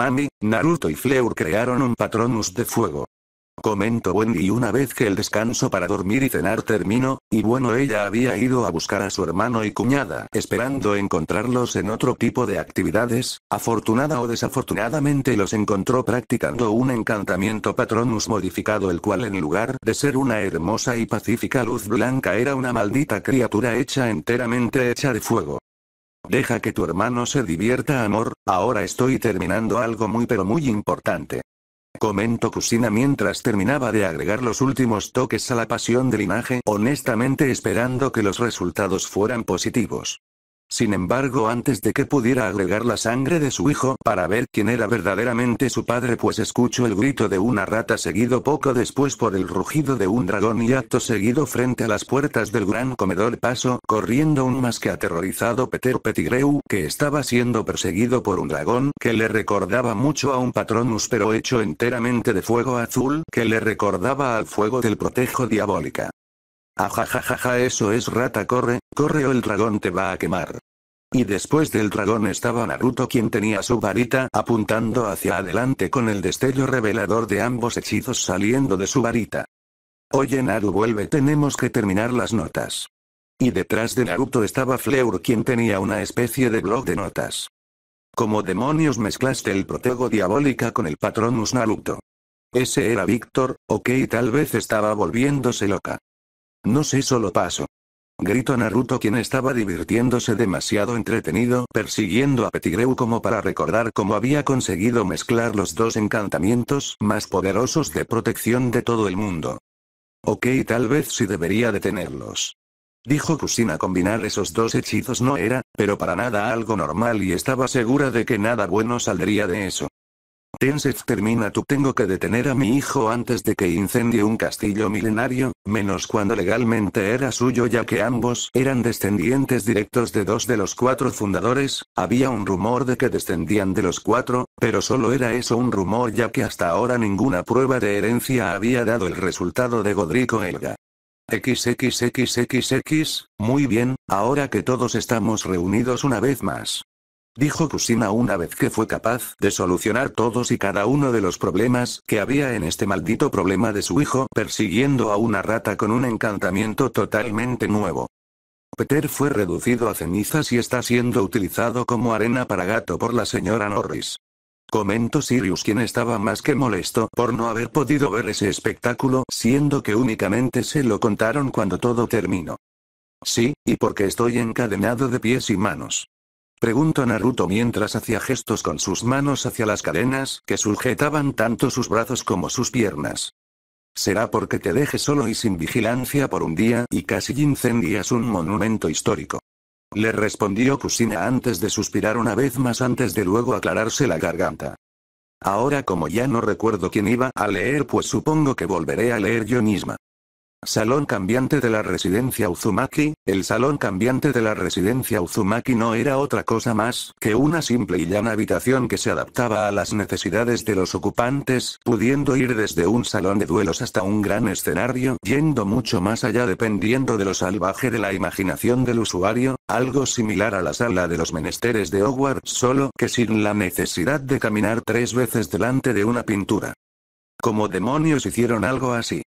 Mami, Naruto y Fleur crearon un Patronus de fuego. Comento Wendy una vez que el descanso para dormir y cenar terminó, y bueno ella había ido a buscar a su hermano y cuñada esperando encontrarlos en otro tipo de actividades, afortunada o desafortunadamente los encontró practicando un encantamiento patronus modificado el cual en lugar de ser una hermosa y pacífica luz blanca era una maldita criatura hecha enteramente hecha de fuego. Deja que tu hermano se divierta amor, ahora estoy terminando algo muy pero muy importante. Comento Kusina mientras terminaba de agregar los últimos toques a la pasión de linaje honestamente esperando que los resultados fueran positivos. Sin embargo, antes de que pudiera agregar la sangre de su hijo para ver quién era verdaderamente su padre, pues escuchó el grito de una rata seguido poco después por el rugido de un dragón y acto seguido frente a las puertas del gran comedor paso corriendo un más que aterrorizado Peter Petigreu que estaba siendo perseguido por un dragón que le recordaba mucho a un Patronus pero hecho enteramente de fuego azul que le recordaba al fuego del protejo diabólica. Ajajajaja ah, eso es rata corre, corre o el dragón te va a quemar. Y después del dragón estaba Naruto quien tenía su varita apuntando hacia adelante con el destello revelador de ambos hechizos saliendo de su varita. Oye Naruto vuelve tenemos que terminar las notas. Y detrás de Naruto estaba Fleur quien tenía una especie de blog de notas. Como demonios mezclaste el protego diabólica con el patronus Naruto. Ese era Víctor, ok tal vez estaba volviéndose loca. No sé solo paso. Gritó Naruto quien estaba divirtiéndose demasiado entretenido persiguiendo a Petigreu como para recordar cómo había conseguido mezclar los dos encantamientos más poderosos de protección de todo el mundo. Ok tal vez sí debería detenerlos. Dijo Kusina combinar esos dos hechizos no era, pero para nada algo normal y estaba segura de que nada bueno saldría de eso. Tensef termina tú tengo que detener a mi hijo antes de que incendie un castillo milenario, menos cuando legalmente era suyo ya que ambos eran descendientes directos de dos de los cuatro fundadores, había un rumor de que descendían de los cuatro, pero solo era eso un rumor ya que hasta ahora ninguna prueba de herencia había dado el resultado de Godrico Elga. XXXXX, muy bien, ahora que todos estamos reunidos una vez más, dijo Kusina una vez que fue capaz de solucionar todos y cada uno de los problemas que había en este maldito problema de su hijo persiguiendo a una rata con un encantamiento totalmente nuevo. Peter fue reducido a cenizas y está siendo utilizado como arena para gato por la señora Norris. Comentó Sirius quien estaba más que molesto por no haber podido ver ese espectáculo, siendo que únicamente se lo contaron cuando todo terminó. Sí, y porque estoy encadenado de pies y manos. Preguntó Naruto mientras hacía gestos con sus manos hacia las cadenas que sujetaban tanto sus brazos como sus piernas. Será porque te dejes solo y sin vigilancia por un día y casi incendias un monumento histórico. Le respondió Kusina antes de suspirar una vez más antes de luego aclararse la garganta. Ahora como ya no recuerdo quién iba a leer pues supongo que volveré a leer yo misma. Salón cambiante de la residencia Uzumaki, el salón cambiante de la residencia Uzumaki no era otra cosa más que una simple y llana habitación que se adaptaba a las necesidades de los ocupantes, pudiendo ir desde un salón de duelos hasta un gran escenario, yendo mucho más allá dependiendo de lo salvaje de la imaginación del usuario, algo similar a la sala de los menesteres de Howard, solo que sin la necesidad de caminar tres veces delante de una pintura. Como demonios hicieron algo así.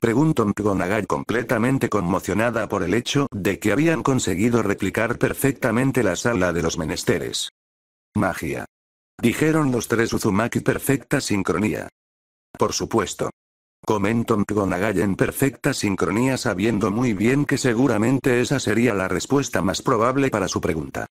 Preguntó McGonagall completamente conmocionada por el hecho de que habían conseguido replicar perfectamente la sala de los menesteres. Magia. Dijeron los tres Uzumaki perfecta sincronía. Por supuesto. Comentó McGonagall en perfecta sincronía sabiendo muy bien que seguramente esa sería la respuesta más probable para su pregunta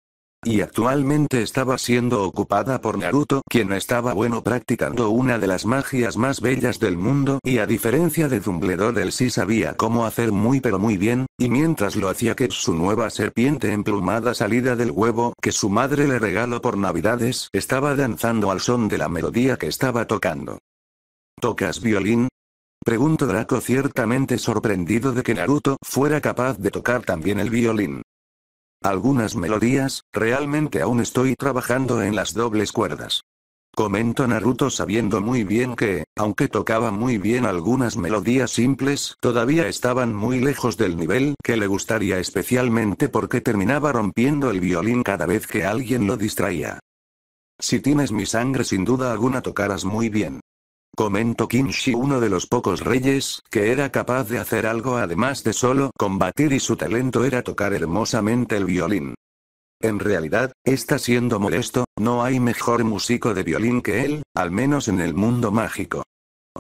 y actualmente estaba siendo ocupada por Naruto quien estaba bueno practicando una de las magias más bellas del mundo y a diferencia de Dumbledore él sí sabía cómo hacer muy pero muy bien, y mientras lo hacía que su nueva serpiente emplumada salida del huevo que su madre le regaló por navidades estaba danzando al son de la melodía que estaba tocando. ¿Tocas violín? Preguntó Draco ciertamente sorprendido de que Naruto fuera capaz de tocar también el violín. Algunas melodías, realmente aún estoy trabajando en las dobles cuerdas. Comento Naruto sabiendo muy bien que, aunque tocaba muy bien algunas melodías simples, todavía estaban muy lejos del nivel que le gustaría especialmente porque terminaba rompiendo el violín cada vez que alguien lo distraía. Si tienes mi sangre sin duda alguna tocarás muy bien. Comentó Shi uno de los pocos reyes que era capaz de hacer algo además de solo combatir y su talento era tocar hermosamente el violín. En realidad, está siendo molesto, no hay mejor músico de violín que él, al menos en el mundo mágico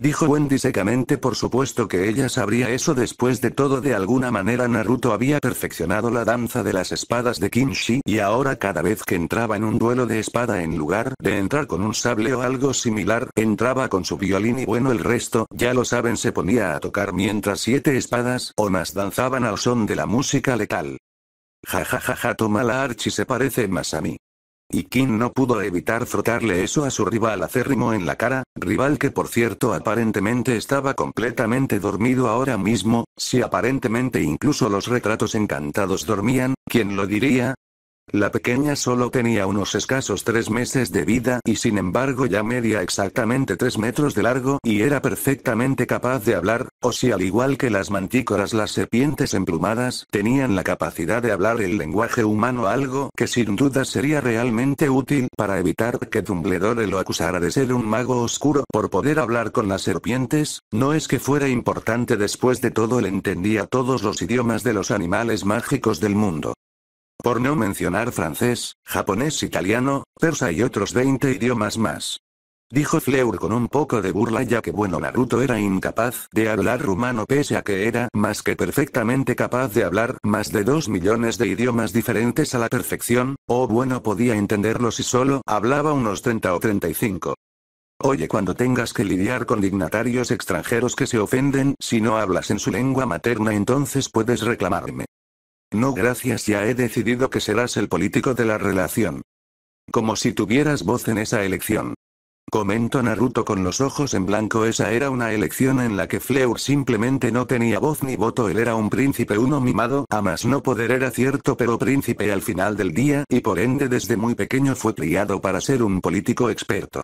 dijo Wendy secamente por supuesto que ella sabría eso después de todo de alguna manera Naruto había perfeccionado la danza de las espadas de Kinshi y ahora cada vez que entraba en un duelo de espada en lugar de entrar con un sable o algo similar, entraba con su violín y bueno el resto, ya lo saben se ponía a tocar mientras siete espadas o más danzaban al son de la música letal. Ja ja ja ja toma la archi se parece más a mí. Y King no pudo evitar frotarle eso a su rival acérrimo en la cara, rival que por cierto aparentemente estaba completamente dormido ahora mismo, si aparentemente incluso los retratos encantados dormían, ¿quién lo diría? La pequeña solo tenía unos escasos tres meses de vida y sin embargo ya media exactamente tres metros de largo y era perfectamente capaz de hablar, o si al igual que las mantícoras las serpientes emplumadas tenían la capacidad de hablar el lenguaje humano algo que sin duda sería realmente útil para evitar que Dumbledore lo acusara de ser un mago oscuro por poder hablar con las serpientes, no es que fuera importante después de todo él entendía todos los idiomas de los animales mágicos del mundo por no mencionar francés, japonés, italiano, persa y otros 20 idiomas más. Dijo Fleur con un poco de burla ya que bueno Naruto era incapaz de hablar rumano pese a que era más que perfectamente capaz de hablar más de 2 millones de idiomas diferentes a la perfección, o bueno podía entenderlo si solo hablaba unos 30 o 35. Oye cuando tengas que lidiar con dignatarios extranjeros que se ofenden si no hablas en su lengua materna entonces puedes reclamarme. No gracias, ya he decidido que serás el político de la relación. Como si tuvieras voz en esa elección. Comento Naruto con los ojos en blanco esa era una elección en la que Fleur simplemente no tenía voz ni voto él era un príncipe uno mimado a más no poder era cierto pero príncipe al final del día y por ende desde muy pequeño fue criado para ser un político experto.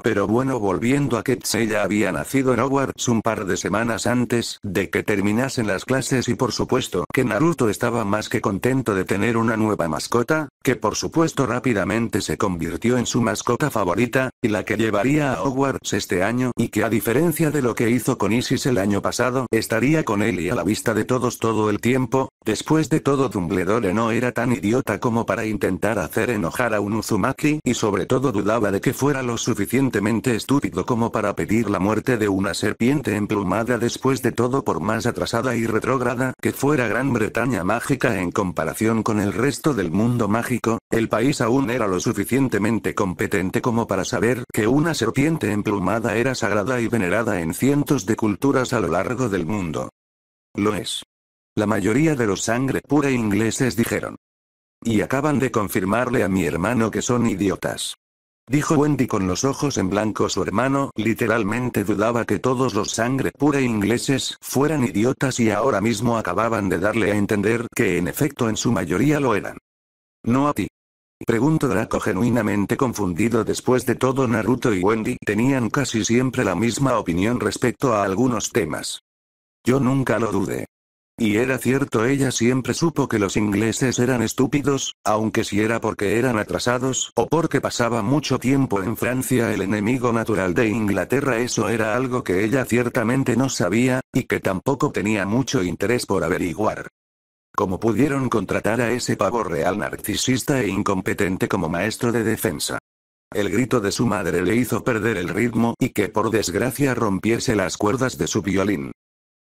Pero bueno volviendo a que Tseya había nacido en Hogwarts un par de semanas antes de que terminasen las clases y por supuesto que Naruto estaba más que contento de tener una nueva mascota, que por supuesto rápidamente se convirtió en su mascota favorita, y la que llevaría a Hogwarts este año y que a diferencia de lo que hizo con Isis el año pasado estaría con él y a la vista de todos todo el tiempo, después de todo Dumbledore no era tan idiota como para intentar hacer enojar a un Uzumaki y sobre todo dudaba de que fuera lo suficiente estúpido como para pedir la muerte de una serpiente emplumada después de todo por más atrasada y retrógrada que fuera Gran Bretaña mágica en comparación con el resto del mundo mágico, el país aún era lo suficientemente competente como para saber que una serpiente emplumada era sagrada y venerada en cientos de culturas a lo largo del mundo. Lo es. La mayoría de los sangre pura ingleses dijeron. Y acaban de confirmarle a mi hermano que son idiotas. Dijo Wendy con los ojos en blanco su hermano, literalmente dudaba que todos los sangre pura ingleses fueran idiotas y ahora mismo acababan de darle a entender que en efecto en su mayoría lo eran. No a ti. Preguntó Draco genuinamente confundido después de todo Naruto y Wendy tenían casi siempre la misma opinión respecto a algunos temas. Yo nunca lo dudé. Y era cierto ella siempre supo que los ingleses eran estúpidos, aunque si era porque eran atrasados o porque pasaba mucho tiempo en Francia el enemigo natural de Inglaterra eso era algo que ella ciertamente no sabía, y que tampoco tenía mucho interés por averiguar. ¿Cómo pudieron contratar a ese pavo real narcisista e incompetente como maestro de defensa? El grito de su madre le hizo perder el ritmo y que por desgracia rompiese las cuerdas de su violín.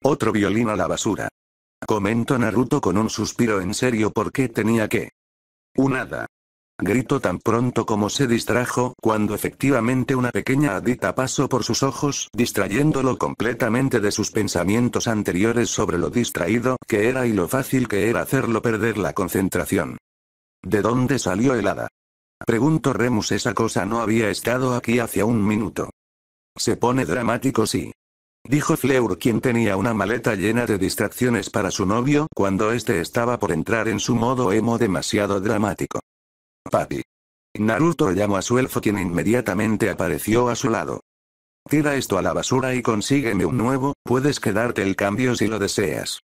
Otro violín a la basura. Comentó Naruto con un suspiro en serio porque tenía que. Un hada. Gritó tan pronto como se distrajo cuando efectivamente una pequeña hadita pasó por sus ojos, distrayéndolo completamente de sus pensamientos anteriores sobre lo distraído que era y lo fácil que era hacerlo perder la concentración. ¿De dónde salió el hada? Preguntó Remus, esa cosa no había estado aquí hacia un minuto. Se pone dramático, sí. Dijo Fleur quien tenía una maleta llena de distracciones para su novio cuando este estaba por entrar en su modo emo demasiado dramático. Papi. Naruto llamó a su elfo quien inmediatamente apareció a su lado. Tira esto a la basura y consígueme un nuevo, puedes quedarte el cambio si lo deseas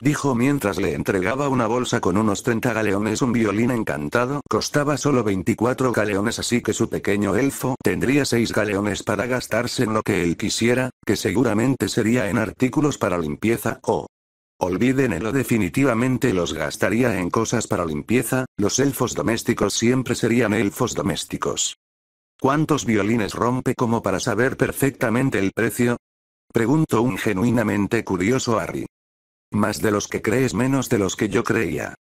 dijo mientras le entregaba una bolsa con unos 30 galeones. Un violín encantado costaba solo 24 galeones así que su pequeño elfo tendría 6 galeones para gastarse en lo que él quisiera, que seguramente sería en artículos para limpieza o... Olvídenelo definitivamente los gastaría en cosas para limpieza, los elfos domésticos siempre serían elfos domésticos. ¿Cuántos violines rompe como para saber perfectamente el precio? Preguntó un genuinamente curioso Harry. Más de los que crees menos de los que yo creía.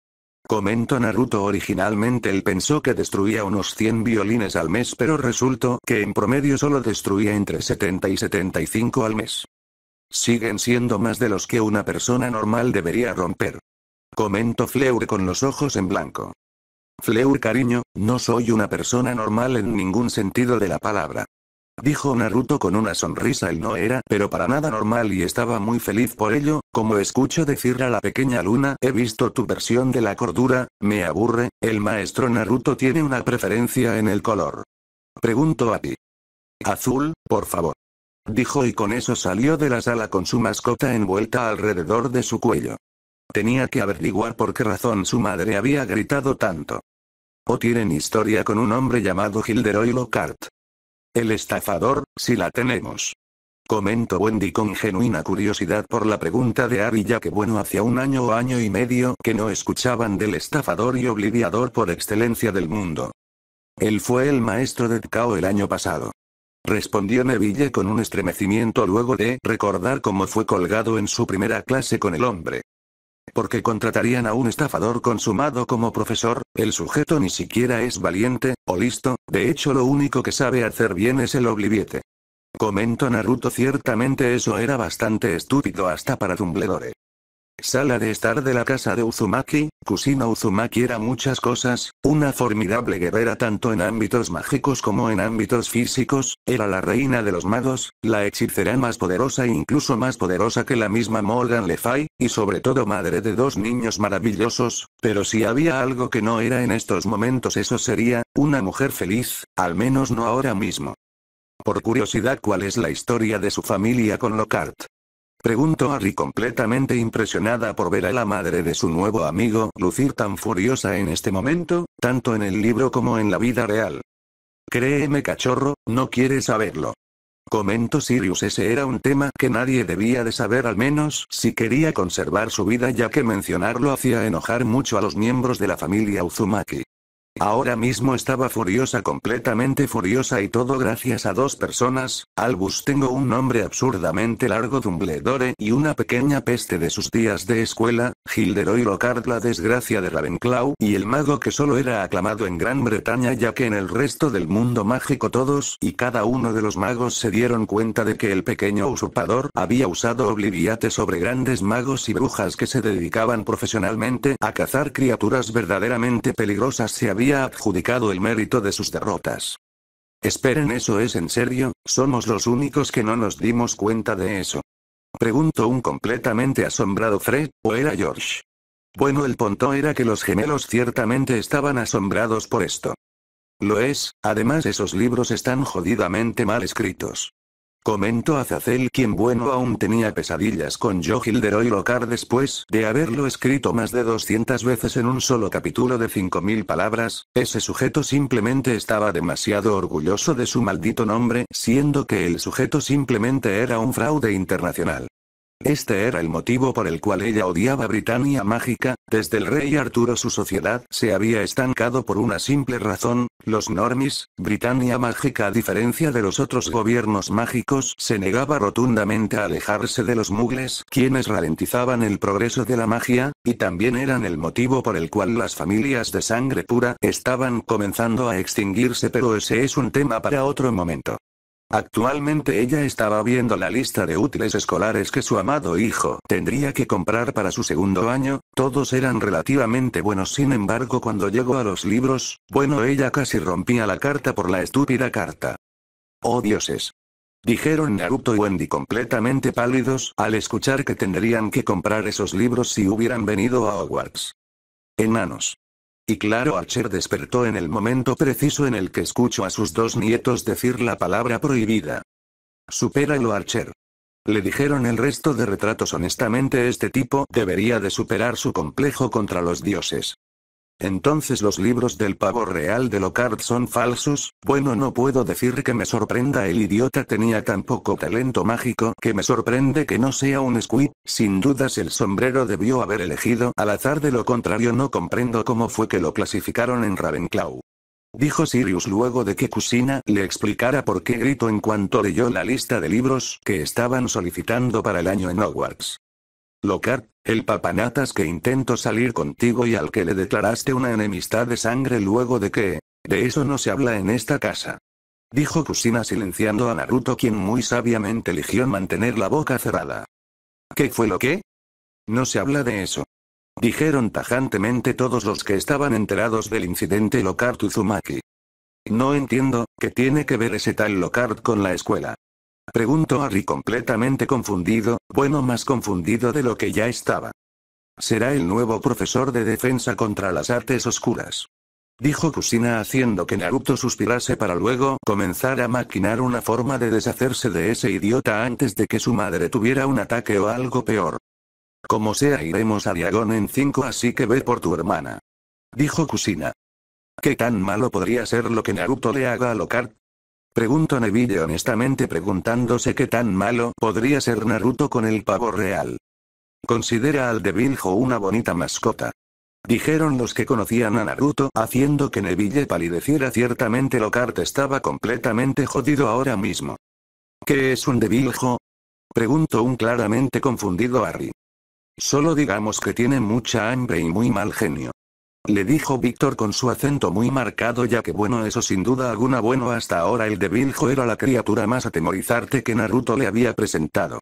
Comento Naruto originalmente él pensó que destruía unos 100 violines al mes pero resultó que en promedio solo destruía entre 70 y 75 al mes. Siguen siendo más de los que una persona normal debería romper. Comento Fleur con los ojos en blanco. Fleur cariño, no soy una persona normal en ningún sentido de la palabra. Dijo Naruto con una sonrisa él no era pero para nada normal y estaba muy feliz por ello, como escucho decir a la pequeña luna he visto tu versión de la cordura, me aburre, el maestro Naruto tiene una preferencia en el color. Pregunto a ti. Azul, por favor. Dijo y con eso salió de la sala con su mascota envuelta alrededor de su cuello. Tenía que averiguar por qué razón su madre había gritado tanto. O tienen historia con un hombre llamado Hilderoy Lockhart. El estafador, si la tenemos. Comentó Wendy con genuina curiosidad por la pregunta de Ari ya que bueno hacía un año o año y medio que no escuchaban del estafador y obliviador por excelencia del mundo. Él fue el maestro de Cao el año pasado. Respondió Neville con un estremecimiento luego de recordar cómo fue colgado en su primera clase con el hombre porque contratarían a un estafador consumado como profesor, el sujeto ni siquiera es valiente, o listo, de hecho lo único que sabe hacer bien es el obliviete. Comento Naruto ciertamente eso era bastante estúpido hasta para Dumbledore. Sala de estar de la casa de Uzumaki, Kusina Uzumaki era muchas cosas, una formidable guerrera tanto en ámbitos mágicos como en ámbitos físicos, era la reina de los magos, la hechicera más poderosa e incluso más poderosa que la misma Morgan Le Fay, y sobre todo madre de dos niños maravillosos, pero si había algo que no era en estos momentos eso sería, una mujer feliz, al menos no ahora mismo. Por curiosidad cuál es la historia de su familia con Lockhart. Preguntó Harry completamente impresionada por ver a la madre de su nuevo amigo lucir tan furiosa en este momento, tanto en el libro como en la vida real. Créeme cachorro, no quiere saberlo. Comentó Sirius ese era un tema que nadie debía de saber al menos si quería conservar su vida ya que mencionarlo hacía enojar mucho a los miembros de la familia Uzumaki. Ahora mismo estaba furiosa, completamente furiosa y todo gracias a dos personas, Albus tengo un nombre absurdamente largo Dumbledore y una pequeña peste de sus días de escuela, Gilderoy Lockhart la desgracia de Ravenclaw y el mago que solo era aclamado en Gran Bretaña ya que en el resto del mundo mágico todos y cada uno de los magos se dieron cuenta de que el pequeño usurpador había usado obliviate sobre grandes magos y brujas que se dedicaban profesionalmente a cazar criaturas verdaderamente peligrosas se había adjudicado el mérito de sus derrotas. Esperen, eso es en serio, somos los únicos que no nos dimos cuenta de eso. Preguntó un completamente asombrado Fred, ¿o era George? Bueno, el punto era que los gemelos ciertamente estaban asombrados por esto. Lo es, además esos libros están jodidamente mal escritos. Comentó Azazel quien bueno aún tenía pesadillas con Joe Hilderoy Locar después de haberlo escrito más de 200 veces en un solo capítulo de 5.000 palabras, ese sujeto simplemente estaba demasiado orgulloso de su maldito nombre siendo que el sujeto simplemente era un fraude internacional. Este era el motivo por el cual ella odiaba Britannia Mágica, desde el rey Arturo su sociedad se había estancado por una simple razón, los normis, Britannia Mágica a diferencia de los otros gobiernos mágicos se negaba rotundamente a alejarse de los mugles, quienes ralentizaban el progreso de la magia, y también eran el motivo por el cual las familias de sangre pura estaban comenzando a extinguirse pero ese es un tema para otro momento. Actualmente ella estaba viendo la lista de útiles escolares que su amado hijo tendría que comprar para su segundo año, todos eran relativamente buenos sin embargo cuando llegó a los libros, bueno ella casi rompía la carta por la estúpida carta. ¡Oh dioses! Dijeron Naruto y Wendy completamente pálidos al escuchar que tendrían que comprar esos libros si hubieran venido a Hogwarts. Enanos. Y claro, Archer despertó en el momento preciso en el que escuchó a sus dos nietos decir la palabra prohibida. Supéralo, Archer. Le dijeron el resto de retratos honestamente este tipo debería de superar su complejo contra los dioses. Entonces los libros del pavo real de Lockhart son falsos, bueno no puedo decir que me sorprenda el idiota tenía tan poco talento mágico que me sorprende que no sea un squid, sin dudas el sombrero debió haber elegido al azar de lo contrario no comprendo cómo fue que lo clasificaron en Ravenclaw. Dijo Sirius luego de que Cusina le explicara por qué gritó en cuanto leyó la lista de libros que estaban solicitando para el año en Hogwarts. Locard, el papanatas que intento salir contigo y al que le declaraste una enemistad de sangre luego de que... De eso no se habla en esta casa. Dijo Kusina silenciando a Naruto quien muy sabiamente eligió mantener la boca cerrada. ¿Qué fue lo que? No se habla de eso. Dijeron tajantemente todos los que estaban enterados del incidente Lockhart Uzumaki. No entiendo, ¿qué tiene que ver ese tal Locard con la escuela? Preguntó Harry completamente confundido, bueno más confundido de lo que ya estaba. Será el nuevo profesor de defensa contra las artes oscuras. Dijo Kusina haciendo que Naruto suspirase para luego comenzar a maquinar una forma de deshacerse de ese idiota antes de que su madre tuviera un ataque o algo peor. Como sea iremos a Diagon en 5 así que ve por tu hermana. Dijo Kusina. ¿Qué tan malo podría ser lo que Naruto le haga a Locard? Preguntó Neville honestamente preguntándose qué tan malo podría ser Naruto con el pavo real. Considera al Deviljo una bonita mascota. Dijeron los que conocían a Naruto, haciendo que Neville palideciera ciertamente Lockhart estaba completamente jodido ahora mismo. ¿Qué es un Deviljo? Preguntó un claramente confundido Harry. Solo digamos que tiene mucha hambre y muy mal genio. Le dijo Víctor con su acento muy marcado ya que bueno eso sin duda alguna bueno hasta ahora el de Viljo era la criatura más atemorizante que Naruto le había presentado.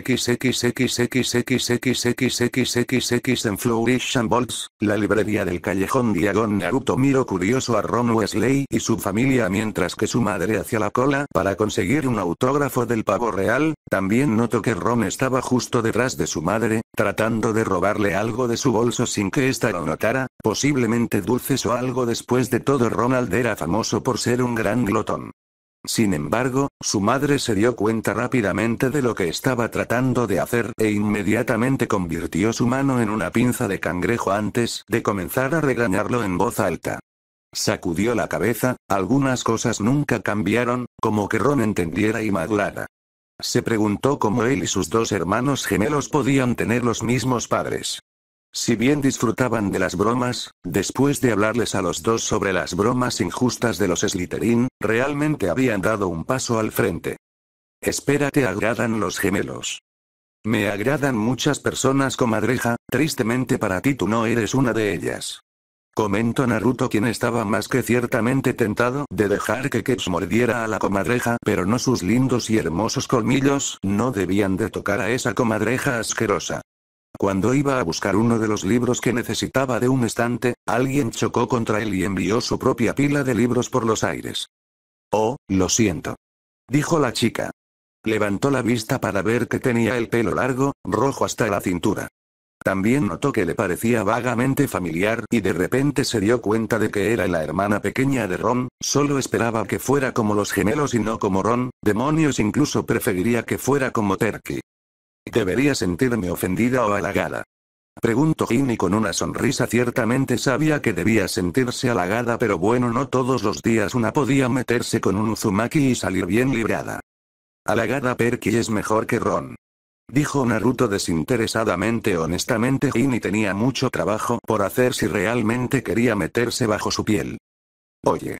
XXXXXXXXXXXX en Flourish and la librería del callejón Diagon Naruto miro curioso a Ron Wesley y su familia mientras que su madre hacía la cola para conseguir un autógrafo del pavo real, también noto que Ron estaba justo detrás de su madre, tratando de robarle algo de su bolso sin que esta lo notara, posiblemente dulces o algo después de todo Ronald era famoso por ser un gran glotón. Sin embargo, su madre se dio cuenta rápidamente de lo que estaba tratando de hacer e inmediatamente convirtió su mano en una pinza de cangrejo antes de comenzar a regañarlo en voz alta. Sacudió la cabeza, algunas cosas nunca cambiaron, como que Ron entendiera y madurara. Se preguntó cómo él y sus dos hermanos gemelos podían tener los mismos padres. Si bien disfrutaban de las bromas, después de hablarles a los dos sobre las bromas injustas de los Slytherin, realmente habían dado un paso al frente. Espera agradan los gemelos. Me agradan muchas personas comadreja, tristemente para ti tú no eres una de ellas. Comentó Naruto quien estaba más que ciertamente tentado de dejar que Keps mordiera a la comadreja pero no sus lindos y hermosos colmillos no debían de tocar a esa comadreja asquerosa. Cuando iba a buscar uno de los libros que necesitaba de un estante, alguien chocó contra él y envió su propia pila de libros por los aires. Oh, lo siento. Dijo la chica. Levantó la vista para ver que tenía el pelo largo, rojo hasta la cintura. También notó que le parecía vagamente familiar y de repente se dio cuenta de que era la hermana pequeña de Ron, solo esperaba que fuera como los gemelos y no como Ron, demonios incluso preferiría que fuera como Terky. Debería sentirme ofendida o halagada. Preguntó Ginny con una sonrisa ciertamente sabía que debía sentirse halagada pero bueno no todos los días una podía meterse con un Uzumaki y salir bien librada. Halagada Perky es mejor que Ron. Dijo Naruto desinteresadamente honestamente Ginny tenía mucho trabajo por hacer si realmente quería meterse bajo su piel. Oye.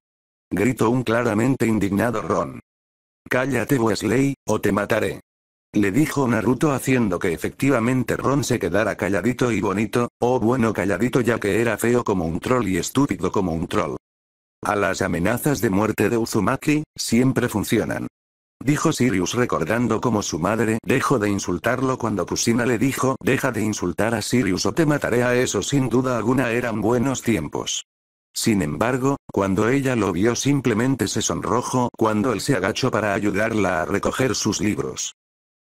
Gritó un claramente indignado Ron. Cállate Wesley, o te mataré. Le dijo Naruto haciendo que efectivamente Ron se quedara calladito y bonito, o oh, bueno calladito ya que era feo como un troll y estúpido como un troll. A las amenazas de muerte de Uzumaki, siempre funcionan. Dijo Sirius recordando cómo su madre dejó de insultarlo cuando Kusina le dijo deja de insultar a Sirius o te mataré a eso sin duda alguna eran buenos tiempos. Sin embargo, cuando ella lo vio simplemente se sonrojo cuando él se agachó para ayudarla a recoger sus libros.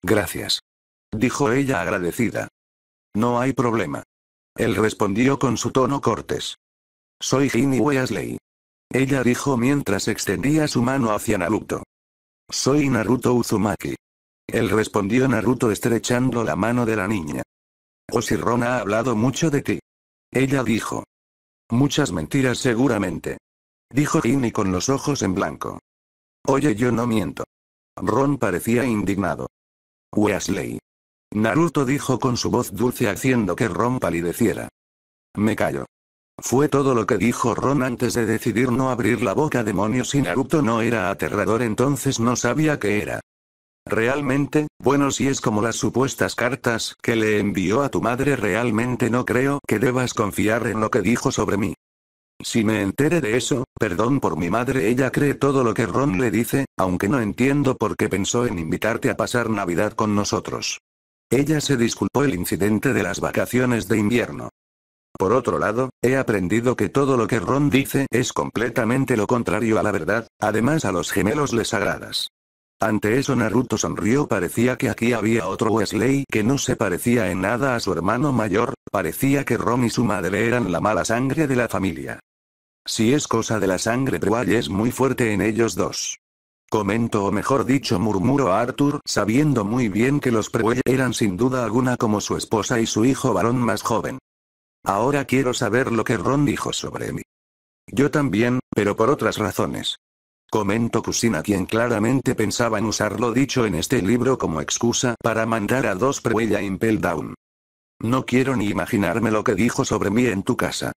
Gracias. Dijo ella agradecida. No hay problema. Él respondió con su tono cortés. Soy Ginny Weasley. Ella dijo mientras extendía su mano hacia Naruto. Soy Naruto Uzumaki. Él respondió Naruto estrechando la mano de la niña. Ron ha hablado mucho de ti. Ella dijo. Muchas mentiras seguramente. Dijo Ginny con los ojos en blanco. Oye, yo no miento. Ron parecía indignado. Wesley. Naruto dijo con su voz dulce haciendo que Ron palideciera. Me callo. Fue todo lo que dijo Ron antes de decidir no abrir la boca demonios si Naruto no era aterrador entonces no sabía qué era. Realmente, bueno si es como las supuestas cartas que le envió a tu madre realmente no creo que debas confiar en lo que dijo sobre mí. Si me entere de eso, perdón por mi madre, ella cree todo lo que Ron le dice, aunque no entiendo por qué pensó en invitarte a pasar Navidad con nosotros. Ella se disculpó el incidente de las vacaciones de invierno. Por otro lado, he aprendido que todo lo que Ron dice es completamente lo contrario a la verdad, además a los gemelos les agradas. Ante eso Naruto sonrió, parecía que aquí había otro Wesley que no se parecía en nada a su hermano mayor, parecía que Ron y su madre eran la mala sangre de la familia. Si es cosa de la sangre Drual es muy fuerte en ellos dos. Comento o mejor dicho murmuró Arthur, sabiendo muy bien que los Prewell eran sin duda alguna como su esposa y su hijo varón más joven. Ahora quiero saber lo que Ron dijo sobre mí. Yo también, pero por otras razones. Comento Cusina quien claramente pensaba en usar lo dicho en este libro como excusa para mandar a dos Prewell a Impel Down. No quiero ni imaginarme lo que dijo sobre mí en tu casa.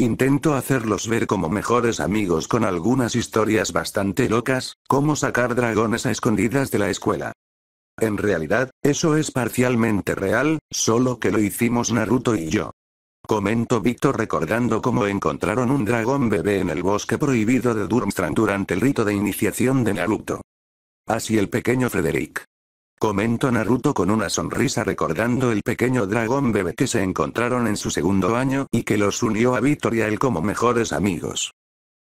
Intento hacerlos ver como mejores amigos con algunas historias bastante locas, como sacar dragones a escondidas de la escuela. En realidad, eso es parcialmente real, solo que lo hicimos Naruto y yo. Comento Víctor recordando cómo encontraron un dragón bebé en el bosque prohibido de Durmstrang durante el rito de iniciación de Naruto. Así el pequeño Frederick. Comentó Naruto con una sonrisa recordando el pequeño dragón bebé que se encontraron en su segundo año y que los unió a Víctor y a él como mejores amigos.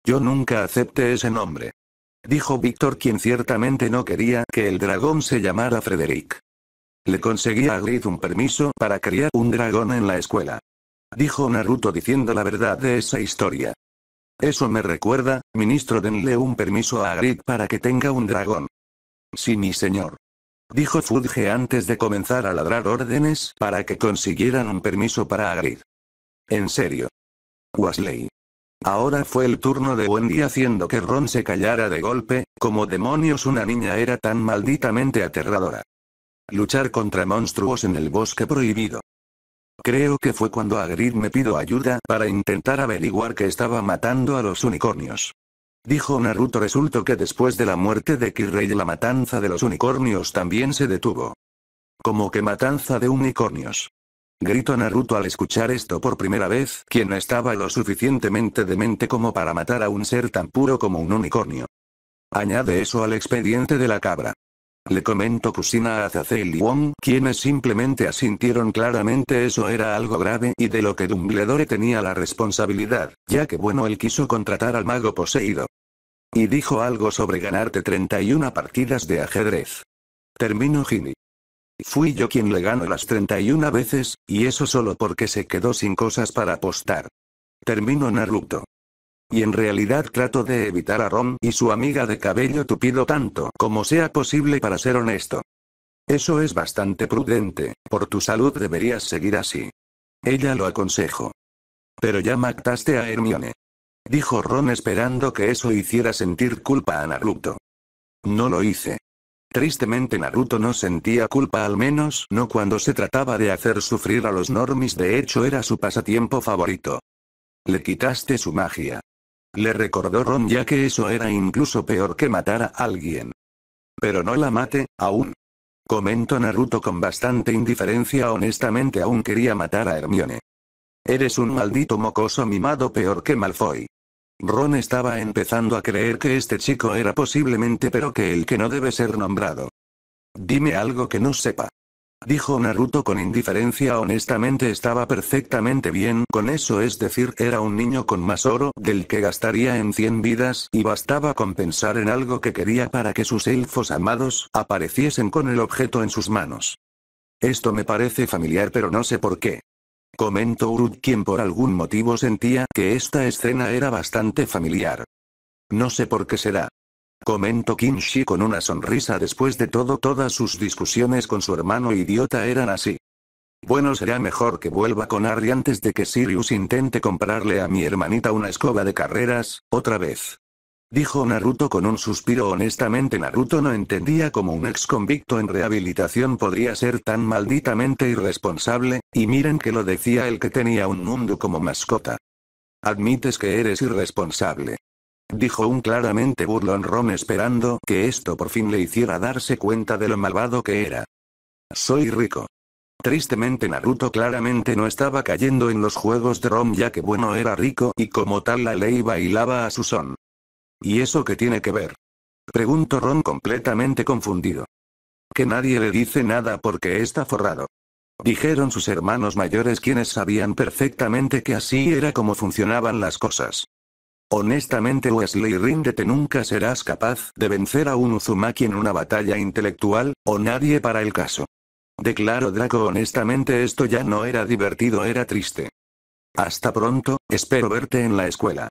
Yo nunca acepté ese nombre. Dijo Víctor quien ciertamente no quería que el dragón se llamara Frederick. Le conseguí a Grid un permiso para criar un dragón en la escuela. Dijo Naruto diciendo la verdad de esa historia. Eso me recuerda, ministro denle un permiso a Grid para que tenga un dragón. Sí mi señor dijo Fudge antes de comenzar a ladrar órdenes para que consiguieran un permiso para Agrid. En serio. Wasley. Ahora fue el turno de Wendy haciendo que Ron se callara de golpe, como demonios una niña era tan malditamente aterradora. Luchar contra monstruos en el bosque prohibido. Creo que fue cuando Agrid me pidió ayuda para intentar averiguar que estaba matando a los unicornios. Dijo Naruto resultó que después de la muerte de Kirei la matanza de los unicornios también se detuvo. Como que matanza de unicornios. Gritó Naruto al escuchar esto por primera vez, quien estaba lo suficientemente demente como para matar a un ser tan puro como un unicornio. Añade eso al expediente de la cabra. Le comentó Kusina a Zacel y Wong, quienes simplemente asintieron claramente eso era algo grave y de lo que Dumbledore tenía la responsabilidad, ya que bueno él quiso contratar al mago poseído. Y dijo algo sobre ganarte 31 partidas de ajedrez. Termino Ginny. Fui yo quien le ganó las 31 veces, y eso solo porque se quedó sin cosas para apostar. Termino Naruto. Y en realidad trato de evitar a Ron y su amiga de cabello tupido tanto como sea posible para ser honesto. Eso es bastante prudente, por tu salud deberías seguir así. Ella lo aconsejo. Pero ya mataste a Hermione. Dijo Ron esperando que eso hiciera sentir culpa a Naruto. No lo hice. Tristemente Naruto no sentía culpa al menos no cuando se trataba de hacer sufrir a los normis de hecho era su pasatiempo favorito. Le quitaste su magia. Le recordó Ron ya que eso era incluso peor que matar a alguien. Pero no la mate, aún. Comentó Naruto con bastante indiferencia honestamente aún quería matar a Hermione. Eres un maldito mocoso mimado peor que Malfoy. Ron estaba empezando a creer que este chico era posiblemente pero que el que no debe ser nombrado. Dime algo que no sepa. Dijo Naruto con indiferencia honestamente estaba perfectamente bien con eso es decir era un niño con más oro del que gastaría en 100 vidas y bastaba con pensar en algo que quería para que sus elfos amados apareciesen con el objeto en sus manos. Esto me parece familiar pero no sé por qué. Comentó Urut quien por algún motivo sentía que esta escena era bastante familiar. No sé por qué será. Comentó Kinshi con una sonrisa después de todo todas sus discusiones con su hermano idiota eran así. Bueno será mejor que vuelva con Ari antes de que Sirius intente comprarle a mi hermanita una escoba de carreras, otra vez. Dijo Naruto con un suspiro honestamente Naruto no entendía cómo un ex convicto en rehabilitación podría ser tan malditamente irresponsable, y miren que lo decía el que tenía un mundo como mascota. Admites que eres irresponsable. Dijo un claramente burlón Ron esperando que esto por fin le hiciera darse cuenta de lo malvado que era. Soy rico. Tristemente Naruto claramente no estaba cayendo en los juegos de Rom ya que bueno era rico y como tal la ley bailaba a su son. ¿Y eso qué tiene que ver? Preguntó Ron completamente confundido. Que nadie le dice nada porque está forrado. Dijeron sus hermanos mayores quienes sabían perfectamente que así era como funcionaban las cosas. Honestamente Wesley ríndete nunca serás capaz de vencer a un Uzumaki en una batalla intelectual, o nadie para el caso. Declaró Draco honestamente esto ya no era divertido era triste. Hasta pronto, espero verte en la escuela.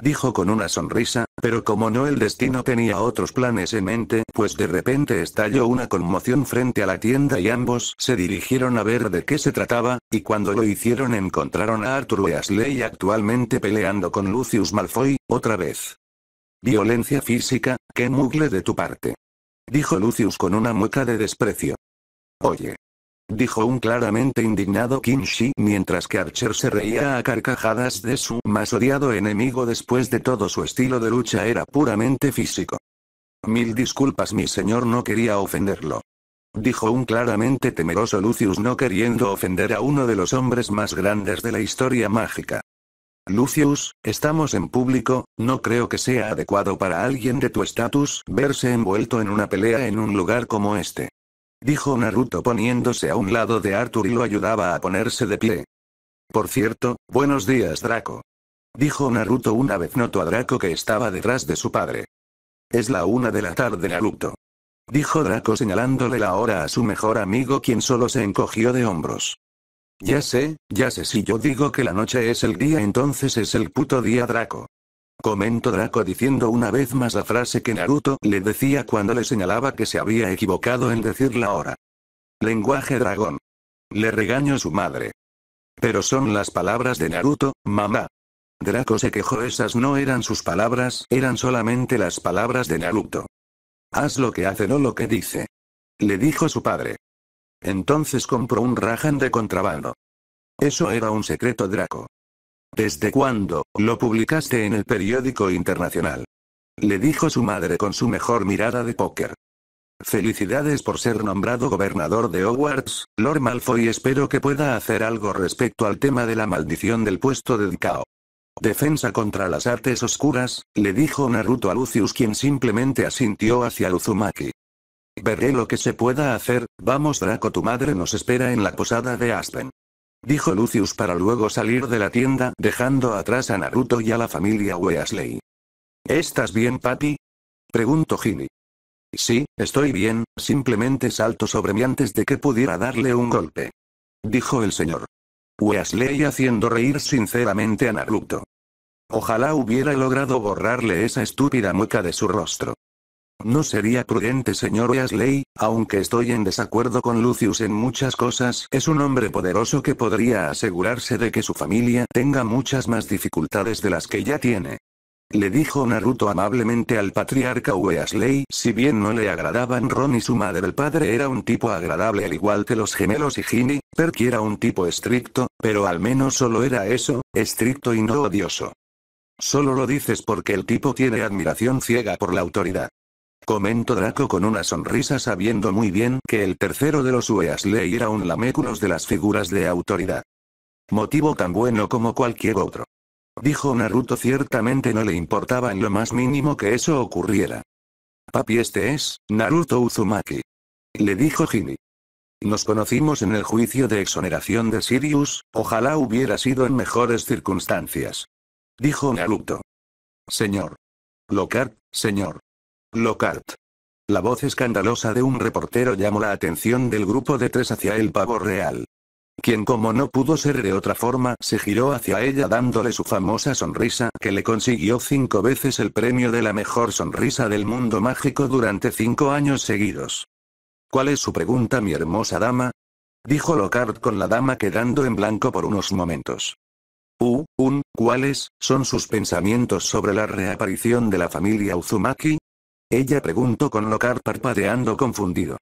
Dijo con una sonrisa, pero como no el destino tenía otros planes en mente, pues de repente estalló una conmoción frente a la tienda y ambos se dirigieron a ver de qué se trataba, y cuando lo hicieron encontraron a Arthur Weasley actualmente peleando con Lucius Malfoy, otra vez. Violencia física, qué mugle de tu parte. Dijo Lucius con una mueca de desprecio. Oye dijo un claramente indignado Kinshi mientras que Archer se reía a carcajadas de su más odiado enemigo después de todo su estilo de lucha era puramente físico. Mil disculpas mi señor no quería ofenderlo. Dijo un claramente temeroso Lucius no queriendo ofender a uno de los hombres más grandes de la historia mágica. Lucius, estamos en público, no creo que sea adecuado para alguien de tu estatus verse envuelto en una pelea en un lugar como este dijo Naruto poniéndose a un lado de Arthur y lo ayudaba a ponerse de pie. Por cierto, buenos días Draco. Dijo Naruto una vez notó a Draco que estaba detrás de su padre. Es la una de la tarde Naruto. Dijo Draco señalándole la hora a su mejor amigo quien solo se encogió de hombros. Ya sé, ya sé si yo digo que la noche es el día entonces es el puto día Draco. Comentó Draco diciendo una vez más la frase que Naruto le decía cuando le señalaba que se había equivocado en decirla ahora. Lenguaje dragón. Le regañó su madre. Pero son las palabras de Naruto, mamá. Draco se quejó esas no eran sus palabras, eran solamente las palabras de Naruto. Haz lo que hace no lo que dice. Le dijo su padre. Entonces compró un Rajan de contrabando. Eso era un secreto Draco. ¿Desde cuándo lo publicaste en el periódico internacional? Le dijo su madre con su mejor mirada de póker. Felicidades por ser nombrado gobernador de Hogwarts, Lord Malfoy. Espero que pueda hacer algo respecto al tema de la maldición del puesto de Dicao. Defensa contra las artes oscuras, le dijo Naruto a Lucius quien simplemente asintió hacia Uzumaki. Veré lo que se pueda hacer, vamos Draco tu madre nos espera en la posada de Aspen dijo Lucius para luego salir de la tienda dejando atrás a Naruto y a la familia Weasley. ¿Estás bien, papi? preguntó Ginny. Sí, estoy bien, simplemente salto sobre mí antes de que pudiera darle un golpe. Dijo el señor. Weasley haciendo reír sinceramente a Naruto. Ojalá hubiera logrado borrarle esa estúpida mueca de su rostro. No sería prudente señor Weasley, aunque estoy en desacuerdo con Lucius en muchas cosas, es un hombre poderoso que podría asegurarse de que su familia tenga muchas más dificultades de las que ya tiene. Le dijo Naruto amablemente al patriarca Weasley, si bien no le agradaban Ron y su madre el padre era un tipo agradable al igual que los gemelos y Ginny, Perky era un tipo estricto, pero al menos solo era eso, estricto y no odioso. Solo lo dices porque el tipo tiene admiración ciega por la autoridad. Comentó Draco con una sonrisa sabiendo muy bien que el tercero de los Weasley era un laméculos de las figuras de autoridad. Motivo tan bueno como cualquier otro. Dijo Naruto ciertamente no le importaba en lo más mínimo que eso ocurriera. Papi este es, Naruto Uzumaki. Le dijo Hini. Nos conocimos en el juicio de exoneración de Sirius, ojalá hubiera sido en mejores circunstancias. Dijo Naruto. Señor. Lockhart, señor. Locard. La voz escandalosa de un reportero llamó la atención del grupo de tres hacia el pavo real. Quien como no pudo ser de otra forma, se giró hacia ella dándole su famosa sonrisa que le consiguió cinco veces el premio de la mejor sonrisa del mundo mágico durante cinco años seguidos. ¿Cuál es su pregunta mi hermosa dama? Dijo Locard con la dama quedando en blanco por unos momentos. Uh, un, ¿cuáles son sus pensamientos sobre la reaparición de la familia Uzumaki? Ella preguntó con locar parpadeando confundido.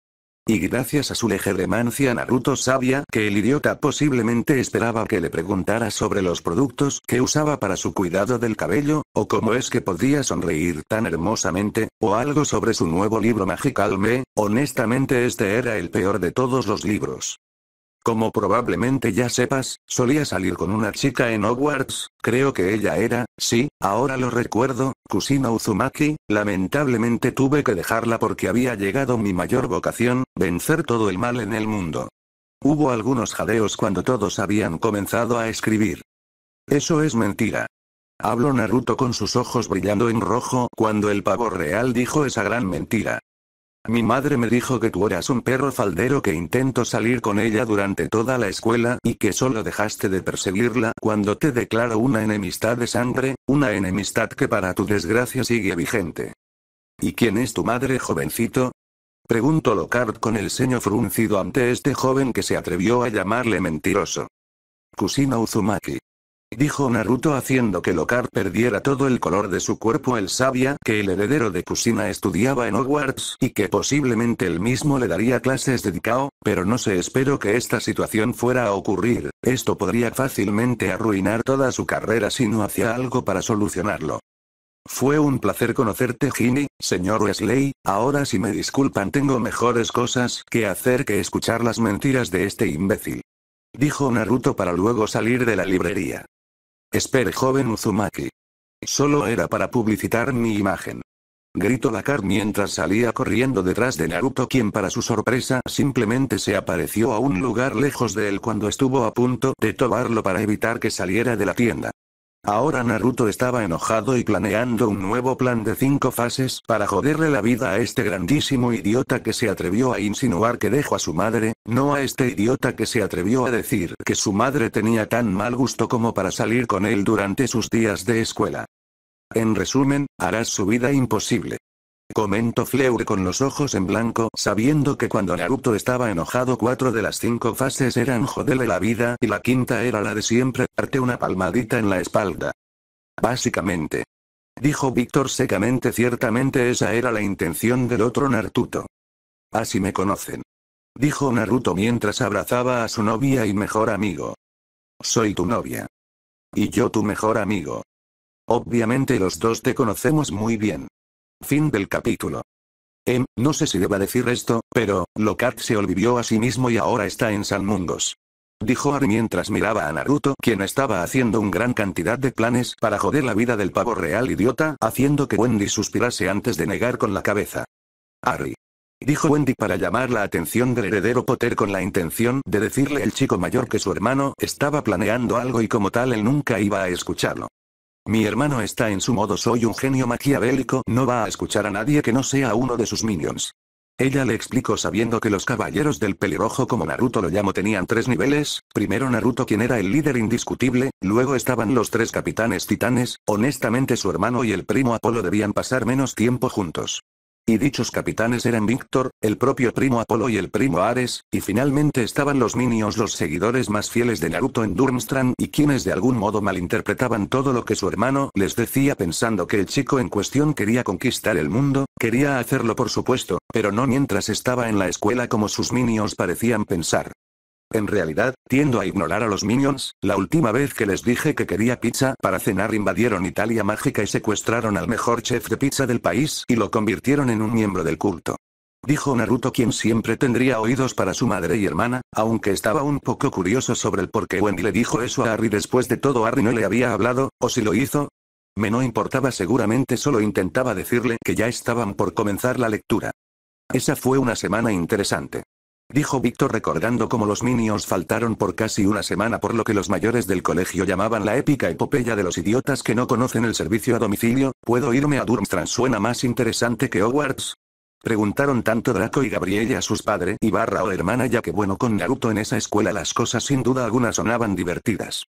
Y gracias a su legeremancia Naruto sabía que el idiota posiblemente esperaba que le preguntara sobre los productos que usaba para su cuidado del cabello, o cómo es que podía sonreír tan hermosamente, o algo sobre su nuevo libro Magical Me, honestamente este era el peor de todos los libros. Como probablemente ya sepas, solía salir con una chica en Hogwarts, creo que ella era, sí, ahora lo recuerdo, Kusina Uzumaki, lamentablemente tuve que dejarla porque había llegado mi mayor vocación, vencer todo el mal en el mundo. Hubo algunos jadeos cuando todos habían comenzado a escribir. Eso es mentira. Habló Naruto con sus ojos brillando en rojo cuando el pavo real dijo esa gran mentira. Mi madre me dijo que tú eras un perro faldero que intento salir con ella durante toda la escuela y que solo dejaste de perseguirla cuando te declaró una enemistad de sangre, una enemistad que para tu desgracia sigue vigente. ¿Y quién es tu madre, jovencito? Preguntó Locard con el ceño fruncido ante este joven que se atrevió a llamarle mentiroso. Kusina Uzumaki dijo Naruto haciendo que Lokar perdiera todo el color de su cuerpo. el sabia que el heredero de Kusina estudiaba en Hogwarts y que posiblemente él mismo le daría clases de Dikao, pero no se esperó que esta situación fuera a ocurrir, esto podría fácilmente arruinar toda su carrera si no hacía algo para solucionarlo. Fue un placer conocerte Ginny, señor Wesley, ahora si me disculpan tengo mejores cosas que hacer que escuchar las mentiras de este imbécil. Dijo Naruto para luego salir de la librería. Espere joven Uzumaki. Solo era para publicitar mi imagen. Gritó Dakar mientras salía corriendo detrás de Naruto quien para su sorpresa simplemente se apareció a un lugar lejos de él cuando estuvo a punto de tomarlo para evitar que saliera de la tienda. Ahora Naruto estaba enojado y planeando un nuevo plan de cinco fases para joderle la vida a este grandísimo idiota que se atrevió a insinuar que dejó a su madre, no a este idiota que se atrevió a decir que su madre tenía tan mal gusto como para salir con él durante sus días de escuela. En resumen, harás su vida imposible. Comentó Fleur con los ojos en blanco sabiendo que cuando Naruto estaba enojado cuatro de las cinco fases eran joderle la vida y la quinta era la de siempre, darte una palmadita en la espalda. Básicamente. Dijo Víctor secamente ciertamente esa era la intención del otro Naruto. Así me conocen. Dijo Naruto mientras abrazaba a su novia y mejor amigo. Soy tu novia. Y yo tu mejor amigo. Obviamente los dos te conocemos muy bien. Fin del capítulo. Em, no sé si deba decir esto, pero, Locat se olvidó a sí mismo y ahora está en San Mungos. Dijo Ari mientras miraba a Naruto quien estaba haciendo un gran cantidad de planes para joder la vida del pavo real idiota, haciendo que Wendy suspirase antes de negar con la cabeza. Ari. Dijo Wendy para llamar la atención del heredero Potter con la intención de decirle el chico mayor que su hermano estaba planeando algo y como tal él nunca iba a escucharlo. Mi hermano está en su modo soy un genio maquiavélico, no va a escuchar a nadie que no sea uno de sus minions. Ella le explicó sabiendo que los caballeros del pelirrojo como Naruto lo llamo tenían tres niveles, primero Naruto quien era el líder indiscutible, luego estaban los tres capitanes titanes, honestamente su hermano y el primo Apolo debían pasar menos tiempo juntos. Y dichos capitanes eran Víctor, el propio primo Apolo y el primo Ares, y finalmente estaban los Minions los seguidores más fieles de Naruto en Durmstrang y quienes de algún modo malinterpretaban todo lo que su hermano les decía pensando que el chico en cuestión quería conquistar el mundo, quería hacerlo por supuesto, pero no mientras estaba en la escuela como sus minios parecían pensar. En realidad, tiendo a ignorar a los minions, la última vez que les dije que quería pizza para cenar invadieron Italia Mágica y secuestraron al mejor chef de pizza del país y lo convirtieron en un miembro del culto. Dijo Naruto quien siempre tendría oídos para su madre y hermana, aunque estaba un poco curioso sobre el por qué Wendy le dijo eso a Harry después de todo Harry no le había hablado, o si lo hizo. Me no importaba seguramente solo intentaba decirle que ya estaban por comenzar la lectura. Esa fue una semana interesante. Dijo Víctor recordando cómo los minios faltaron por casi una semana por lo que los mayores del colegio llamaban la épica epopeya de los idiotas que no conocen el servicio a domicilio, ¿puedo irme a Durmstrand suena más interesante que Hogwarts? Preguntaron tanto Draco y Gabriella a sus padres y barra o oh, hermana ya que bueno con Naruto en esa escuela las cosas sin duda alguna sonaban divertidas.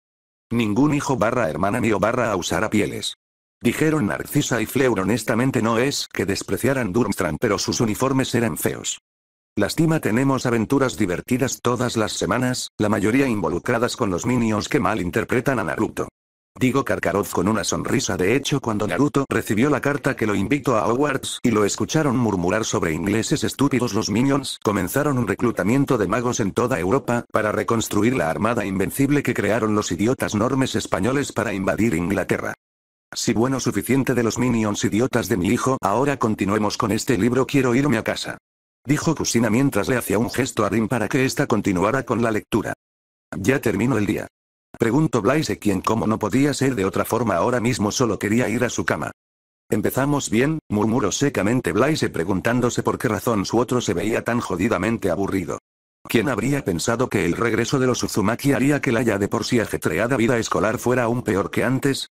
Ningún hijo barra hermana mío barra a usar a pieles. Dijeron Narcisa y Fleur honestamente no es que despreciaran Durmstrand pero sus uniformes eran feos. Lástima tenemos aventuras divertidas todas las semanas, la mayoría involucradas con los minions que mal interpretan a Naruto. Digo Karkaroz con una sonrisa de hecho cuando Naruto recibió la carta que lo invitó a Hogwarts y lo escucharon murmurar sobre ingleses estúpidos los minions, comenzaron un reclutamiento de magos en toda Europa para reconstruir la armada invencible que crearon los idiotas normes españoles para invadir Inglaterra. Si bueno suficiente de los minions idiotas de mi hijo, ahora continuemos con este libro quiero irme a casa dijo Kusina mientras le hacía un gesto a Rin para que ésta continuara con la lectura. Ya terminó el día. Preguntó Blaise quien como no podía ser de otra forma ahora mismo solo quería ir a su cama. Empezamos bien, murmuró secamente Blaise preguntándose por qué razón su otro se veía tan jodidamente aburrido. ¿Quién habría pensado que el regreso de los Uzumaki haría que la ya de por sí ajetreada vida escolar fuera aún peor que antes?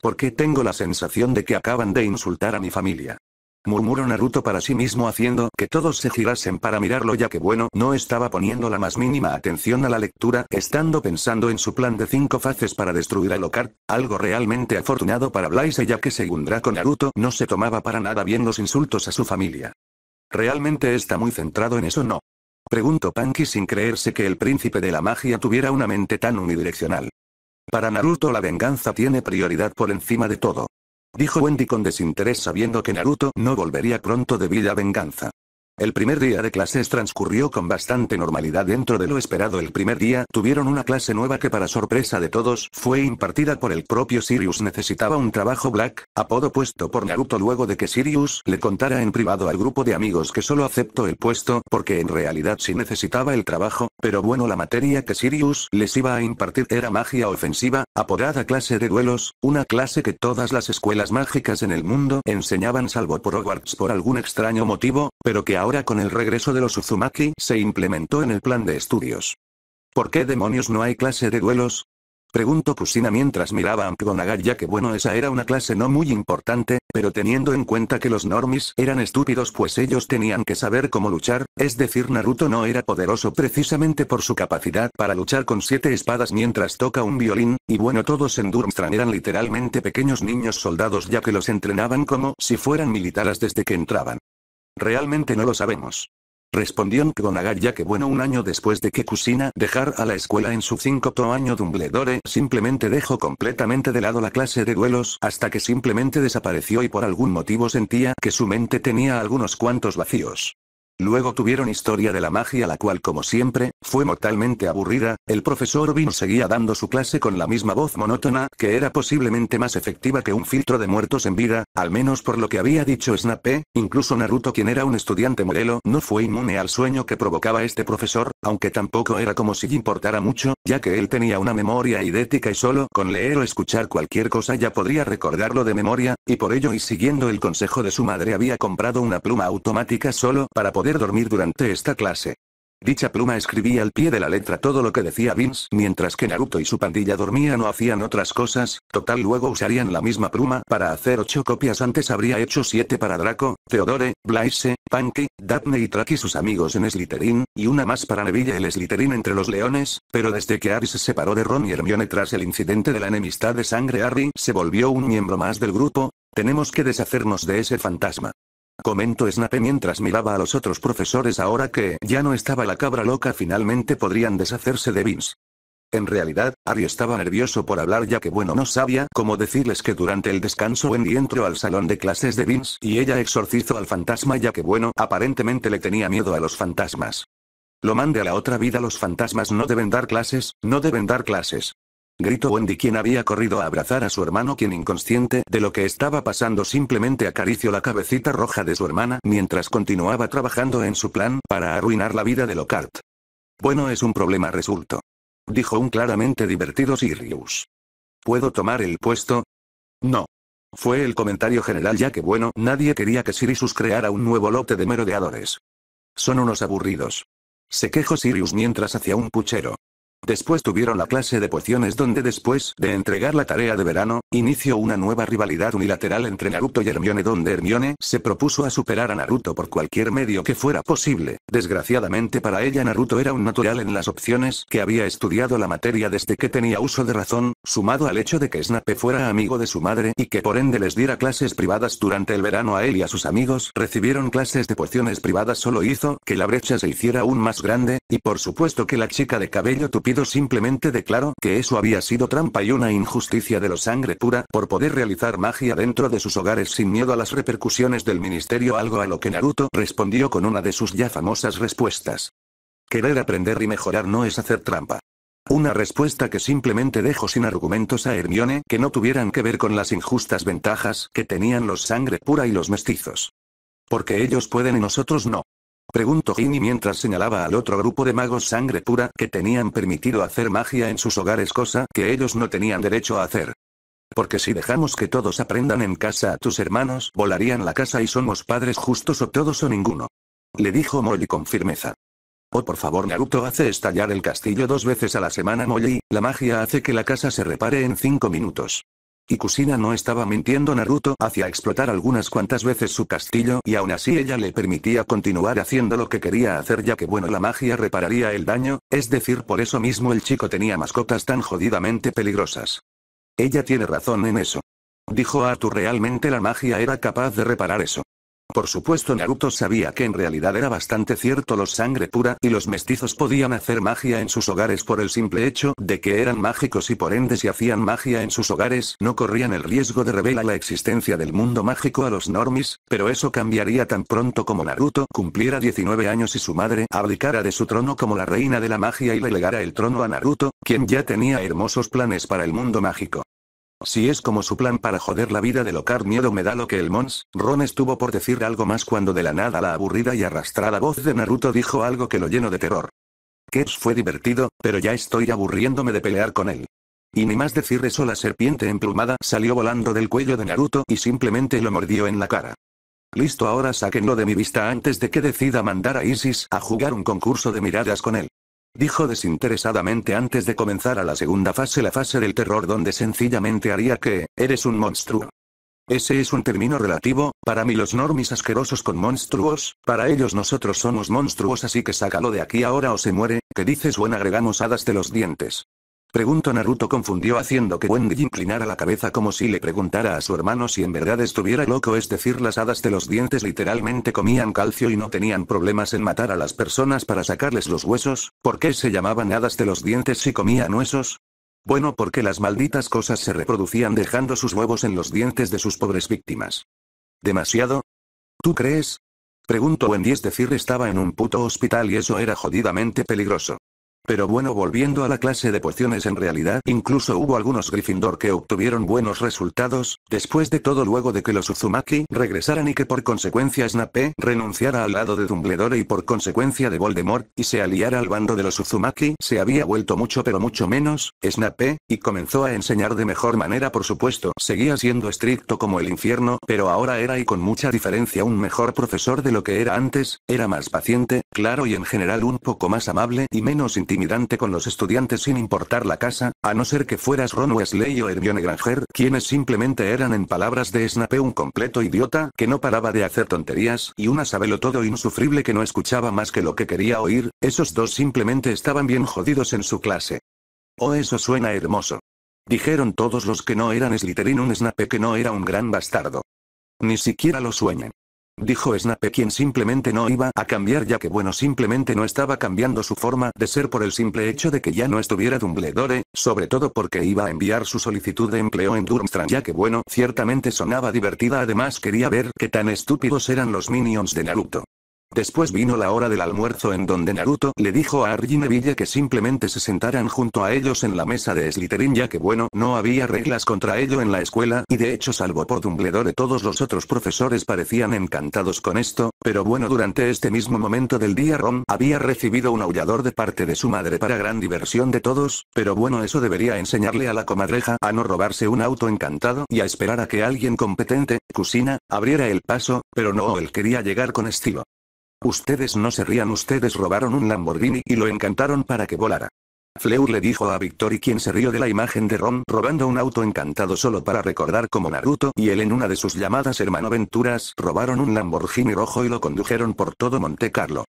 Porque tengo la sensación de que acaban de insultar a mi familia? murmuró Naruto para sí mismo haciendo que todos se girasen para mirarlo ya que bueno no estaba poniendo la más mínima atención a la lectura, estando pensando en su plan de cinco fases para destruir a Locard, algo realmente afortunado para Blaise ya que según Draco Naruto no se tomaba para nada bien los insultos a su familia. ¿Realmente está muy centrado en eso no? Preguntó Panky sin creerse que el príncipe de la magia tuviera una mente tan unidireccional. Para Naruto la venganza tiene prioridad por encima de todo. Dijo Wendy con desinterés sabiendo que Naruto no volvería pronto de a venganza. El primer día de clases transcurrió con bastante normalidad dentro de lo esperado. El primer día tuvieron una clase nueva que para sorpresa de todos fue impartida por el propio Sirius. Necesitaba un trabajo Black, apodo puesto por Naruto luego de que Sirius le contara en privado al grupo de amigos que solo aceptó el puesto porque en realidad sí necesitaba el trabajo, pero bueno la materia que Sirius les iba a impartir era magia ofensiva, apodada clase de duelos, una clase que todas las escuelas mágicas en el mundo enseñaban salvo por Hogwarts por algún extraño motivo, pero que ahora con el regreso de los Uzumaki se implementó en el plan de estudios. ¿Por qué demonios no hay clase de duelos? Preguntó Kusina mientras miraba a Pgonagai ya que bueno esa era una clase no muy importante, pero teniendo en cuenta que los normis eran estúpidos pues ellos tenían que saber cómo luchar, es decir Naruto no era poderoso precisamente por su capacidad para luchar con siete espadas mientras toca un violín, y bueno todos en Durmstrang eran literalmente pequeños niños soldados ya que los entrenaban como si fueran militares desde que entraban. Realmente no lo sabemos. Respondió Nkgonagar ya que bueno un año después de que Kusina dejar a la escuela en su quinto año Dumbledore simplemente dejó completamente de lado la clase de duelos hasta que simplemente desapareció y por algún motivo sentía que su mente tenía algunos cuantos vacíos. Luego tuvieron historia de la magia la cual como siempre, fue mortalmente aburrida, el profesor Bin seguía dando su clase con la misma voz monótona que era posiblemente más efectiva que un filtro de muertos en vida, al menos por lo que había dicho Snape, incluso Naruto quien era un estudiante modelo no fue inmune al sueño que provocaba este profesor, aunque tampoco era como si importara mucho, ya que él tenía una memoria idética y solo con leer o escuchar cualquier cosa ya podría recordarlo de memoria, y por ello y siguiendo el consejo de su madre había comprado una pluma automática solo para poder poder dormir durante esta clase. Dicha pluma escribía al pie de la letra todo lo que decía Vince, mientras que Naruto y su pandilla dormían o hacían otras cosas, total luego usarían la misma pluma para hacer ocho copias antes habría hecho siete para Draco, Theodore, Blaise, Panky, Daphne y Track y sus amigos en Slytherin, y una más para Neville el Slytherin entre los leones, pero desde que Harry se separó de Ron y Hermione tras el incidente de la enemistad de sangre Harry se volvió un miembro más del grupo, tenemos que deshacernos de ese fantasma. Comentó Snape mientras miraba a los otros profesores ahora que ya no estaba la cabra loca finalmente podrían deshacerse de Vince. En realidad, Ari estaba nervioso por hablar ya que bueno no sabía cómo decirles que durante el descanso Wendy entró al salón de clases de Vince y ella exorcizó al fantasma ya que bueno aparentemente le tenía miedo a los fantasmas. Lo mande a la otra vida los fantasmas no deben dar clases, no deben dar clases gritó Wendy quien había corrido a abrazar a su hermano quien inconsciente de lo que estaba pasando simplemente acarició la cabecita roja de su hermana mientras continuaba trabajando en su plan para arruinar la vida de Lockhart. Bueno es un problema resuelto. Dijo un claramente divertido Sirius. ¿Puedo tomar el puesto? No. Fue el comentario general ya que bueno, nadie quería que Sirius creara un nuevo lote de merodeadores. Son unos aburridos. Se quejó Sirius mientras hacía un puchero. Después tuvieron la clase de pociones donde después de entregar la tarea de verano, inició una nueva rivalidad unilateral entre Naruto y Hermione donde Hermione se propuso a superar a Naruto por cualquier medio que fuera posible. Desgraciadamente para ella Naruto era un natural en las opciones que había estudiado la materia desde que tenía uso de razón, sumado al hecho de que Snape fuera amigo de su madre y que por ende les diera clases privadas durante el verano a él y a sus amigos recibieron clases de pociones privadas solo hizo que la brecha se hiciera aún más grande, y por supuesto que la chica de cabello tupido simplemente declaró que eso había sido trampa y una injusticia de los sangre pura por poder realizar magia dentro de sus hogares sin miedo a las repercusiones del ministerio algo a lo que Naruto respondió con una de sus ya famosas respuestas. Querer aprender y mejorar no es hacer trampa. Una respuesta que simplemente dejó sin argumentos a Hermione que no tuvieran que ver con las injustas ventajas que tenían los sangre pura y los mestizos. Porque ellos pueden y nosotros no. Preguntó Ginny mientras señalaba al otro grupo de magos sangre pura que tenían permitido hacer magia en sus hogares cosa que ellos no tenían derecho a hacer. Porque si dejamos que todos aprendan en casa a tus hermanos volarían la casa y somos padres justos o todos o ninguno. Le dijo Molly con firmeza. Oh por favor Naruto hace estallar el castillo dos veces a la semana Molly, la magia hace que la casa se repare en cinco minutos. Y Kusina no estaba mintiendo Naruto hacia explotar algunas cuantas veces su castillo y aún así ella le permitía continuar haciendo lo que quería hacer ya que bueno la magia repararía el daño, es decir por eso mismo el chico tenía mascotas tan jodidamente peligrosas. Ella tiene razón en eso. Dijo Atu realmente la magia era capaz de reparar eso. Por supuesto Naruto sabía que en realidad era bastante cierto los sangre pura y los mestizos podían hacer magia en sus hogares por el simple hecho de que eran mágicos y por ende si hacían magia en sus hogares no corrían el riesgo de revelar la existencia del mundo mágico a los normis, pero eso cambiaría tan pronto como Naruto cumpliera 19 años y su madre abdicara de su trono como la reina de la magia y le legara el trono a Naruto, quien ya tenía hermosos planes para el mundo mágico. Si es como su plan para joder la vida de Locar miedo me da lo que el Mons, Ron estuvo por decir algo más cuando de la nada la aburrida y arrastrada voz de Naruto dijo algo que lo llenó de terror. Keps fue divertido, pero ya estoy aburriéndome de pelear con él. Y ni más decir eso la serpiente emplumada salió volando del cuello de Naruto y simplemente lo mordió en la cara. Listo ahora saquenlo de mi vista antes de que decida mandar a Isis a jugar un concurso de miradas con él. Dijo desinteresadamente antes de comenzar a la segunda fase, la fase del terror donde sencillamente haría que, eres un monstruo. Ese es un término relativo, para mí los normis asquerosos con monstruos, para ellos nosotros somos monstruos así que sácalo de aquí ahora o se muere, que dices buen agregamos hadas de los dientes. Preguntó Naruto confundió haciendo que Wendy inclinara la cabeza como si le preguntara a su hermano si en verdad estuviera loco es decir las hadas de los dientes literalmente comían calcio y no tenían problemas en matar a las personas para sacarles los huesos, ¿por qué se llamaban hadas de los dientes si comían huesos? Bueno porque las malditas cosas se reproducían dejando sus huevos en los dientes de sus pobres víctimas. ¿Demasiado? ¿Tú crees? Preguntó Wendy es decir estaba en un puto hospital y eso era jodidamente peligroso. Pero bueno volviendo a la clase de pociones en realidad incluso hubo algunos Gryffindor que obtuvieron buenos resultados, después de todo luego de que los Uzumaki regresaran y que por consecuencia Snape renunciara al lado de Dumbledore y por consecuencia de Voldemort, y se aliara al bando de los Uzumaki se había vuelto mucho pero mucho menos, Snape, y comenzó a enseñar de mejor manera por supuesto seguía siendo estricto como el infierno pero ahora era y con mucha diferencia un mejor profesor de lo que era antes, era más paciente, claro y en general un poco más amable y menos intimidante con los estudiantes sin importar la casa, a no ser que fueras Ron Wesley o Hermione Granger, quienes simplemente eran en palabras de Snape un completo idiota que no paraba de hacer tonterías y una todo insufrible que no escuchaba más que lo que quería oír, esos dos simplemente estaban bien jodidos en su clase. Oh, eso suena hermoso. Dijeron todos los que no eran Slytherin un Snape que no era un gran bastardo. Ni siquiera lo sueñen dijo Snape quien simplemente no iba a cambiar ya que bueno simplemente no estaba cambiando su forma de ser por el simple hecho de que ya no estuviera Dumbledore, sobre todo porque iba a enviar su solicitud de empleo en Durmstrang ya que bueno ciertamente sonaba divertida además quería ver qué tan estúpidos eran los minions de Naruto. Después vino la hora del almuerzo en donde Naruto le dijo a Arjun que simplemente se sentaran junto a ellos en la mesa de Slytherin ya que bueno, no había reglas contra ello en la escuela, y de hecho salvo por Dumbledore todos los otros profesores parecían encantados con esto, pero bueno durante este mismo momento del día Ron había recibido un aullador de parte de su madre para gran diversión de todos, pero bueno eso debería enseñarle a la comadreja a no robarse un auto encantado y a esperar a que alguien competente, cocina, abriera el paso, pero no él quería llegar con estilo. Ustedes no se rían, ustedes robaron un Lamborghini y lo encantaron para que volara. Fleur le dijo a y quien se rió de la imagen de Ron robando un auto encantado solo para recordar cómo Naruto y él en una de sus llamadas hermanoventuras robaron un Lamborghini rojo y lo condujeron por todo Monte Carlo.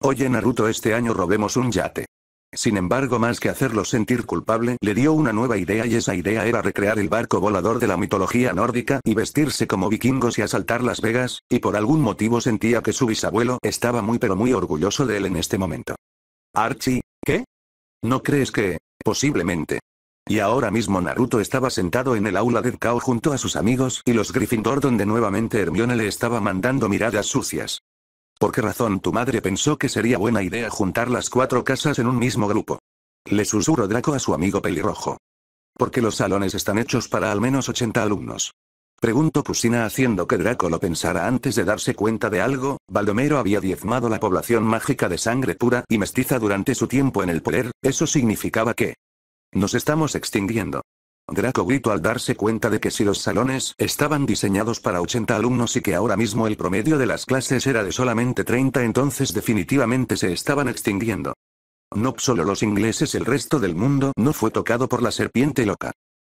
Oye Naruto este año robemos un yate. Sin embargo, más que hacerlo sentir culpable, le dio una nueva idea y esa idea era recrear el barco volador de la mitología nórdica y vestirse como vikingos y asaltar Las Vegas, y por algún motivo sentía que su bisabuelo estaba muy pero muy orgulloso de él en este momento. Archie, ¿qué? ¿No crees que... posiblemente? Y ahora mismo Naruto estaba sentado en el aula de Kao junto a sus amigos y los Gryffindor donde nuevamente Hermione le estaba mandando miradas sucias. ¿Por qué razón tu madre pensó que sería buena idea juntar las cuatro casas en un mismo grupo? Le susurró Draco a su amigo pelirrojo. Porque los salones están hechos para al menos 80 alumnos. Preguntó Pusina, haciendo que Draco lo pensara antes de darse cuenta de algo, Baldomero había diezmado la población mágica de sangre pura y mestiza durante su tiempo en el poder, eso significaba que... Nos estamos extinguiendo. Draco gritó al darse cuenta de que si los salones estaban diseñados para 80 alumnos y que ahora mismo el promedio de las clases era de solamente 30 entonces definitivamente se estaban extinguiendo. No solo los ingleses el resto del mundo no fue tocado por la serpiente loca.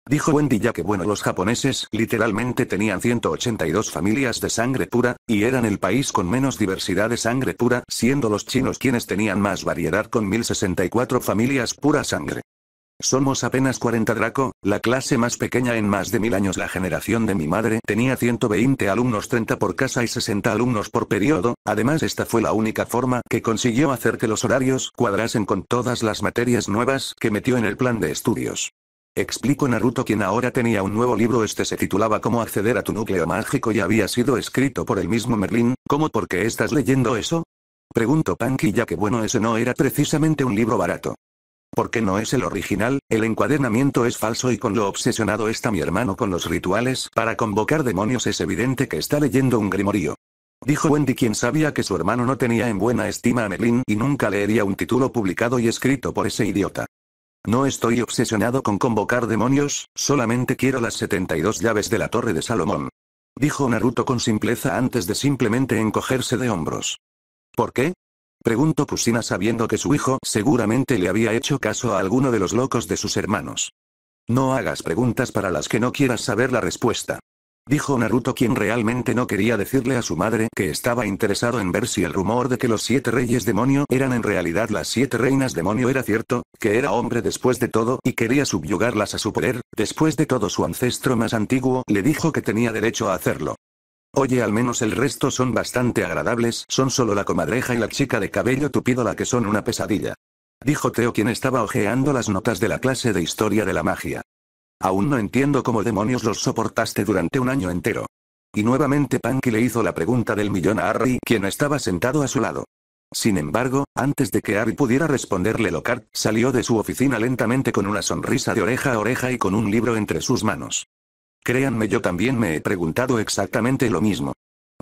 Dijo Wendy ya que bueno los japoneses literalmente tenían 182 familias de sangre pura, y eran el país con menos diversidad de sangre pura, siendo los chinos quienes tenían más variedad con 1064 familias pura sangre. Somos apenas 40 Draco, la clase más pequeña en más de mil años. La generación de mi madre tenía 120 alumnos 30 por casa y 60 alumnos por periodo, además esta fue la única forma que consiguió hacer que los horarios cuadrasen con todas las materias nuevas que metió en el plan de estudios. Explico Naruto quien ahora tenía un nuevo libro este se titulaba Cómo acceder a tu núcleo mágico y había sido escrito por el mismo Merlin, ¿cómo por qué estás leyendo eso? Pregunto Panky ya que bueno ese no era precisamente un libro barato porque no es el original, el encuadernamiento es falso y con lo obsesionado está mi hermano con los rituales para convocar demonios es evidente que está leyendo un grimorío. Dijo Wendy quien sabía que su hermano no tenía en buena estima a Merlin y nunca leería un título publicado y escrito por ese idiota. No estoy obsesionado con convocar demonios, solamente quiero las 72 llaves de la Torre de Salomón. Dijo Naruto con simpleza antes de simplemente encogerse de hombros. ¿Por qué? Preguntó Pusina sabiendo que su hijo seguramente le había hecho caso a alguno de los locos de sus hermanos. No hagas preguntas para las que no quieras saber la respuesta. Dijo Naruto quien realmente no quería decirle a su madre que estaba interesado en ver si el rumor de que los siete reyes demonio eran en realidad las siete reinas demonio era cierto, que era hombre después de todo y quería subyugarlas a su poder, después de todo su ancestro más antiguo le dijo que tenía derecho a hacerlo. Oye al menos el resto son bastante agradables, son solo la comadreja y la chica de cabello tupido la que son una pesadilla. Dijo Theo quien estaba hojeando las notas de la clase de historia de la magia. Aún no entiendo cómo demonios los soportaste durante un año entero. Y nuevamente Panky le hizo la pregunta del millón a Harry, quien estaba sentado a su lado. Sin embargo, antes de que Harry pudiera responderle Lockhart, salió de su oficina lentamente con una sonrisa de oreja a oreja y con un libro entre sus manos. Créanme yo también me he preguntado exactamente lo mismo.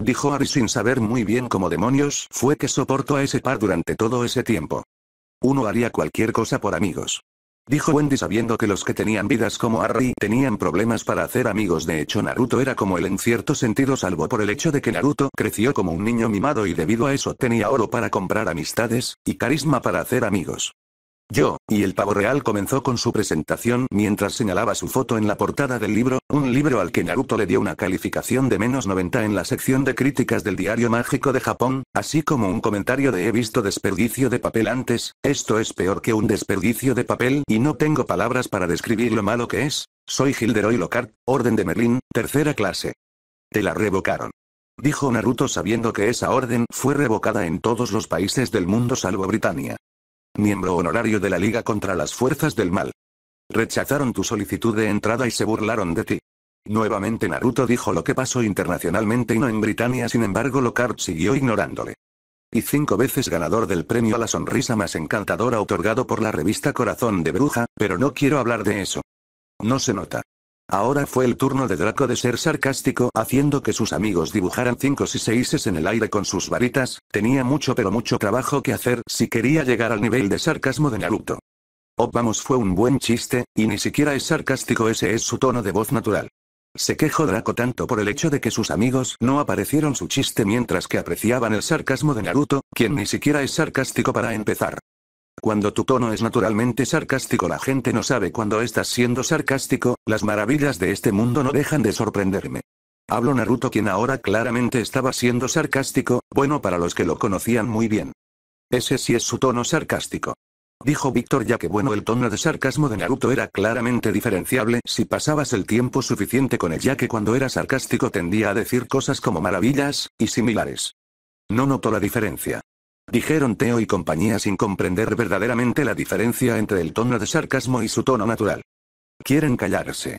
Dijo Harry sin saber muy bien cómo demonios fue que soportó a ese par durante todo ese tiempo. Uno haría cualquier cosa por amigos. Dijo Wendy sabiendo que los que tenían vidas como Harry tenían problemas para hacer amigos. De hecho Naruto era como él en cierto sentido salvo por el hecho de que Naruto creció como un niño mimado y debido a eso tenía oro para comprar amistades, y carisma para hacer amigos. Yo, y el pavo real comenzó con su presentación mientras señalaba su foto en la portada del libro, un libro al que Naruto le dio una calificación de menos 90 en la sección de críticas del diario mágico de Japón, así como un comentario de he visto desperdicio de papel antes, esto es peor que un desperdicio de papel y no tengo palabras para describir lo malo que es, soy Hilderoy Lockhart, Orden de Merlín, tercera clase. Te la revocaron. Dijo Naruto sabiendo que esa orden fue revocada en todos los países del mundo salvo Britania miembro honorario de la Liga contra las Fuerzas del Mal. Rechazaron tu solicitud de entrada y se burlaron de ti. Nuevamente Naruto dijo lo que pasó internacionalmente y no en Britania, sin embargo Lockhart siguió ignorándole. Y cinco veces ganador del premio a la sonrisa más encantadora otorgado por la revista Corazón de Bruja, pero no quiero hablar de eso. No se nota. Ahora fue el turno de Draco de ser sarcástico haciendo que sus amigos dibujaran cinco y seises en el aire con sus varitas, tenía mucho pero mucho trabajo que hacer si quería llegar al nivel de sarcasmo de Naruto. Oh vamos fue un buen chiste, y ni siquiera es sarcástico ese es su tono de voz natural. Se quejó Draco tanto por el hecho de que sus amigos no aparecieron su chiste mientras que apreciaban el sarcasmo de Naruto, quien ni siquiera es sarcástico para empezar. Cuando tu tono es naturalmente sarcástico la gente no sabe cuando estás siendo sarcástico, las maravillas de este mundo no dejan de sorprenderme. Hablo Naruto quien ahora claramente estaba siendo sarcástico, bueno para los que lo conocían muy bien. Ese sí es su tono sarcástico. Dijo Víctor ya que bueno el tono de sarcasmo de Naruto era claramente diferenciable si pasabas el tiempo suficiente con él ya que cuando era sarcástico tendía a decir cosas como maravillas, y similares. No notó la diferencia. Dijeron Teo y compañía sin comprender verdaderamente la diferencia entre el tono de sarcasmo y su tono natural. Quieren callarse.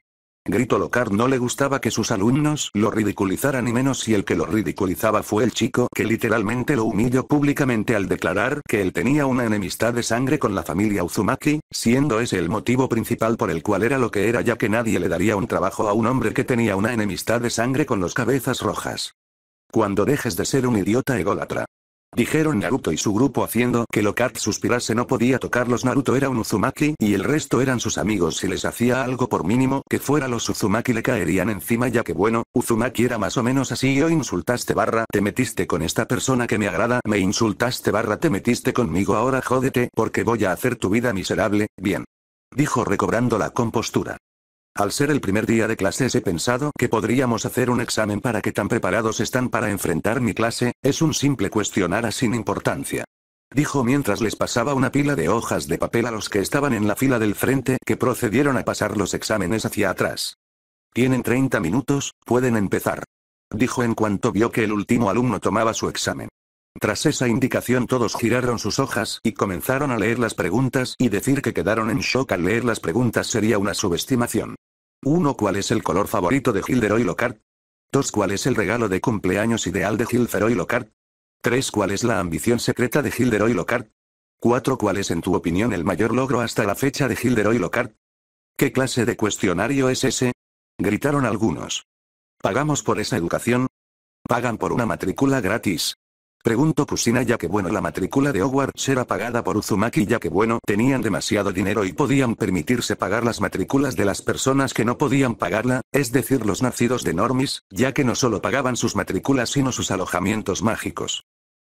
Grito Locard no le gustaba que sus alumnos lo ridiculizaran y menos si el que lo ridiculizaba fue el chico que literalmente lo humilló públicamente al declarar que él tenía una enemistad de sangre con la familia Uzumaki, siendo ese el motivo principal por el cual era lo que era ya que nadie le daría un trabajo a un hombre que tenía una enemistad de sangre con los cabezas rojas. Cuando dejes de ser un idiota ególatra. Dijeron Naruto y su grupo haciendo que Lokat suspirase no podía tocarlos Naruto era un Uzumaki y el resto eran sus amigos si les hacía algo por mínimo que fuera los Uzumaki le caerían encima ya que bueno, Uzumaki era más o menos así yo insultaste barra te metiste con esta persona que me agrada me insultaste barra te metiste conmigo ahora jódete porque voy a hacer tu vida miserable, bien. Dijo recobrando la compostura. Al ser el primer día de clases he pensado que podríamos hacer un examen para que tan preparados están para enfrentar mi clase, es un simple cuestionar sin importancia. Dijo mientras les pasaba una pila de hojas de papel a los que estaban en la fila del frente que procedieron a pasar los exámenes hacia atrás. Tienen 30 minutos, pueden empezar. Dijo en cuanto vio que el último alumno tomaba su examen. Tras esa indicación todos giraron sus hojas y comenzaron a leer las preguntas y decir que quedaron en shock al leer las preguntas sería una subestimación. 1. ¿Cuál es el color favorito de Gilderoy Locard? 2. ¿Cuál es el regalo de cumpleaños ideal de Gilderoy Lockhart? 3. ¿Cuál es la ambición secreta de Gilderoy Locard? 4. ¿Cuál es en tu opinión el mayor logro hasta la fecha de Gilderoy Locard? ¿Qué clase de cuestionario es ese? Gritaron algunos. ¿Pagamos por esa educación? ¿Pagan por una matrícula gratis? Pregunto Kusina ya que bueno la matrícula de Hogwarts era pagada por Uzumaki ya que bueno tenían demasiado dinero y podían permitirse pagar las matrículas de las personas que no podían pagarla, es decir los nacidos de Normis, ya que no solo pagaban sus matrículas sino sus alojamientos mágicos.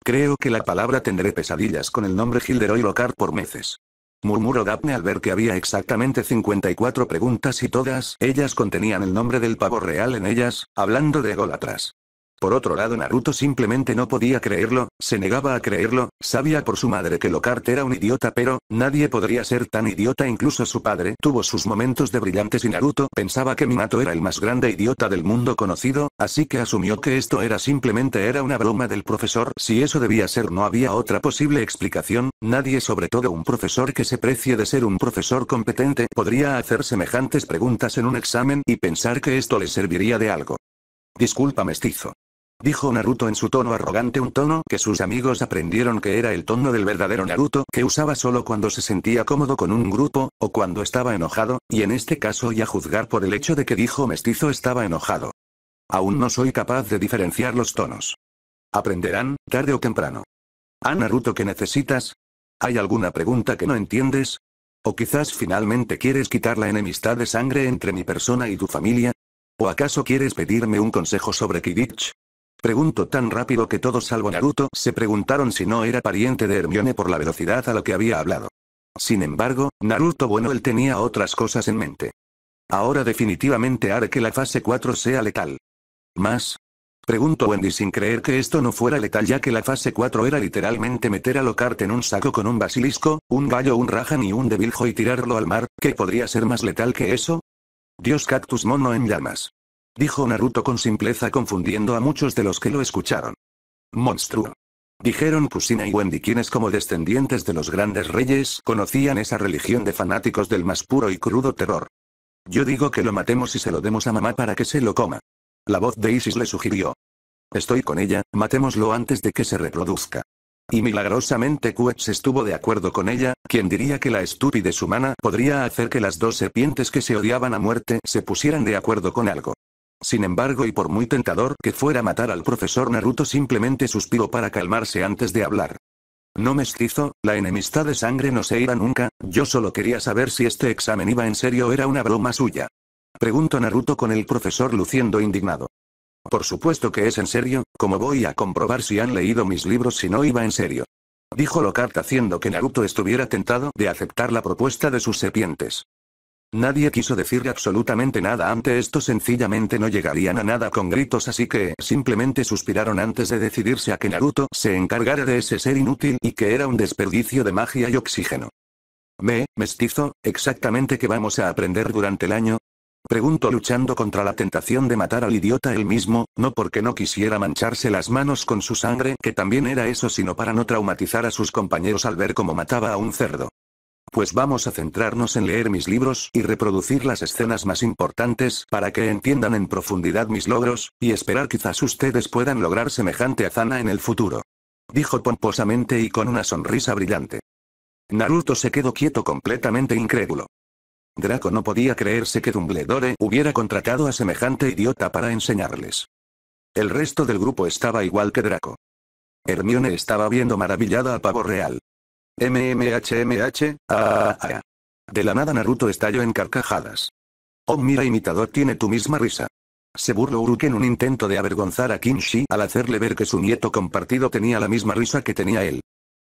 Creo que la palabra tendré pesadillas con el nombre Gilderoy Lockhart por meses. Murmuró Daphne al ver que había exactamente 54 preguntas y todas ellas contenían el nombre del pavo real en ellas, hablando de Golatras. Por otro lado Naruto simplemente no podía creerlo, se negaba a creerlo, sabía por su madre que Lockhart era un idiota pero, nadie podría ser tan idiota incluso su padre tuvo sus momentos de brillantes y Naruto pensaba que Minato era el más grande idiota del mundo conocido, así que asumió que esto era simplemente era una broma del profesor si eso debía ser no había otra posible explicación, nadie sobre todo un profesor que se precie de ser un profesor competente podría hacer semejantes preguntas en un examen y pensar que esto le serviría de algo. Disculpa mestizo. Dijo Naruto en su tono arrogante un tono que sus amigos aprendieron que era el tono del verdadero Naruto que usaba solo cuando se sentía cómodo con un grupo, o cuando estaba enojado, y en este caso ya a juzgar por el hecho de que dijo mestizo estaba enojado. Aún no soy capaz de diferenciar los tonos. Aprenderán, tarde o temprano. ¿A ah, Naruto que necesitas? ¿Hay alguna pregunta que no entiendes? ¿O quizás finalmente quieres quitar la enemistad de sangre entre mi persona y tu familia? ¿O acaso quieres pedirme un consejo sobre Kidich? Pregunto tan rápido que todos salvo Naruto se preguntaron si no era pariente de Hermione por la velocidad a la que había hablado. Sin embargo, Naruto bueno él tenía otras cosas en mente. Ahora definitivamente haré que la fase 4 sea letal. ¿Más? Preguntó Wendy sin creer que esto no fuera letal ya que la fase 4 era literalmente meter a Locarte en un saco con un basilisco, un gallo, un rajan y un debiljo y tirarlo al mar, ¿qué podría ser más letal que eso? Dios Cactus Mono en llamas. Dijo Naruto con simpleza confundiendo a muchos de los que lo escucharon. Monstruo. Dijeron Kusina y Wendy quienes como descendientes de los grandes reyes conocían esa religión de fanáticos del más puro y crudo terror. Yo digo que lo matemos y se lo demos a mamá para que se lo coma. La voz de Isis le sugirió. Estoy con ella, matémoslo antes de que se reproduzca. Y milagrosamente Kuets estuvo de acuerdo con ella, quien diría que la estupidez humana podría hacer que las dos serpientes que se odiaban a muerte se pusieran de acuerdo con algo. Sin embargo y por muy tentador que fuera matar al profesor Naruto simplemente suspiró para calmarse antes de hablar. No me mestizo, la enemistad de sangre no se irá nunca, yo solo quería saber si este examen iba en serio o era una broma suya. Preguntó Naruto con el profesor luciendo indignado. Por supuesto que es en serio, como voy a comprobar si han leído mis libros si no iba en serio? Dijo Lockhart haciendo que Naruto estuviera tentado de aceptar la propuesta de sus serpientes. Nadie quiso decir absolutamente nada ante esto, sencillamente no llegarían a nada con gritos, así que simplemente suspiraron antes de decidirse a que Naruto se encargara de ese ser inútil y que era un desperdicio de magia y oxígeno. ¿Me, mestizo, exactamente qué vamos a aprender durante el año? Pregunto luchando contra la tentación de matar al idiota él mismo, no porque no quisiera mancharse las manos con su sangre, que también era eso, sino para no traumatizar a sus compañeros al ver cómo mataba a un cerdo pues vamos a centrarnos en leer mis libros y reproducir las escenas más importantes para que entiendan en profundidad mis logros, y esperar quizás ustedes puedan lograr semejante hazaña en el futuro. Dijo pomposamente y con una sonrisa brillante. Naruto se quedó quieto completamente incrédulo. Draco no podía creerse que Dumbledore hubiera contratado a semejante idiota para enseñarles. El resto del grupo estaba igual que Draco. Hermione estaba viendo maravillada a Pavo Real. MMHMH, ah, De la nada Naruto estalló en carcajadas. Oh mira imitador tiene tu misma risa. Se burló Uruk en un intento de avergonzar a Kinshi al hacerle ver que su nieto compartido tenía la misma risa que tenía él.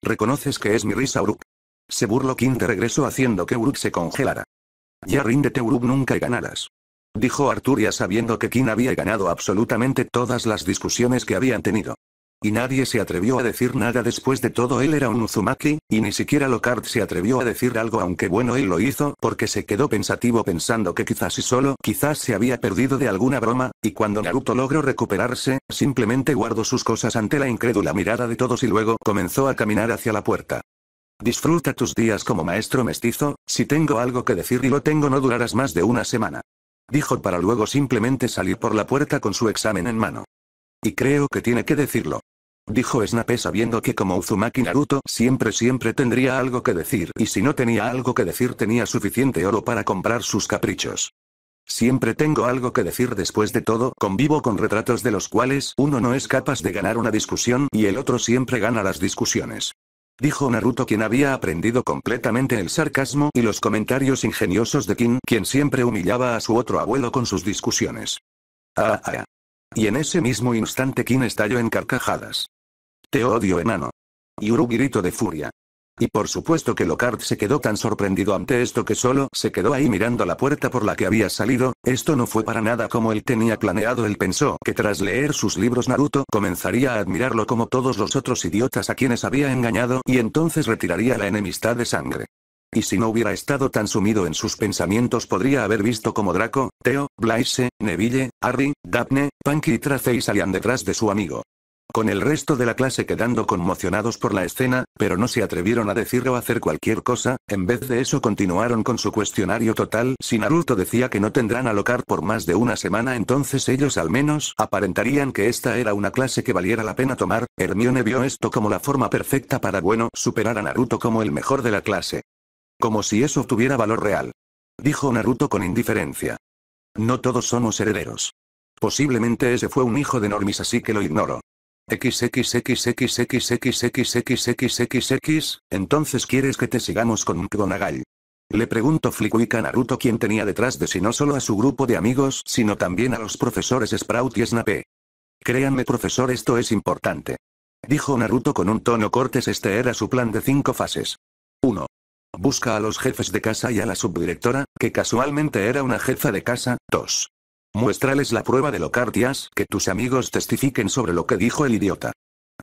¿Reconoces que es mi risa Uruk? Se burló Kim de regreso haciendo que Uruk se congelara. Ya ríndete Uruk nunca ganarás. Dijo Arturia sabiendo que Kim había ganado absolutamente todas las discusiones que habían tenido. Y nadie se atrevió a decir nada después de todo él era un Uzumaki, y ni siquiera Lockhart se atrevió a decir algo aunque bueno él lo hizo porque se quedó pensativo pensando que quizás y solo quizás se había perdido de alguna broma, y cuando Naruto logró recuperarse, simplemente guardó sus cosas ante la incrédula mirada de todos y luego comenzó a caminar hacia la puerta. Disfruta tus días como maestro mestizo, si tengo algo que decir y lo tengo no durarás más de una semana. Dijo para luego simplemente salir por la puerta con su examen en mano. Y creo que tiene que decirlo. Dijo Snape sabiendo que como Uzumaki Naruto siempre siempre tendría algo que decir y si no tenía algo que decir tenía suficiente oro para comprar sus caprichos. Siempre tengo algo que decir después de todo, convivo con retratos de los cuales uno no es capaz de ganar una discusión y el otro siempre gana las discusiones. Dijo Naruto quien había aprendido completamente el sarcasmo y los comentarios ingeniosos de Kim, quien siempre humillaba a su otro abuelo con sus discusiones. Ah, ah, ah. Y en ese mismo instante Kim estalló en carcajadas. Te odio, enano. Y un de furia. Y por supuesto que Lockhart se quedó tan sorprendido ante esto que solo se quedó ahí mirando la puerta por la que había salido, esto no fue para nada como él tenía planeado él pensó que tras leer sus libros Naruto comenzaría a admirarlo como todos los otros idiotas a quienes había engañado y entonces retiraría la enemistad de sangre y si no hubiera estado tan sumido en sus pensamientos podría haber visto como Draco, Theo, Blaise, Neville, Harry, Daphne, Punky y Tracey salían detrás de su amigo. Con el resto de la clase quedando conmocionados por la escena, pero no se atrevieron a decir o hacer cualquier cosa, en vez de eso continuaron con su cuestionario total. Si Naruto decía que no tendrán a por más de una semana entonces ellos al menos aparentarían que esta era una clase que valiera la pena tomar, Hermione vio esto como la forma perfecta para bueno superar a Naruto como el mejor de la clase. Como si eso tuviera valor real. Dijo Naruto con indiferencia. No todos somos herederos. Posiblemente ese fue un hijo de Normis así que lo ignoro. XXXXXXXXXXXX entonces quieres que te sigamos con un Mkdonagai. Le preguntó Flikuika a Naruto quién tenía detrás de sí no solo a su grupo de amigos sino también a los profesores Sprout y Snape. Créanme profesor esto es importante. Dijo Naruto con un tono cortés este era su plan de cinco fases. 1. Busca a los jefes de casa y a la subdirectora, que casualmente era una jefa de casa, 2. Muéstrales la prueba de Locartias, que tus amigos testifiquen sobre lo que dijo el idiota.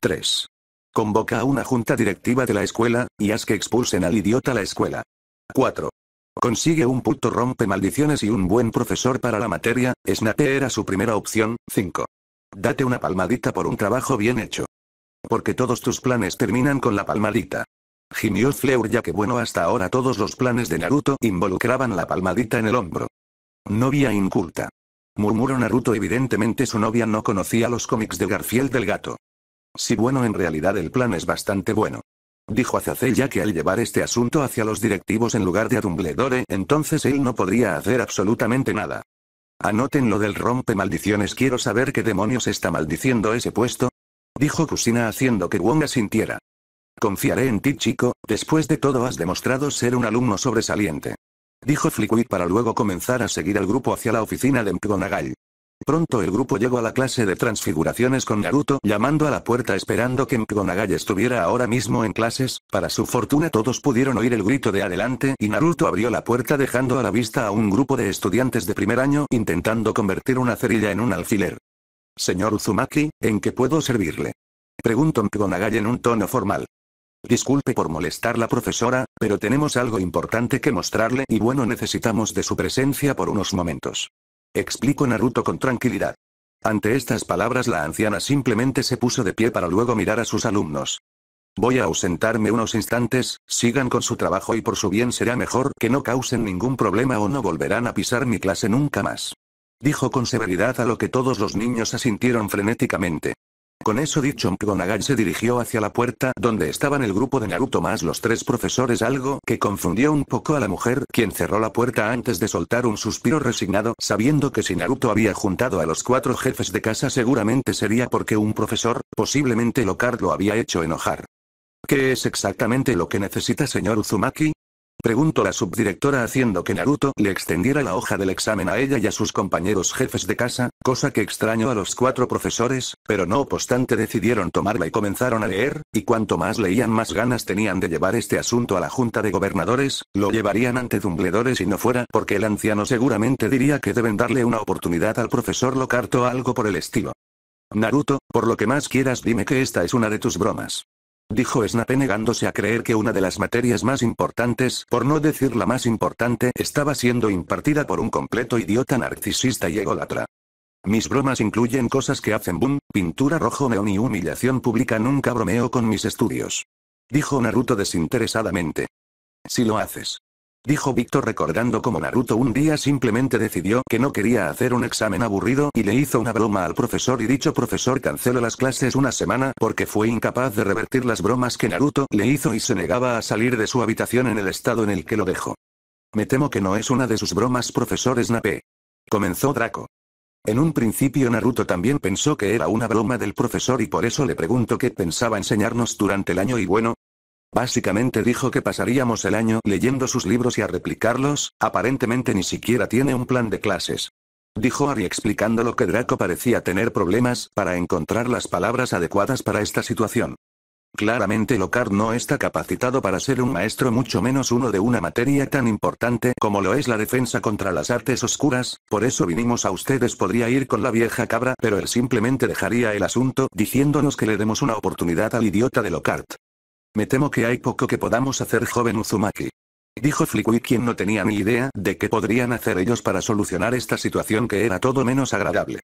3. Convoca a una junta directiva de la escuela, y haz que expulsen al idiota la escuela. 4. Consigue un puto rompe maldiciones y un buen profesor para la materia, Snape era su primera opción. 5. Date una palmadita por un trabajo bien hecho. Porque todos tus planes terminan con la palmadita. Gimió Fleur ya que bueno hasta ahora todos los planes de Naruto involucraban la palmadita en el hombro. Novia inculta. Murmuró Naruto evidentemente su novia no conocía los cómics de Garfield del gato. Si bueno en realidad el plan es bastante bueno. Dijo Azazel ya que al llevar este asunto hacia los directivos en lugar de a Dumbledore entonces él no podría hacer absolutamente nada. Anoten lo del rompe maldiciones quiero saber qué demonios está maldiciendo ese puesto. Dijo Kusina haciendo que Wong sintiera Confiaré en ti chico, después de todo has demostrado ser un alumno sobresaliente. Dijo Flickwick para luego comenzar a seguir al grupo hacia la oficina de McGonagall. Pronto el grupo llegó a la clase de transfiguraciones con Naruto llamando a la puerta esperando que McGonagall estuviera ahora mismo en clases, para su fortuna todos pudieron oír el grito de adelante y Naruto abrió la puerta dejando a la vista a un grupo de estudiantes de primer año intentando convertir una cerilla en un alfiler. Señor Uzumaki, ¿en qué puedo servirle? Preguntó McGonagall en un tono formal. Disculpe por molestar la profesora, pero tenemos algo importante que mostrarle y bueno necesitamos de su presencia por unos momentos. Explico Naruto con tranquilidad. Ante estas palabras la anciana simplemente se puso de pie para luego mirar a sus alumnos. Voy a ausentarme unos instantes, sigan con su trabajo y por su bien será mejor que no causen ningún problema o no volverán a pisar mi clase nunca más. Dijo con severidad a lo que todos los niños asintieron frenéticamente. Con eso dicho McGonagall se dirigió hacia la puerta donde estaban el grupo de Naruto más los tres profesores algo que confundió un poco a la mujer quien cerró la puerta antes de soltar un suspiro resignado sabiendo que si Naruto había juntado a los cuatro jefes de casa seguramente sería porque un profesor, posiblemente Locard lo había hecho enojar. ¿Qué es exactamente lo que necesita señor Uzumaki? Preguntó la subdirectora haciendo que Naruto le extendiera la hoja del examen a ella y a sus compañeros jefes de casa, cosa que extrañó a los cuatro profesores, pero no obstante decidieron tomarla y comenzaron a leer, y cuanto más leían más ganas tenían de llevar este asunto a la Junta de Gobernadores, lo llevarían ante Dumbledore si no fuera porque el anciano seguramente diría que deben darle una oportunidad al profesor Locarto o algo por el estilo. Naruto, por lo que más quieras dime que esta es una de tus bromas dijo Snape negándose a creer que una de las materias más importantes, por no decir la más importante, estaba siendo impartida por un completo idiota narcisista y ególatra. Mis bromas incluyen cosas que hacen boom, pintura rojo neón y humillación pública nunca bromeo con mis estudios. Dijo Naruto desinteresadamente. Si lo haces. Dijo Víctor recordando cómo Naruto un día simplemente decidió que no quería hacer un examen aburrido y le hizo una broma al profesor y dicho profesor canceló las clases una semana porque fue incapaz de revertir las bromas que Naruto le hizo y se negaba a salir de su habitación en el estado en el que lo dejó. Me temo que no es una de sus bromas profesor Snape. Comenzó Draco. En un principio Naruto también pensó que era una broma del profesor y por eso le preguntó qué pensaba enseñarnos durante el año y bueno, Básicamente dijo que pasaríamos el año leyendo sus libros y a replicarlos, aparentemente ni siquiera tiene un plan de clases. Dijo Ari explicando lo que Draco parecía tener problemas para encontrar las palabras adecuadas para esta situación. Claramente Lockhart no está capacitado para ser un maestro mucho menos uno de una materia tan importante como lo es la defensa contra las artes oscuras, por eso vinimos a ustedes podría ir con la vieja cabra pero él simplemente dejaría el asunto diciéndonos que le demos una oportunidad al idiota de Lockhart. Me temo que hay poco que podamos hacer joven Uzumaki. Dijo Flikui quien no tenía ni idea de qué podrían hacer ellos para solucionar esta situación que era todo menos agradable.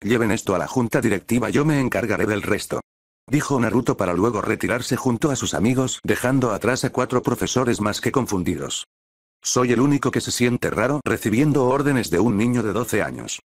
Lleven esto a la junta directiva yo me encargaré del resto. Dijo Naruto para luego retirarse junto a sus amigos dejando atrás a cuatro profesores más que confundidos. Soy el único que se siente raro recibiendo órdenes de un niño de 12 años.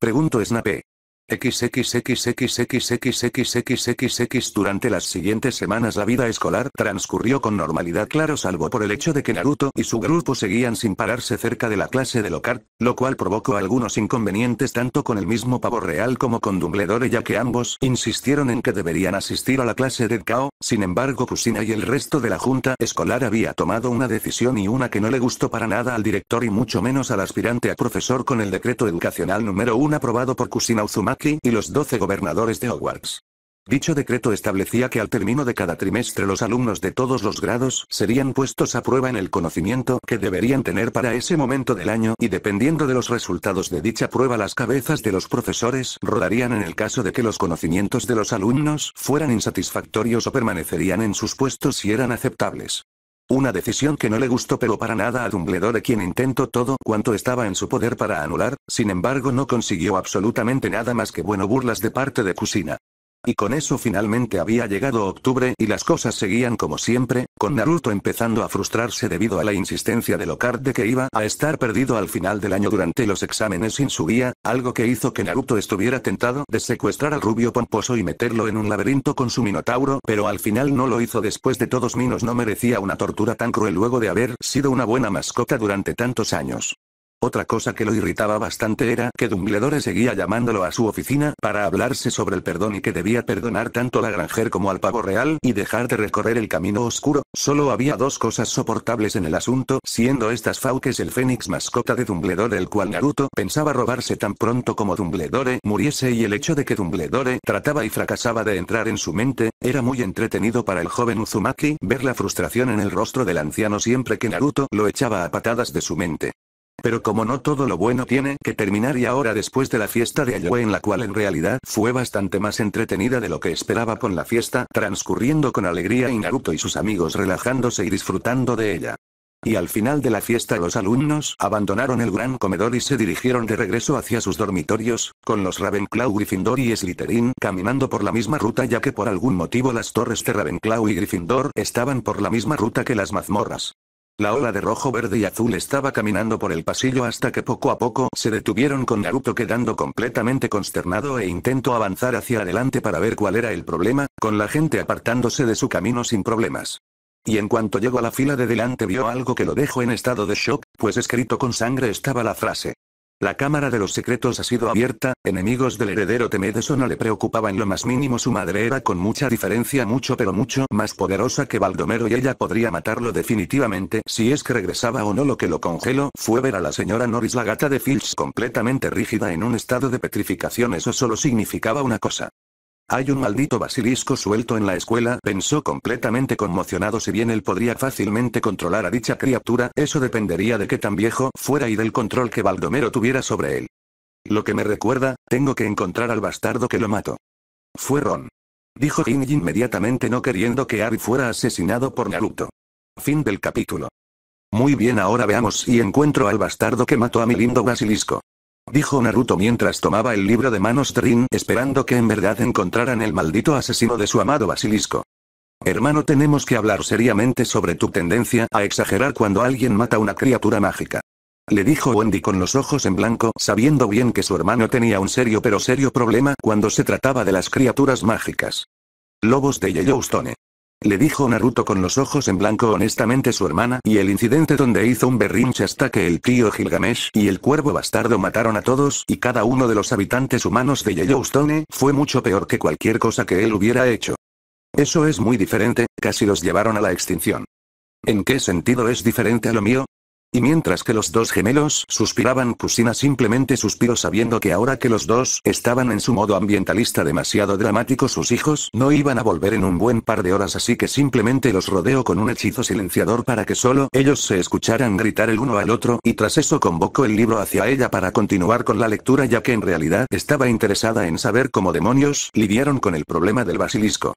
Pregunto Snape. XXXXXXXXXX Durante las siguientes semanas la vida escolar transcurrió con normalidad claro salvo por el hecho de que Naruto y su grupo seguían sin pararse cerca de la clase de Lockhart, lo cual provocó algunos inconvenientes tanto con el mismo pavo real como con Dumbledore ya que ambos insistieron en que deberían asistir a la clase de Kao, sin embargo Kusina y el resto de la junta escolar había tomado una decisión y una que no le gustó para nada al director y mucho menos al aspirante a profesor con el decreto educacional número 1 aprobado por Kusina Uzumaki y los 12 gobernadores de Hogwarts. Dicho decreto establecía que al término de cada trimestre los alumnos de todos los grados serían puestos a prueba en el conocimiento que deberían tener para ese momento del año y dependiendo de los resultados de dicha prueba las cabezas de los profesores rodarían en el caso de que los conocimientos de los alumnos fueran insatisfactorios o permanecerían en sus puestos si eran aceptables. Una decisión que no le gustó pero para nada a Dumbledore quien intentó todo cuanto estaba en su poder para anular, sin embargo no consiguió absolutamente nada más que bueno burlas de parte de Cusina. Y con eso finalmente había llegado octubre y las cosas seguían como siempre, con Naruto empezando a frustrarse debido a la insistencia de Locard de que iba a estar perdido al final del año durante los exámenes sin su guía, algo que hizo que Naruto estuviera tentado de secuestrar al rubio pomposo y meterlo en un laberinto con su minotauro, pero al final no lo hizo después de todos Minos no merecía una tortura tan cruel luego de haber sido una buena mascota durante tantos años. Otra cosa que lo irritaba bastante era que Dumbledore seguía llamándolo a su oficina para hablarse sobre el perdón y que debía perdonar tanto a la granjer como al pavo real y dejar de recorrer el camino oscuro, solo había dos cosas soportables en el asunto, siendo estas Fauques el fénix mascota de Dumbledore el cual Naruto pensaba robarse tan pronto como Dumbledore muriese y el hecho de que Dumbledore trataba y fracasaba de entrar en su mente, era muy entretenido para el joven Uzumaki ver la frustración en el rostro del anciano siempre que Naruto lo echaba a patadas de su mente. Pero como no todo lo bueno tiene que terminar y ahora después de la fiesta de en la cual en realidad fue bastante más entretenida de lo que esperaba con la fiesta transcurriendo con alegría y Naruto y sus amigos relajándose y disfrutando de ella. Y al final de la fiesta los alumnos abandonaron el gran comedor y se dirigieron de regreso hacia sus dormitorios, con los Ravenclaw, Gryffindor y Slytherin caminando por la misma ruta ya que por algún motivo las torres de Ravenclaw y Gryffindor estaban por la misma ruta que las mazmorras. La ola de rojo, verde y azul estaba caminando por el pasillo hasta que poco a poco se detuvieron con Naruto quedando completamente consternado e intentó avanzar hacia adelante para ver cuál era el problema, con la gente apartándose de su camino sin problemas. Y en cuanto llegó a la fila de delante vio algo que lo dejó en estado de shock, pues escrito con sangre estaba la frase. La Cámara de los Secretos ha sido abierta, enemigos del heredero eso no le preocupaba en lo más mínimo su madre era con mucha diferencia mucho pero mucho más poderosa que Baldomero y ella podría matarlo definitivamente si es que regresaba o no lo que lo congeló fue ver a la señora Norris la gata de Filch completamente rígida en un estado de petrificación eso solo significaba una cosa. Hay un maldito basilisco suelto en la escuela, pensó completamente conmocionado si bien él podría fácilmente controlar a dicha criatura, eso dependería de que tan viejo fuera y del control que Baldomero tuviera sobre él. Lo que me recuerda, tengo que encontrar al bastardo que lo mató. Fue Ron. Dijo Jin inmediatamente no queriendo que Ari fuera asesinado por Naruto. Fin del capítulo. Muy bien ahora veamos si encuentro al bastardo que mató a mi lindo basilisco. Dijo Naruto mientras tomaba el libro de manos de Rin esperando que en verdad encontraran el maldito asesino de su amado basilisco. Hermano tenemos que hablar seriamente sobre tu tendencia a exagerar cuando alguien mata una criatura mágica. Le dijo Wendy con los ojos en blanco sabiendo bien que su hermano tenía un serio pero serio problema cuando se trataba de las criaturas mágicas. Lobos de Yellowstone. Le dijo Naruto con los ojos en blanco honestamente su hermana y el incidente donde hizo un berrinche hasta que el tío Gilgamesh y el cuervo bastardo mataron a todos y cada uno de los habitantes humanos de Yellowstone fue mucho peor que cualquier cosa que él hubiera hecho. Eso es muy diferente, casi los llevaron a la extinción. ¿En qué sentido es diferente a lo mío? Y mientras que los dos gemelos suspiraban, Cusina simplemente suspiró sabiendo que ahora que los dos estaban en su modo ambientalista demasiado dramático, sus hijos no iban a volver en un buen par de horas, así que simplemente los rodeó con un hechizo silenciador para que solo ellos se escucharan gritar el uno al otro, y tras eso convocó el libro hacia ella para continuar con la lectura, ya que en realidad estaba interesada en saber cómo demonios lidiaron con el problema del basilisco.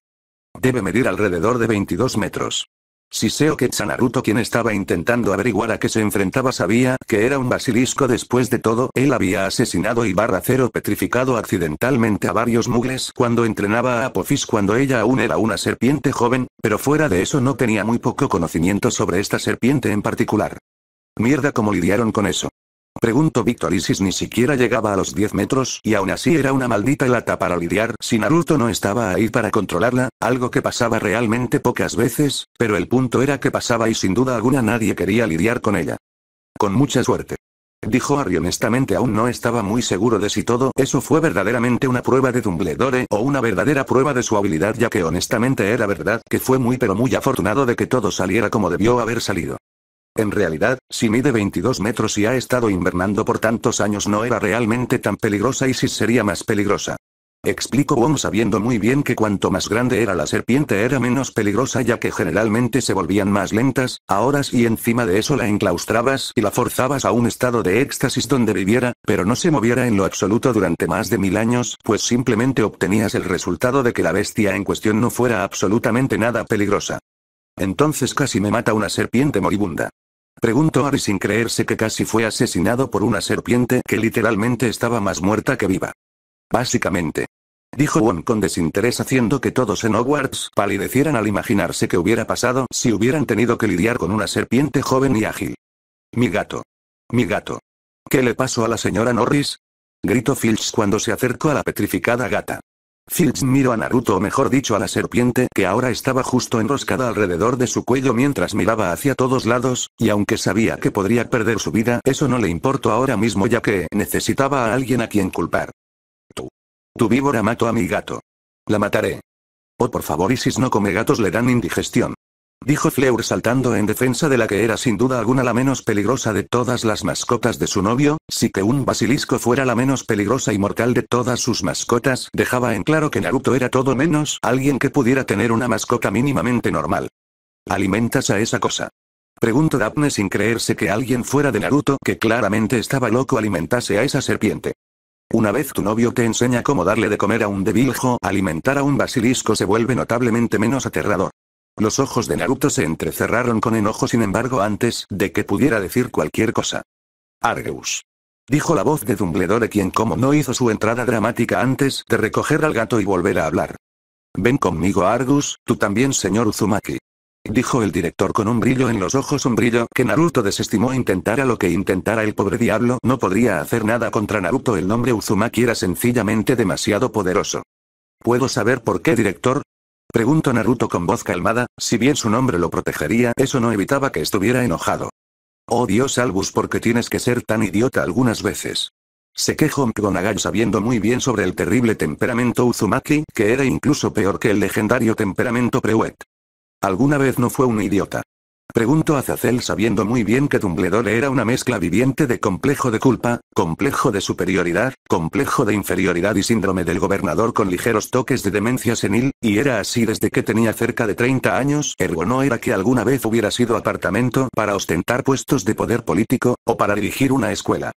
Debe medir alrededor de 22 metros. Siseo que quien estaba intentando averiguar a qué se enfrentaba sabía que era un basilisco después de todo él había asesinado y barra cero petrificado accidentalmente a varios mugles cuando entrenaba a Apophis cuando ella aún era una serpiente joven, pero fuera de eso no tenía muy poco conocimiento sobre esta serpiente en particular. Mierda como lidiaron con eso. Preguntó Víctor ni siquiera llegaba a los 10 metros y aún así era una maldita lata para lidiar si Naruto no estaba ahí para controlarla, algo que pasaba realmente pocas veces, pero el punto era que pasaba y sin duda alguna nadie quería lidiar con ella. Con mucha suerte. Dijo Harry honestamente aún no estaba muy seguro de si todo eso fue verdaderamente una prueba de Dumbledore o una verdadera prueba de su habilidad ya que honestamente era verdad que fue muy pero muy afortunado de que todo saliera como debió haber salido. En realidad, si mide 22 metros y ha estado invernando por tantos años no era realmente tan peligrosa y si sería más peligrosa. Explico, Wong sabiendo muy bien que cuanto más grande era la serpiente era menos peligrosa ya que generalmente se volvían más lentas, a horas y encima de eso la enclaustrabas y la forzabas a un estado de éxtasis donde viviera, pero no se moviera en lo absoluto durante más de mil años, pues simplemente obtenías el resultado de que la bestia en cuestión no fuera absolutamente nada peligrosa. Entonces casi me mata una serpiente moribunda. Preguntó Ari sin creerse que casi fue asesinado por una serpiente que literalmente estaba más muerta que viva. Básicamente. Dijo Won con desinterés haciendo que todos en Hogwarts palidecieran al imaginarse que hubiera pasado si hubieran tenido que lidiar con una serpiente joven y ágil. Mi gato. Mi gato. ¿Qué le pasó a la señora Norris? Gritó Filch cuando se acercó a la petrificada gata. Filch miró a Naruto o mejor dicho a la serpiente que ahora estaba justo enroscada alrededor de su cuello mientras miraba hacia todos lados, y aunque sabía que podría perder su vida eso no le importó ahora mismo ya que necesitaba a alguien a quien culpar. Tú. Tu víbora mato a mi gato. La mataré. Oh por favor Isis no come gatos le dan indigestión dijo Fleur saltando en defensa de la que era sin duda alguna la menos peligrosa de todas las mascotas de su novio, si que un basilisco fuera la menos peligrosa y mortal de todas sus mascotas, dejaba en claro que Naruto era todo menos alguien que pudiera tener una mascota mínimamente normal. ¿Alimentas a esa cosa? Preguntó Daphne sin creerse que alguien fuera de Naruto que claramente estaba loco alimentase a esa serpiente. Una vez tu novio te enseña cómo darle de comer a un debiljo, alimentar a un basilisco se vuelve notablemente menos aterrador. Los ojos de Naruto se entrecerraron con enojo sin embargo antes de que pudiera decir cualquier cosa. Argus. Dijo la voz de Dumbledore quien como no hizo su entrada dramática antes de recoger al gato y volver a hablar. Ven conmigo Argus, tú también señor Uzumaki. Dijo el director con un brillo en los ojos un brillo que Naruto desestimó intentara lo que intentara el pobre diablo no podría hacer nada contra Naruto el nombre Uzumaki era sencillamente demasiado poderoso. ¿Puedo saber por qué director? Preguntó Naruto con voz calmada, si bien su nombre lo protegería, eso no evitaba que estuviera enojado. Oh Dios Albus, qué tienes que ser tan idiota algunas veces? Se quejó Mkgonagai sabiendo muy bien sobre el terrible temperamento Uzumaki, que era incluso peor que el legendario temperamento Prewet. Alguna vez no fue un idiota. Preguntó a Zacel sabiendo muy bien que Dumbledore era una mezcla viviente de complejo de culpa, complejo de superioridad, complejo de inferioridad y síndrome del gobernador con ligeros toques de demencia senil, y era así desde que tenía cerca de 30 años, ergo no era que alguna vez hubiera sido apartamento para ostentar puestos de poder político, o para dirigir una escuela.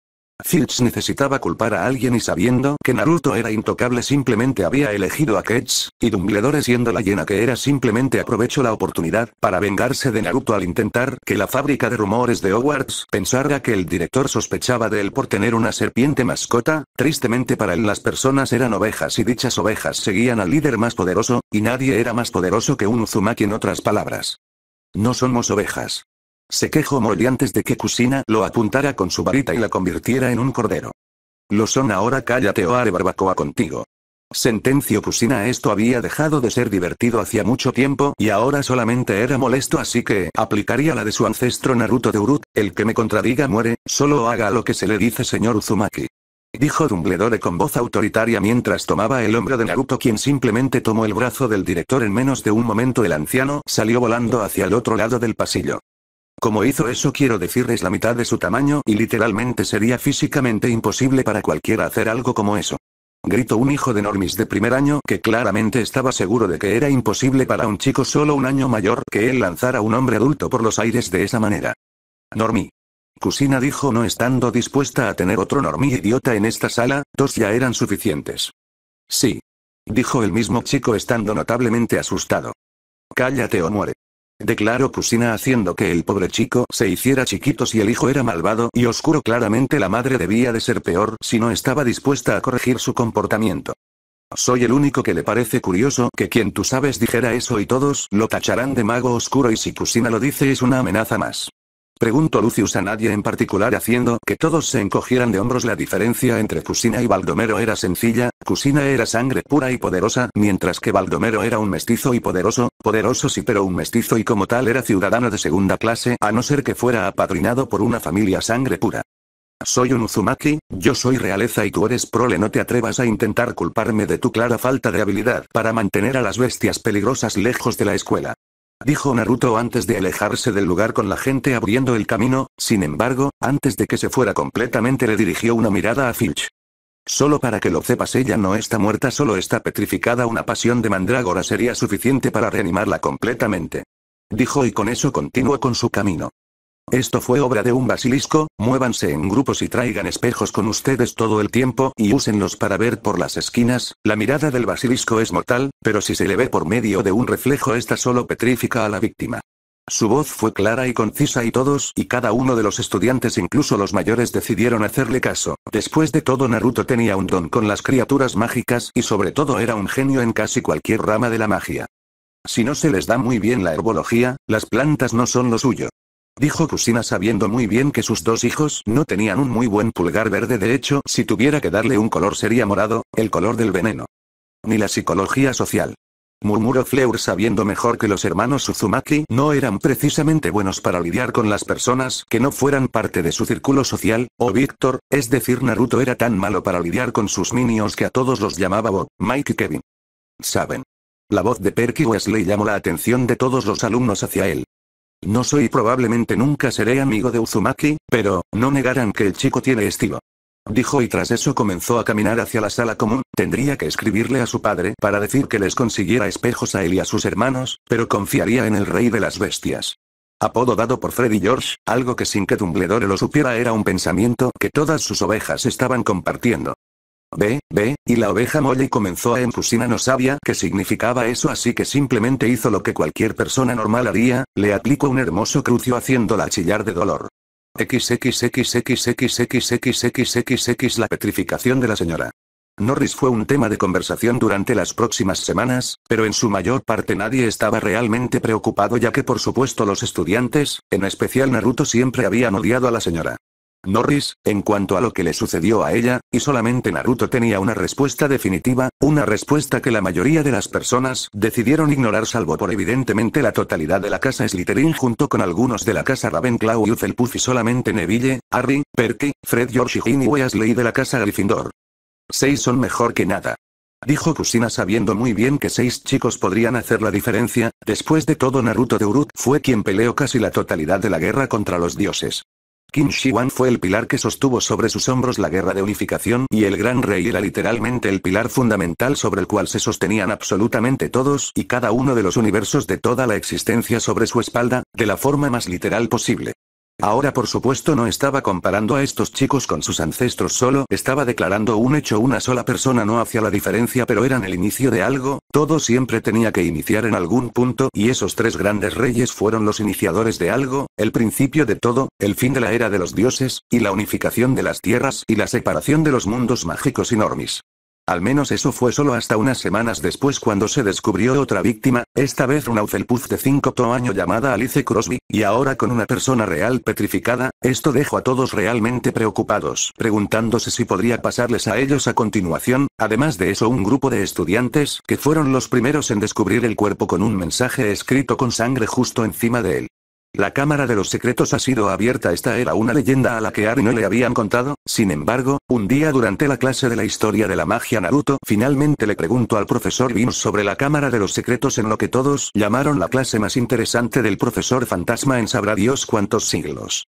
Filch necesitaba culpar a alguien y sabiendo que Naruto era intocable simplemente había elegido a Ketch, y Dumbledore siendo la llena que era simplemente aprovechó la oportunidad para vengarse de Naruto al intentar que la fábrica de rumores de Hogwarts pensara que el director sospechaba de él por tener una serpiente mascota, tristemente para él las personas eran ovejas y dichas ovejas seguían al líder más poderoso, y nadie era más poderoso que un Uzumaki en otras palabras. No somos ovejas. Se quejó Mori antes de que Kusina lo apuntara con su varita y la convirtiera en un cordero. Lo son ahora cállate o haré barbacoa contigo. Sentencio Kusina esto había dejado de ser divertido hacía mucho tiempo y ahora solamente era molesto así que aplicaría la de su ancestro Naruto de Urut, el que me contradiga muere, solo haga lo que se le dice señor Uzumaki. Dijo Dumbledore con voz autoritaria mientras tomaba el hombro de Naruto quien simplemente tomó el brazo del director en menos de un momento el anciano salió volando hacia el otro lado del pasillo. Como hizo eso quiero decir es la mitad de su tamaño y literalmente sería físicamente imposible para cualquiera hacer algo como eso. Gritó un hijo de Normis de primer año que claramente estaba seguro de que era imposible para un chico solo un año mayor que él lanzar a un hombre adulto por los aires de esa manera. Normí. Cusina dijo no estando dispuesta a tener otro Normie idiota en esta sala, dos ya eran suficientes. Sí. Dijo el mismo chico estando notablemente asustado. Cállate o muere declaró Cusina haciendo que el pobre chico se hiciera chiquito si el hijo era malvado y oscuro claramente la madre debía de ser peor si no estaba dispuesta a corregir su comportamiento. Soy el único que le parece curioso que quien tú sabes dijera eso y todos lo tacharán de mago oscuro y si Kusina lo dice es una amenaza más. Preguntó Lucius a nadie en particular haciendo que todos se encogieran de hombros. La diferencia entre Cusina y Baldomero era sencilla, Cusina era sangre pura y poderosa, mientras que Baldomero era un mestizo y poderoso, poderoso sí pero un mestizo y como tal era ciudadano de segunda clase a no ser que fuera apadrinado por una familia sangre pura. Soy un Uzumaki, yo soy realeza y tú eres prole. No te atrevas a intentar culparme de tu clara falta de habilidad para mantener a las bestias peligrosas lejos de la escuela dijo Naruto antes de alejarse del lugar con la gente abriendo el camino, sin embargo, antes de que se fuera completamente le dirigió una mirada a Filch. Solo para que lo sepas ella no está muerta solo está petrificada una pasión de mandrágora sería suficiente para reanimarla completamente. Dijo y con eso continuó con su camino. Esto fue obra de un basilisco, muévanse en grupos y traigan espejos con ustedes todo el tiempo y úsenlos para ver por las esquinas, la mirada del basilisco es mortal, pero si se le ve por medio de un reflejo esta solo petrifica a la víctima. Su voz fue clara y concisa y todos y cada uno de los estudiantes, incluso los mayores, decidieron hacerle caso. Después de todo, Naruto tenía un don con las criaturas mágicas y sobre todo era un genio en casi cualquier rama de la magia. Si no se les da muy bien la herbología, las plantas no son lo suyo dijo Kusina sabiendo muy bien que sus dos hijos no tenían un muy buen pulgar verde de hecho si tuviera que darle un color sería morado, el color del veneno. Ni la psicología social. Murmuró Fleur sabiendo mejor que los hermanos Suzumaki no eran precisamente buenos para lidiar con las personas que no fueran parte de su círculo social, o Víctor, es decir Naruto era tan malo para lidiar con sus niños que a todos los llamaba Bob, Mike y Kevin. Saben. La voz de Perky Wesley llamó la atención de todos los alumnos hacia él. No soy probablemente nunca seré amigo de Uzumaki, pero, no negarán que el chico tiene estilo. Dijo y tras eso comenzó a caminar hacia la sala común, tendría que escribirle a su padre para decir que les consiguiera espejos a él y a sus hermanos, pero confiaría en el rey de las bestias. Apodo dado por Freddy George, algo que sin que Dumbledore lo supiera era un pensamiento que todas sus ovejas estaban compartiendo. Ve, ve, y la oveja Molly comenzó a enfusina no sabía qué significaba eso así que simplemente hizo lo que cualquier persona normal haría, le aplicó un hermoso crucio haciéndola chillar de dolor. XXXXXXXXXXX la petrificación de la señora. Norris fue un tema de conversación durante las próximas semanas, pero en su mayor parte nadie estaba realmente preocupado ya que por supuesto los estudiantes, en especial Naruto siempre habían odiado a la señora. Norris, en cuanto a lo que le sucedió a ella, y solamente Naruto tenía una respuesta definitiva, una respuesta que la mayoría de las personas decidieron ignorar salvo por evidentemente la totalidad de la casa Slytherin junto con algunos de la casa Ravenclaw y Hufflepuff y solamente Neville, Harry, Perky, Fred George y Weasley de la casa Gryffindor. Seis son mejor que nada. Dijo Kusina sabiendo muy bien que seis chicos podrían hacer la diferencia, después de todo Naruto de Urut fue quien peleó casi la totalidad de la guerra contra los dioses. Qin Shi Huang fue el pilar que sostuvo sobre sus hombros la guerra de unificación y el gran rey era literalmente el pilar fundamental sobre el cual se sostenían absolutamente todos y cada uno de los universos de toda la existencia sobre su espalda, de la forma más literal posible. Ahora por supuesto no estaba comparando a estos chicos con sus ancestros solo, estaba declarando un hecho una sola persona no hacía la diferencia pero eran el inicio de algo, todo siempre tenía que iniciar en algún punto y esos tres grandes reyes fueron los iniciadores de algo, el principio de todo, el fin de la era de los dioses, y la unificación de las tierras y la separación de los mundos mágicos y normis. Al menos eso fue solo hasta unas semanas después cuando se descubrió otra víctima, esta vez una ucelpuz de 5 to año llamada Alice Crosby, y ahora con una persona real petrificada, esto dejó a todos realmente preocupados, preguntándose si podría pasarles a ellos a continuación, además de eso un grupo de estudiantes que fueron los primeros en descubrir el cuerpo con un mensaje escrito con sangre justo encima de él. La Cámara de los Secretos ha sido abierta. Esta era una leyenda a la que Ari no le habían contado. Sin embargo, un día durante la clase de la historia de la magia Naruto, finalmente le preguntó al profesor Bin sobre la Cámara de los Secretos en lo que todos llamaron la clase más interesante del profesor fantasma en sabrá Dios cuántos siglos.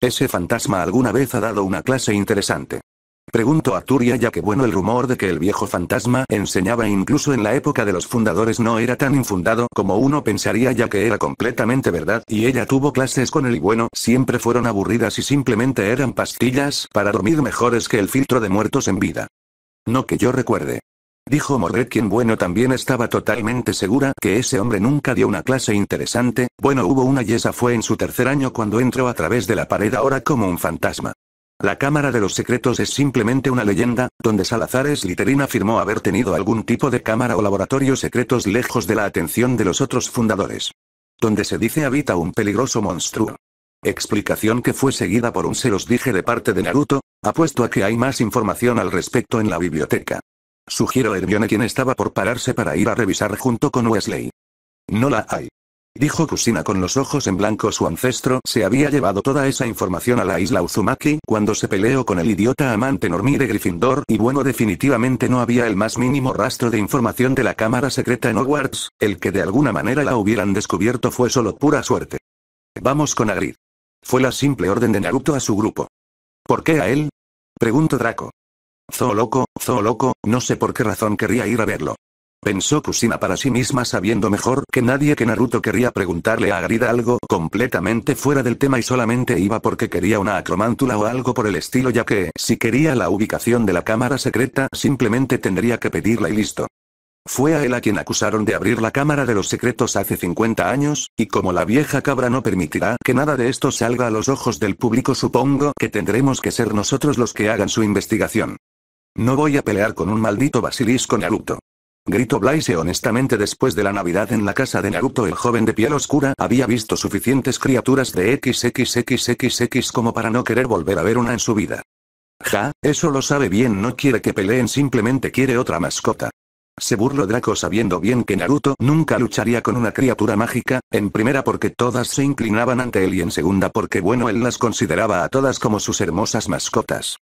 Ese fantasma alguna vez ha dado una clase interesante. Preguntó a Turia ya que bueno el rumor de que el viejo fantasma enseñaba incluso en la época de los fundadores no era tan infundado como uno pensaría ya que era completamente verdad y ella tuvo clases con él y bueno siempre fueron aburridas y simplemente eran pastillas para dormir mejores que el filtro de muertos en vida. No que yo recuerde. Dijo Mordred quien bueno también estaba totalmente segura que ese hombre nunca dio una clase interesante, bueno hubo una y esa fue en su tercer año cuando entró a través de la pared ahora como un fantasma. La Cámara de los Secretos es simplemente una leyenda, donde Salazares Slytherin afirmó haber tenido algún tipo de cámara o laboratorio secretos lejos de la atención de los otros fundadores. Donde se dice habita un peligroso monstruo. Explicación que fue seguida por un se los dije de parte de Naruto, apuesto a que hay más información al respecto en la biblioteca. Sugiero Hermione quien estaba por pararse para ir a revisar junto con Wesley. No la hay. Dijo Kusina con los ojos en blanco su ancestro se había llevado toda esa información a la isla Uzumaki, cuando se peleó con el idiota amante Normide de Gryffindor y bueno definitivamente no había el más mínimo rastro de información de la cámara secreta en Hogwarts, el que de alguna manera la hubieran descubierto fue solo pura suerte. Vamos con Agrid. Fue la simple orden de Naruto a su grupo. ¿Por qué a él? Preguntó Draco. Zoo loco, zoo loco, no sé por qué razón querría ir a verlo. Pensó Kusina para sí misma sabiendo mejor que nadie que Naruto quería preguntarle a Agrida algo completamente fuera del tema y solamente iba porque quería una acromántula o algo por el estilo ya que si quería la ubicación de la cámara secreta simplemente tendría que pedirla y listo. Fue a él a quien acusaron de abrir la Cámara de los Secretos hace 50 años, y como la vieja cabra no permitirá que nada de esto salga a los ojos del público supongo que tendremos que ser nosotros los que hagan su investigación. No voy a pelear con un maldito basilisco Naruto. Gritó Blaise honestamente después de la Navidad en la casa de Naruto el joven de piel oscura había visto suficientes criaturas de XXXXX como para no querer volver a ver una en su vida. Ja, eso lo sabe bien no quiere que peleen simplemente quiere otra mascota. Se burló Draco sabiendo bien que Naruto nunca lucharía con una criatura mágica, en primera porque todas se inclinaban ante él y en segunda porque bueno él las consideraba a todas como sus hermosas mascotas.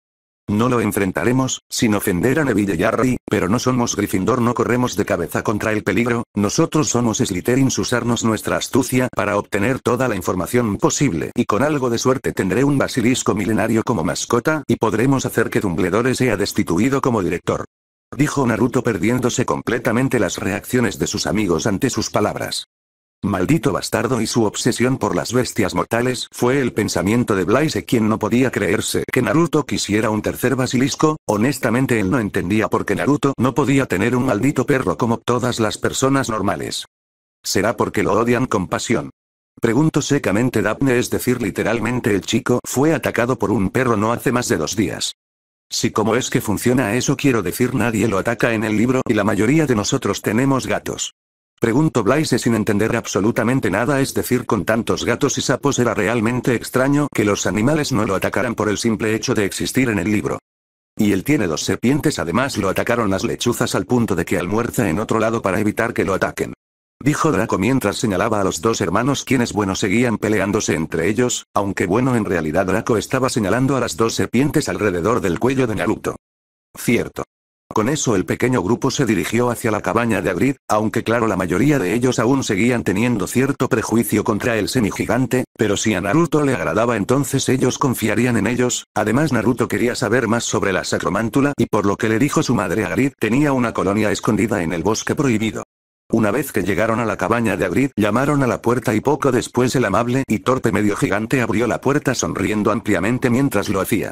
No lo enfrentaremos, sin ofender a Neville y Harry, pero no somos Gryffindor no corremos de cabeza contra el peligro, nosotros somos Slytherin usarnos nuestra astucia para obtener toda la información posible y con algo de suerte tendré un basilisco milenario como mascota y podremos hacer que Dumbledore sea destituido como director. Dijo Naruto perdiéndose completamente las reacciones de sus amigos ante sus palabras. Maldito bastardo y su obsesión por las bestias mortales fue el pensamiento de Blaise quien no podía creerse que Naruto quisiera un tercer basilisco, honestamente él no entendía por qué Naruto no podía tener un maldito perro como todas las personas normales. ¿Será porque lo odian con pasión? Pregunto secamente Daphne es decir literalmente el chico fue atacado por un perro no hace más de dos días. Si como es que funciona eso quiero decir nadie lo ataca en el libro y la mayoría de nosotros tenemos gatos. Preguntó Blaise sin entender absolutamente nada, es decir, con tantos gatos y sapos era realmente extraño que los animales no lo atacaran por el simple hecho de existir en el libro. Y él tiene dos serpientes, además lo atacaron las lechuzas al punto de que almuerza en otro lado para evitar que lo ataquen. Dijo Draco mientras señalaba a los dos hermanos quienes bueno seguían peleándose entre ellos, aunque bueno en realidad Draco estaba señalando a las dos serpientes alrededor del cuello de Naruto. Cierto. Con eso el pequeño grupo se dirigió hacia la cabaña de Agrid, aunque claro la mayoría de ellos aún seguían teniendo cierto prejuicio contra el semigigante, pero si a Naruto le agradaba entonces ellos confiarían en ellos, además Naruto quería saber más sobre la sacromántula y por lo que le dijo su madre Agrid tenía una colonia escondida en el bosque prohibido. Una vez que llegaron a la cabaña de Agrid, llamaron a la puerta y poco después el amable y torpe medio gigante abrió la puerta sonriendo ampliamente mientras lo hacía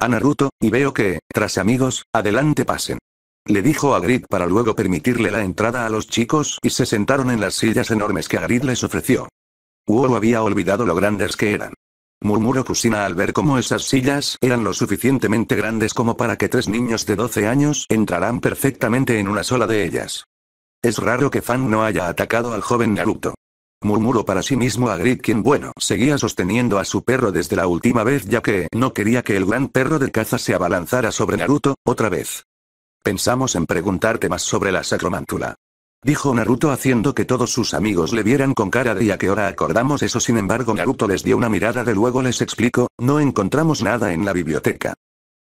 a Naruto, y veo que, tras amigos, adelante pasen. Le dijo a Grid para luego permitirle la entrada a los chicos y se sentaron en las sillas enormes que Grid les ofreció. Uo había olvidado lo grandes que eran. Murmuró Kusina al ver cómo esas sillas eran lo suficientemente grandes como para que tres niños de 12 años entraran perfectamente en una sola de ellas. Es raro que Fan no haya atacado al joven Naruto. Murmuró para sí mismo a Grit quien bueno seguía sosteniendo a su perro desde la última vez ya que no quería que el gran perro de caza se abalanzara sobre Naruto, otra vez. Pensamos en preguntarte más sobre la sacromántula. Dijo Naruto haciendo que todos sus amigos le vieran con cara de ya que ahora acordamos eso sin embargo Naruto les dio una mirada de luego les explico, no encontramos nada en la biblioteca.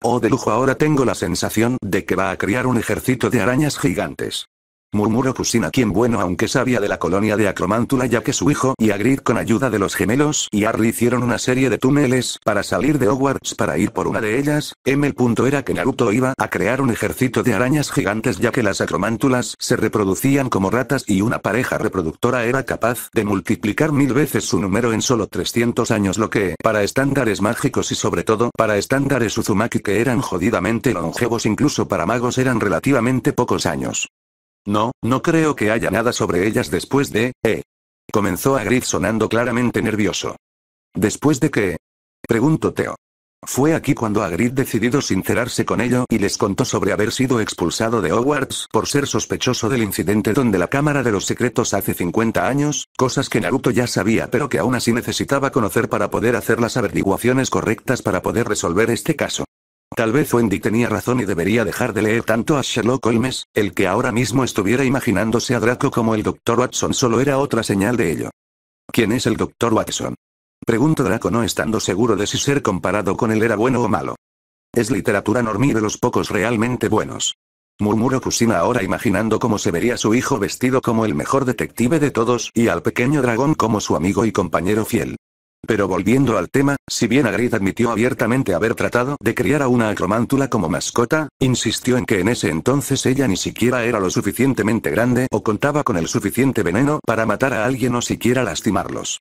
Oh de lujo ahora tengo la sensación de que va a criar un ejército de arañas gigantes. Murmuró Kusina quien bueno aunque sabía de la colonia de Acromántula ya que su hijo y Agrid con ayuda de los gemelos y Harry hicieron una serie de túneles para salir de Hogwarts para ir por una de ellas, M el punto era que Naruto iba a crear un ejército de arañas gigantes ya que las acromántulas se reproducían como ratas y una pareja reproductora era capaz de multiplicar mil veces su número en solo 300 años lo que, para estándares mágicos y sobre todo para estándares Uzumaki que eran jodidamente longevos incluso para magos eran relativamente pocos años. No, no creo que haya nada sobre ellas después de, eh. Comenzó a sonando claramente nervioso. Después de qué? Preguntó Teo. Fue aquí cuando Agrid decidido sincerarse con ello y les contó sobre haber sido expulsado de Hogwarts por ser sospechoso del incidente donde la Cámara de los Secretos hace 50 años, cosas que Naruto ya sabía pero que aún así necesitaba conocer para poder hacer las averiguaciones correctas para poder resolver este caso. Tal vez Wendy tenía razón y debería dejar de leer tanto a Sherlock Holmes, el que ahora mismo estuviera imaginándose a Draco como el Dr. Watson solo era otra señal de ello. ¿Quién es el Dr. Watson? Preguntó Draco no estando seguro de si ser comparado con él era bueno o malo. Es literatura normie de los pocos realmente buenos. Murmuró Cusina ahora imaginando cómo se vería su hijo vestido como el mejor detective de todos y al pequeño dragón como su amigo y compañero fiel. Pero volviendo al tema, si bien Agrid admitió abiertamente haber tratado de criar a una acromántula como mascota, insistió en que en ese entonces ella ni siquiera era lo suficientemente grande o contaba con el suficiente veneno para matar a alguien o siquiera lastimarlos.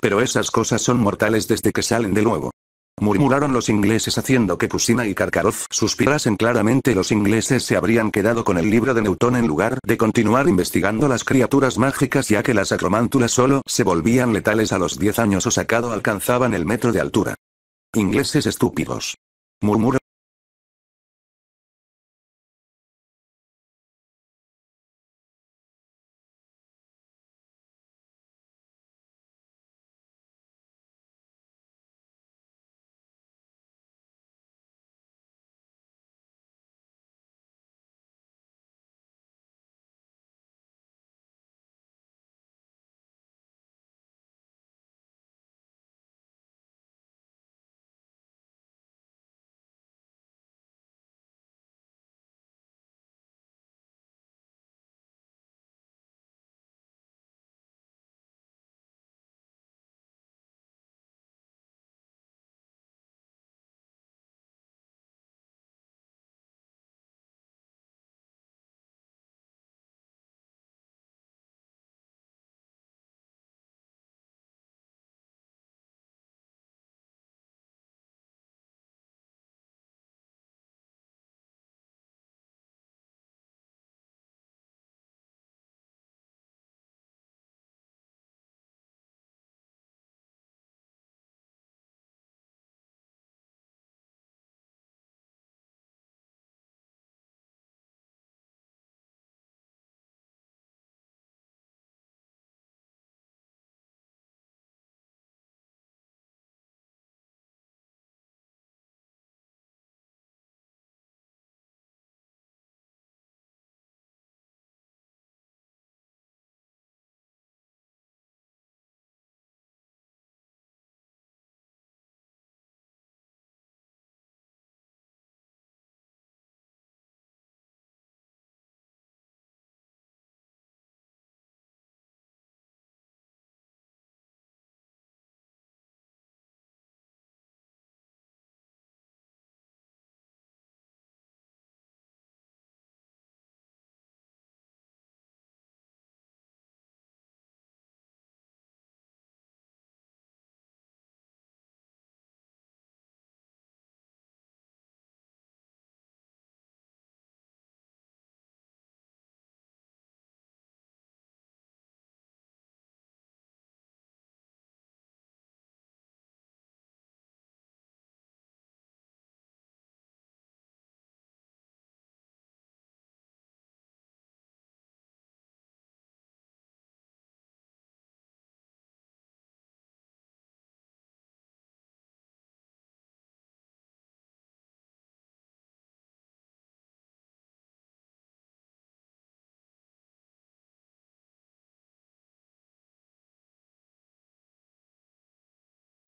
Pero esas cosas son mortales desde que salen de nuevo murmuraron los ingleses haciendo que Kusina y karkarov suspirasen claramente los ingleses se habrían quedado con el libro de Newton en lugar de continuar investigando las criaturas mágicas ya que las acromántulas solo se volvían letales a los 10 años o sacado alcanzaban el metro de altura. Ingleses estúpidos. Murmuró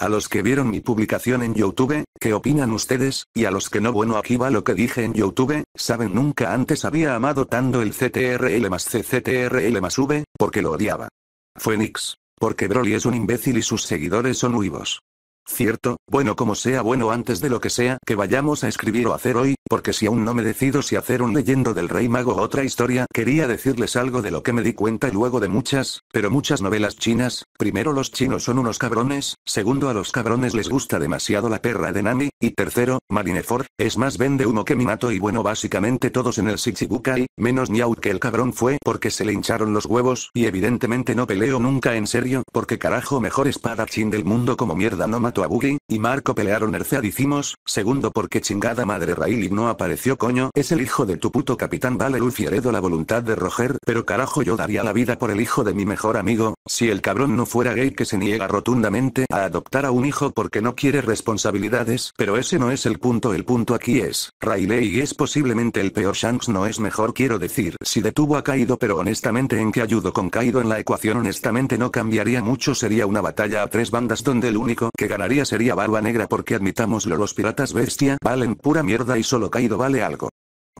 A los que vieron mi publicación en Youtube, ¿qué opinan ustedes? Y a los que no bueno aquí va lo que dije en Youtube, saben nunca antes había amado tanto el CTRL más CCTRL más V, porque lo odiaba. Fue Nix. Porque Broly es un imbécil y sus seguidores son huivos. Cierto, bueno como sea bueno antes de lo que sea que vayamos a escribir o hacer hoy, porque si aún no me decido si hacer un leyendo del rey mago o otra historia, quería decirles algo de lo que me di cuenta luego de muchas, pero muchas novelas chinas, primero los chinos son unos cabrones, segundo a los cabrones les gusta demasiado la perra de Nami, y tercero, Marineford, es más vende uno que Minato y bueno básicamente todos en el Shichibukai, menos Niau que el cabrón fue porque se le hincharon los huevos y evidentemente no peleo nunca en serio porque carajo mejor chin del mundo como mierda no mato a Buggy, y Marco pelearon Ercead hicimos, segundo porque chingada madre Riley no apareció coño es el hijo de tu puto capitán vale y heredo la voluntad de Roger pero carajo yo daría la vida por el hijo de mi mejor amigo, si el cabrón no fuera gay que se niega rotundamente a adoptar a un hijo porque no quiere responsabilidades pero ese no es el punto el punto aquí es, Riley es posiblemente el peor Shanks no es mejor quiero decir si detuvo a Kaido pero honestamente en qué ayudo con Kaido en la ecuación honestamente no cambiaría mucho sería una batalla a tres bandas donde el único que gana sería Barba Negra porque admitámoslo los piratas bestia valen pura mierda y solo caído vale algo.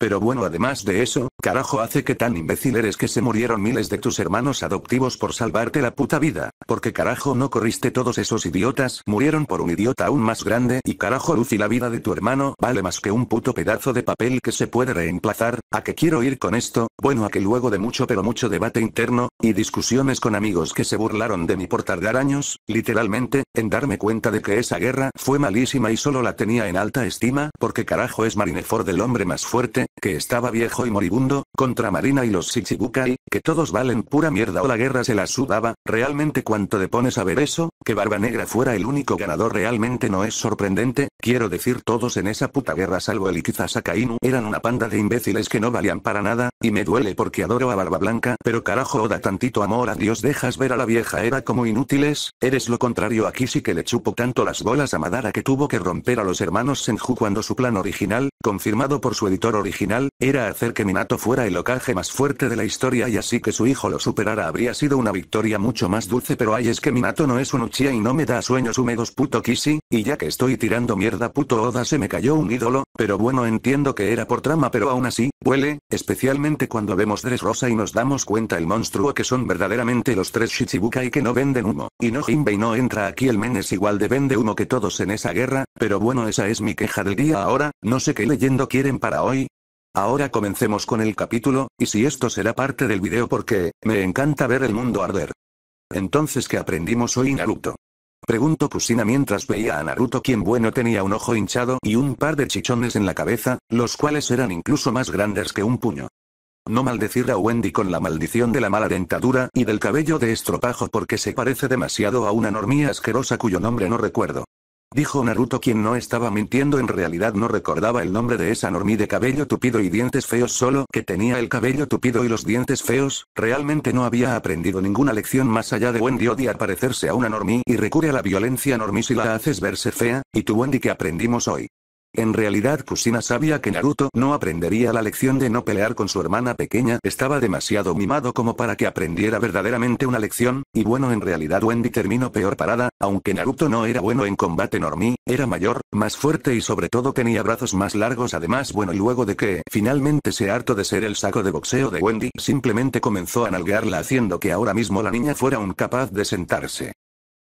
Pero bueno, además de eso, carajo hace que tan imbécil eres que se murieron miles de tus hermanos adoptivos por salvarte la puta vida, porque carajo no corriste todos esos idiotas, murieron por un idiota aún más grande y carajo Lucy la vida de tu hermano vale más que un puto pedazo de papel que se puede reemplazar, ¿a que quiero ir con esto? Bueno, a que luego de mucho pero mucho debate interno, y discusiones con amigos que se burlaron de mí por tardar años, literalmente, en darme cuenta de que esa guerra fue malísima y solo la tenía en alta estima, porque carajo es Marineford del hombre más fuerte, que estaba viejo y moribundo, contra Marina y los Shichibukai, que todos valen pura mierda o la guerra se la sudaba, realmente cuanto te pones a ver eso, que Barba Negra fuera el único ganador realmente no es sorprendente, quiero decir todos en esa puta guerra salvo el y quizás Akainu eran una panda de imbéciles que no valían para nada, y me duele porque adoro a Barba Blanca, pero carajo da tantito amor a Dios dejas ver a la vieja era como inútiles, eres lo contrario aquí sí que le chupo tanto las bolas a Madara que tuvo que romper a los hermanos Senju cuando su plan original, confirmado por su editor original era hacer que Minato fuera el locaje más fuerte de la historia y así que su hijo lo superara habría sido una victoria mucho más dulce pero ay es que Minato no es un Uchiha y no me da sueños húmedos puto Kishi, y ya que estoy tirando mierda puto Oda se me cayó un ídolo, pero bueno entiendo que era por trama pero aún así, huele, especialmente cuando vemos Dres Rosa y nos damos cuenta el monstruo que son verdaderamente los tres Shichibukai que no venden humo, y no Jinbei no entra aquí el men es igual de vende humo que todos en esa guerra, pero bueno esa es mi queja del día ahora, no sé qué leyendo quieren para hoy, Ahora comencemos con el capítulo, y si esto será parte del video porque, me encanta ver el mundo arder. Entonces ¿qué aprendimos hoy Naruto? Pregunto Kusina mientras veía a Naruto quien bueno tenía un ojo hinchado y un par de chichones en la cabeza, los cuales eran incluso más grandes que un puño. No maldecir a Wendy con la maldición de la mala dentadura y del cabello de estropajo porque se parece demasiado a una normía asquerosa cuyo nombre no recuerdo. Dijo Naruto quien no estaba mintiendo en realidad no recordaba el nombre de esa normi de cabello tupido y dientes feos solo que tenía el cabello tupido y los dientes feos, realmente no había aprendido ninguna lección más allá de Wendy odiar parecerse a una normie y recurre a la violencia normie si la haces verse fea, y tu Wendy que aprendimos hoy. En realidad Kusina sabía que Naruto no aprendería la lección de no pelear con su hermana pequeña, estaba demasiado mimado como para que aprendiera verdaderamente una lección, y bueno en realidad Wendy terminó peor parada, aunque Naruto no era bueno en combate normí, era mayor, más fuerte y sobre todo tenía brazos más largos además bueno y luego de que finalmente se harto de ser el saco de boxeo de Wendy simplemente comenzó a nalgarla haciendo que ahora mismo la niña fuera un capaz de sentarse.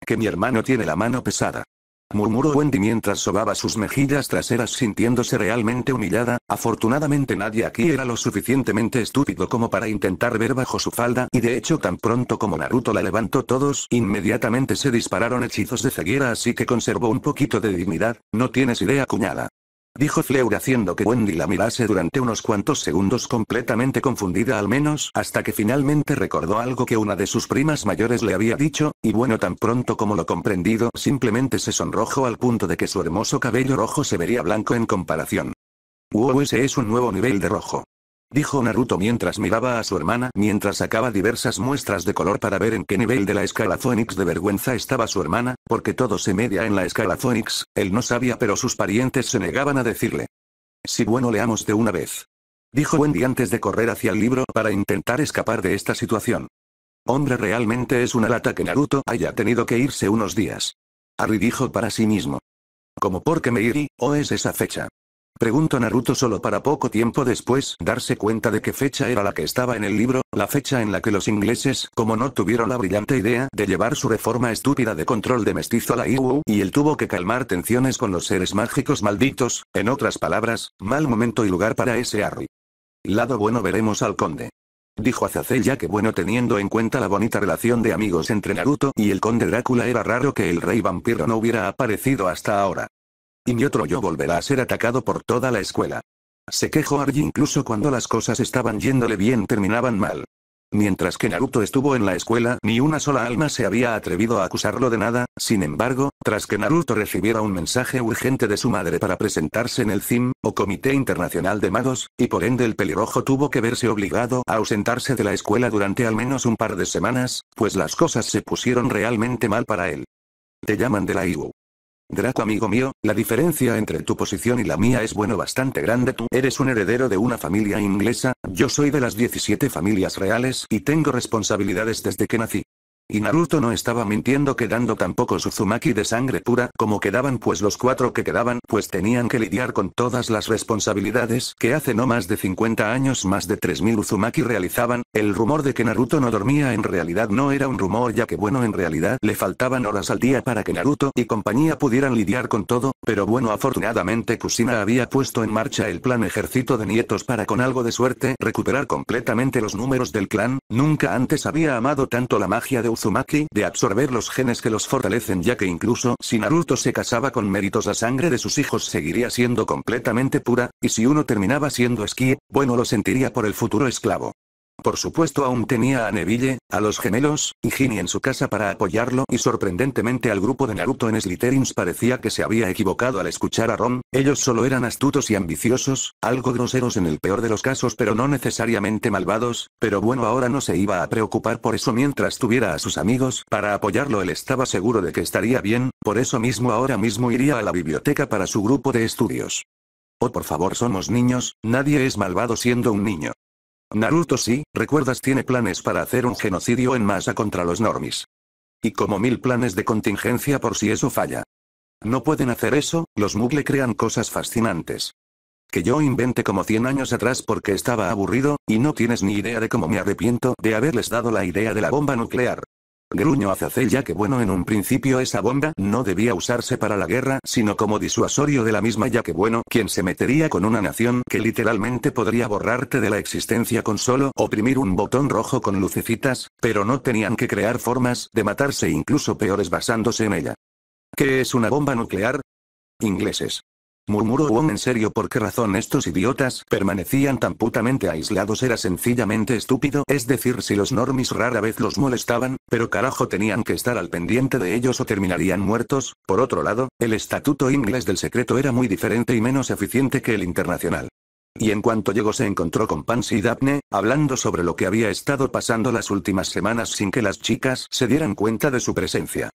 Que mi hermano tiene la mano pesada murmuró Wendy mientras sobaba sus mejillas traseras sintiéndose realmente humillada, afortunadamente nadie aquí era lo suficientemente estúpido como para intentar ver bajo su falda y de hecho tan pronto como Naruto la levantó todos inmediatamente se dispararon hechizos de ceguera así que conservó un poquito de dignidad, no tienes idea cuñada. Dijo Fleur haciendo que Wendy la mirase durante unos cuantos segundos completamente confundida al menos hasta que finalmente recordó algo que una de sus primas mayores le había dicho, y bueno tan pronto como lo comprendido simplemente se sonrojó al punto de que su hermoso cabello rojo se vería blanco en comparación. Wow ese es un nuevo nivel de rojo dijo Naruto mientras miraba a su hermana mientras sacaba diversas muestras de color para ver en qué nivel de la escala de vergüenza estaba su hermana, porque todo se media en la escala él no sabía pero sus parientes se negaban a decirle. Si bueno leamos de una vez. Dijo Wendy antes de correr hacia el libro para intentar escapar de esta situación. Hombre realmente es una lata que Naruto haya tenido que irse unos días. Harry dijo para sí mismo. Como porque me irí, o es esa fecha. Pregunto Naruto solo para poco tiempo después darse cuenta de qué fecha era la que estaba en el libro, la fecha en la que los ingleses, como no tuvieron la brillante idea de llevar su reforma estúpida de control de mestizo a la IWU y él tuvo que calmar tensiones con los seres mágicos malditos, en otras palabras, mal momento y lugar para ese Harry. Lado bueno veremos al conde. Dijo Azazel ya que bueno teniendo en cuenta la bonita relación de amigos entre Naruto y el conde Drácula era raro que el rey vampiro no hubiera aparecido hasta ahora. Y mi otro yo volverá a ser atacado por toda la escuela. Se quejó Argy incluso cuando las cosas estaban yéndole bien terminaban mal. Mientras que Naruto estuvo en la escuela, ni una sola alma se había atrevido a acusarlo de nada, sin embargo, tras que Naruto recibiera un mensaje urgente de su madre para presentarse en el CIM, o Comité Internacional de Magos, y por ende el pelirrojo tuvo que verse obligado a ausentarse de la escuela durante al menos un par de semanas, pues las cosas se pusieron realmente mal para él. Te llaman de la IU. Draco amigo mío, la diferencia entre tu posición y la mía es bueno bastante grande. Tú eres un heredero de una familia inglesa, yo soy de las 17 familias reales y tengo responsabilidades desde que nací. Y Naruto no estaba mintiendo quedando tampoco Uzumaki de sangre pura como quedaban pues los cuatro que quedaban pues tenían que lidiar con todas las responsabilidades que hace no más de 50 años más de 3000 Uzumaki realizaban, el rumor de que Naruto no dormía en realidad no era un rumor ya que bueno en realidad le faltaban horas al día para que Naruto y compañía pudieran lidiar con todo, pero bueno afortunadamente Kusina había puesto en marcha el plan ejército de nietos para con algo de suerte recuperar completamente los números del clan, nunca antes había amado tanto la magia de Uzumaki de absorber los genes que los fortalecen ya que incluso si Naruto se casaba con méritos la sangre de sus hijos seguiría siendo completamente pura, y si uno terminaba siendo esquí, bueno lo sentiría por el futuro esclavo. Por supuesto aún tenía a Neville, a los gemelos, y Ginny en su casa para apoyarlo y sorprendentemente al grupo de Naruto en Slytherins parecía que se había equivocado al escuchar a Ron, ellos solo eran astutos y ambiciosos, algo groseros en el peor de los casos pero no necesariamente malvados, pero bueno ahora no se iba a preocupar por eso mientras tuviera a sus amigos para apoyarlo él estaba seguro de que estaría bien, por eso mismo ahora mismo iría a la biblioteca para su grupo de estudios. Oh por favor somos niños, nadie es malvado siendo un niño. Naruto sí, recuerdas tiene planes para hacer un genocidio en masa contra los normis. Y como mil planes de contingencia por si eso falla. No pueden hacer eso, los mugle crean cosas fascinantes. Que yo inventé como 100 años atrás porque estaba aburrido, y no tienes ni idea de cómo me arrepiento de haberles dado la idea de la bomba nuclear. Gruño Azazel ya que bueno en un principio esa bomba no debía usarse para la guerra sino como disuasorio de la misma ya que bueno quien se metería con una nación que literalmente podría borrarte de la existencia con solo oprimir un botón rojo con lucecitas, pero no tenían que crear formas de matarse incluso peores basándose en ella. ¿Qué es una bomba nuclear? Ingleses. Murmuró Wong en serio por qué razón estos idiotas permanecían tan putamente aislados era sencillamente estúpido, es decir si los normis rara vez los molestaban, pero carajo tenían que estar al pendiente de ellos o terminarían muertos, por otro lado, el estatuto inglés del secreto era muy diferente y menos eficiente que el internacional. Y en cuanto llegó se encontró con Pansy y Daphne, hablando sobre lo que había estado pasando las últimas semanas sin que las chicas se dieran cuenta de su presencia.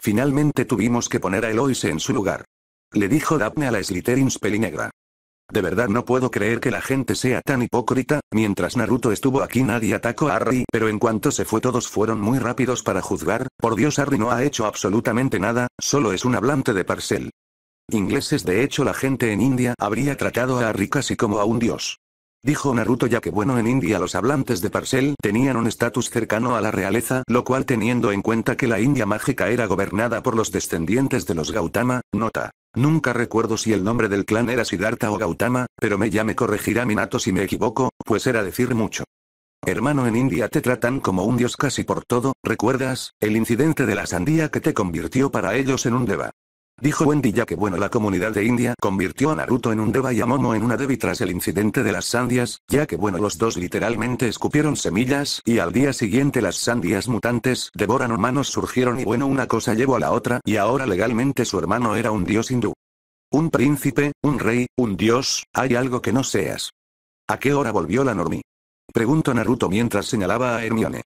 Finalmente tuvimos que poner a Eloise en su lugar. Le dijo Daphne a la Slytherins pelinegra. De verdad no puedo creer que la gente sea tan hipócrita, mientras Naruto estuvo aquí nadie atacó a Harry, pero en cuanto se fue todos fueron muy rápidos para juzgar, por Dios Harry no ha hecho absolutamente nada, solo es un hablante de parcel. Ingleses de hecho la gente en India habría tratado a Harry casi como a un dios. Dijo Naruto ya que bueno en India los hablantes de Parcel tenían un estatus cercano a la realeza, lo cual teniendo en cuenta que la India mágica era gobernada por los descendientes de los Gautama, nota. Nunca recuerdo si el nombre del clan era Siddhartha o Gautama, pero me llame me corregirá Minato si me equivoco, pues era decir mucho. Hermano en India te tratan como un dios casi por todo, ¿recuerdas, el incidente de la sandía que te convirtió para ellos en un deva? Dijo Wendy ya que bueno la comunidad de India convirtió a Naruto en un Deva y a Momo en una Devi tras el incidente de las sandias, ya que bueno los dos literalmente escupieron semillas y al día siguiente las sandias mutantes devoran humanos surgieron y bueno una cosa llevó a la otra y ahora legalmente su hermano era un dios hindú. Un príncipe, un rey, un dios, hay algo que no seas. ¿A qué hora volvió la Normi? Preguntó Naruto mientras señalaba a Hermione.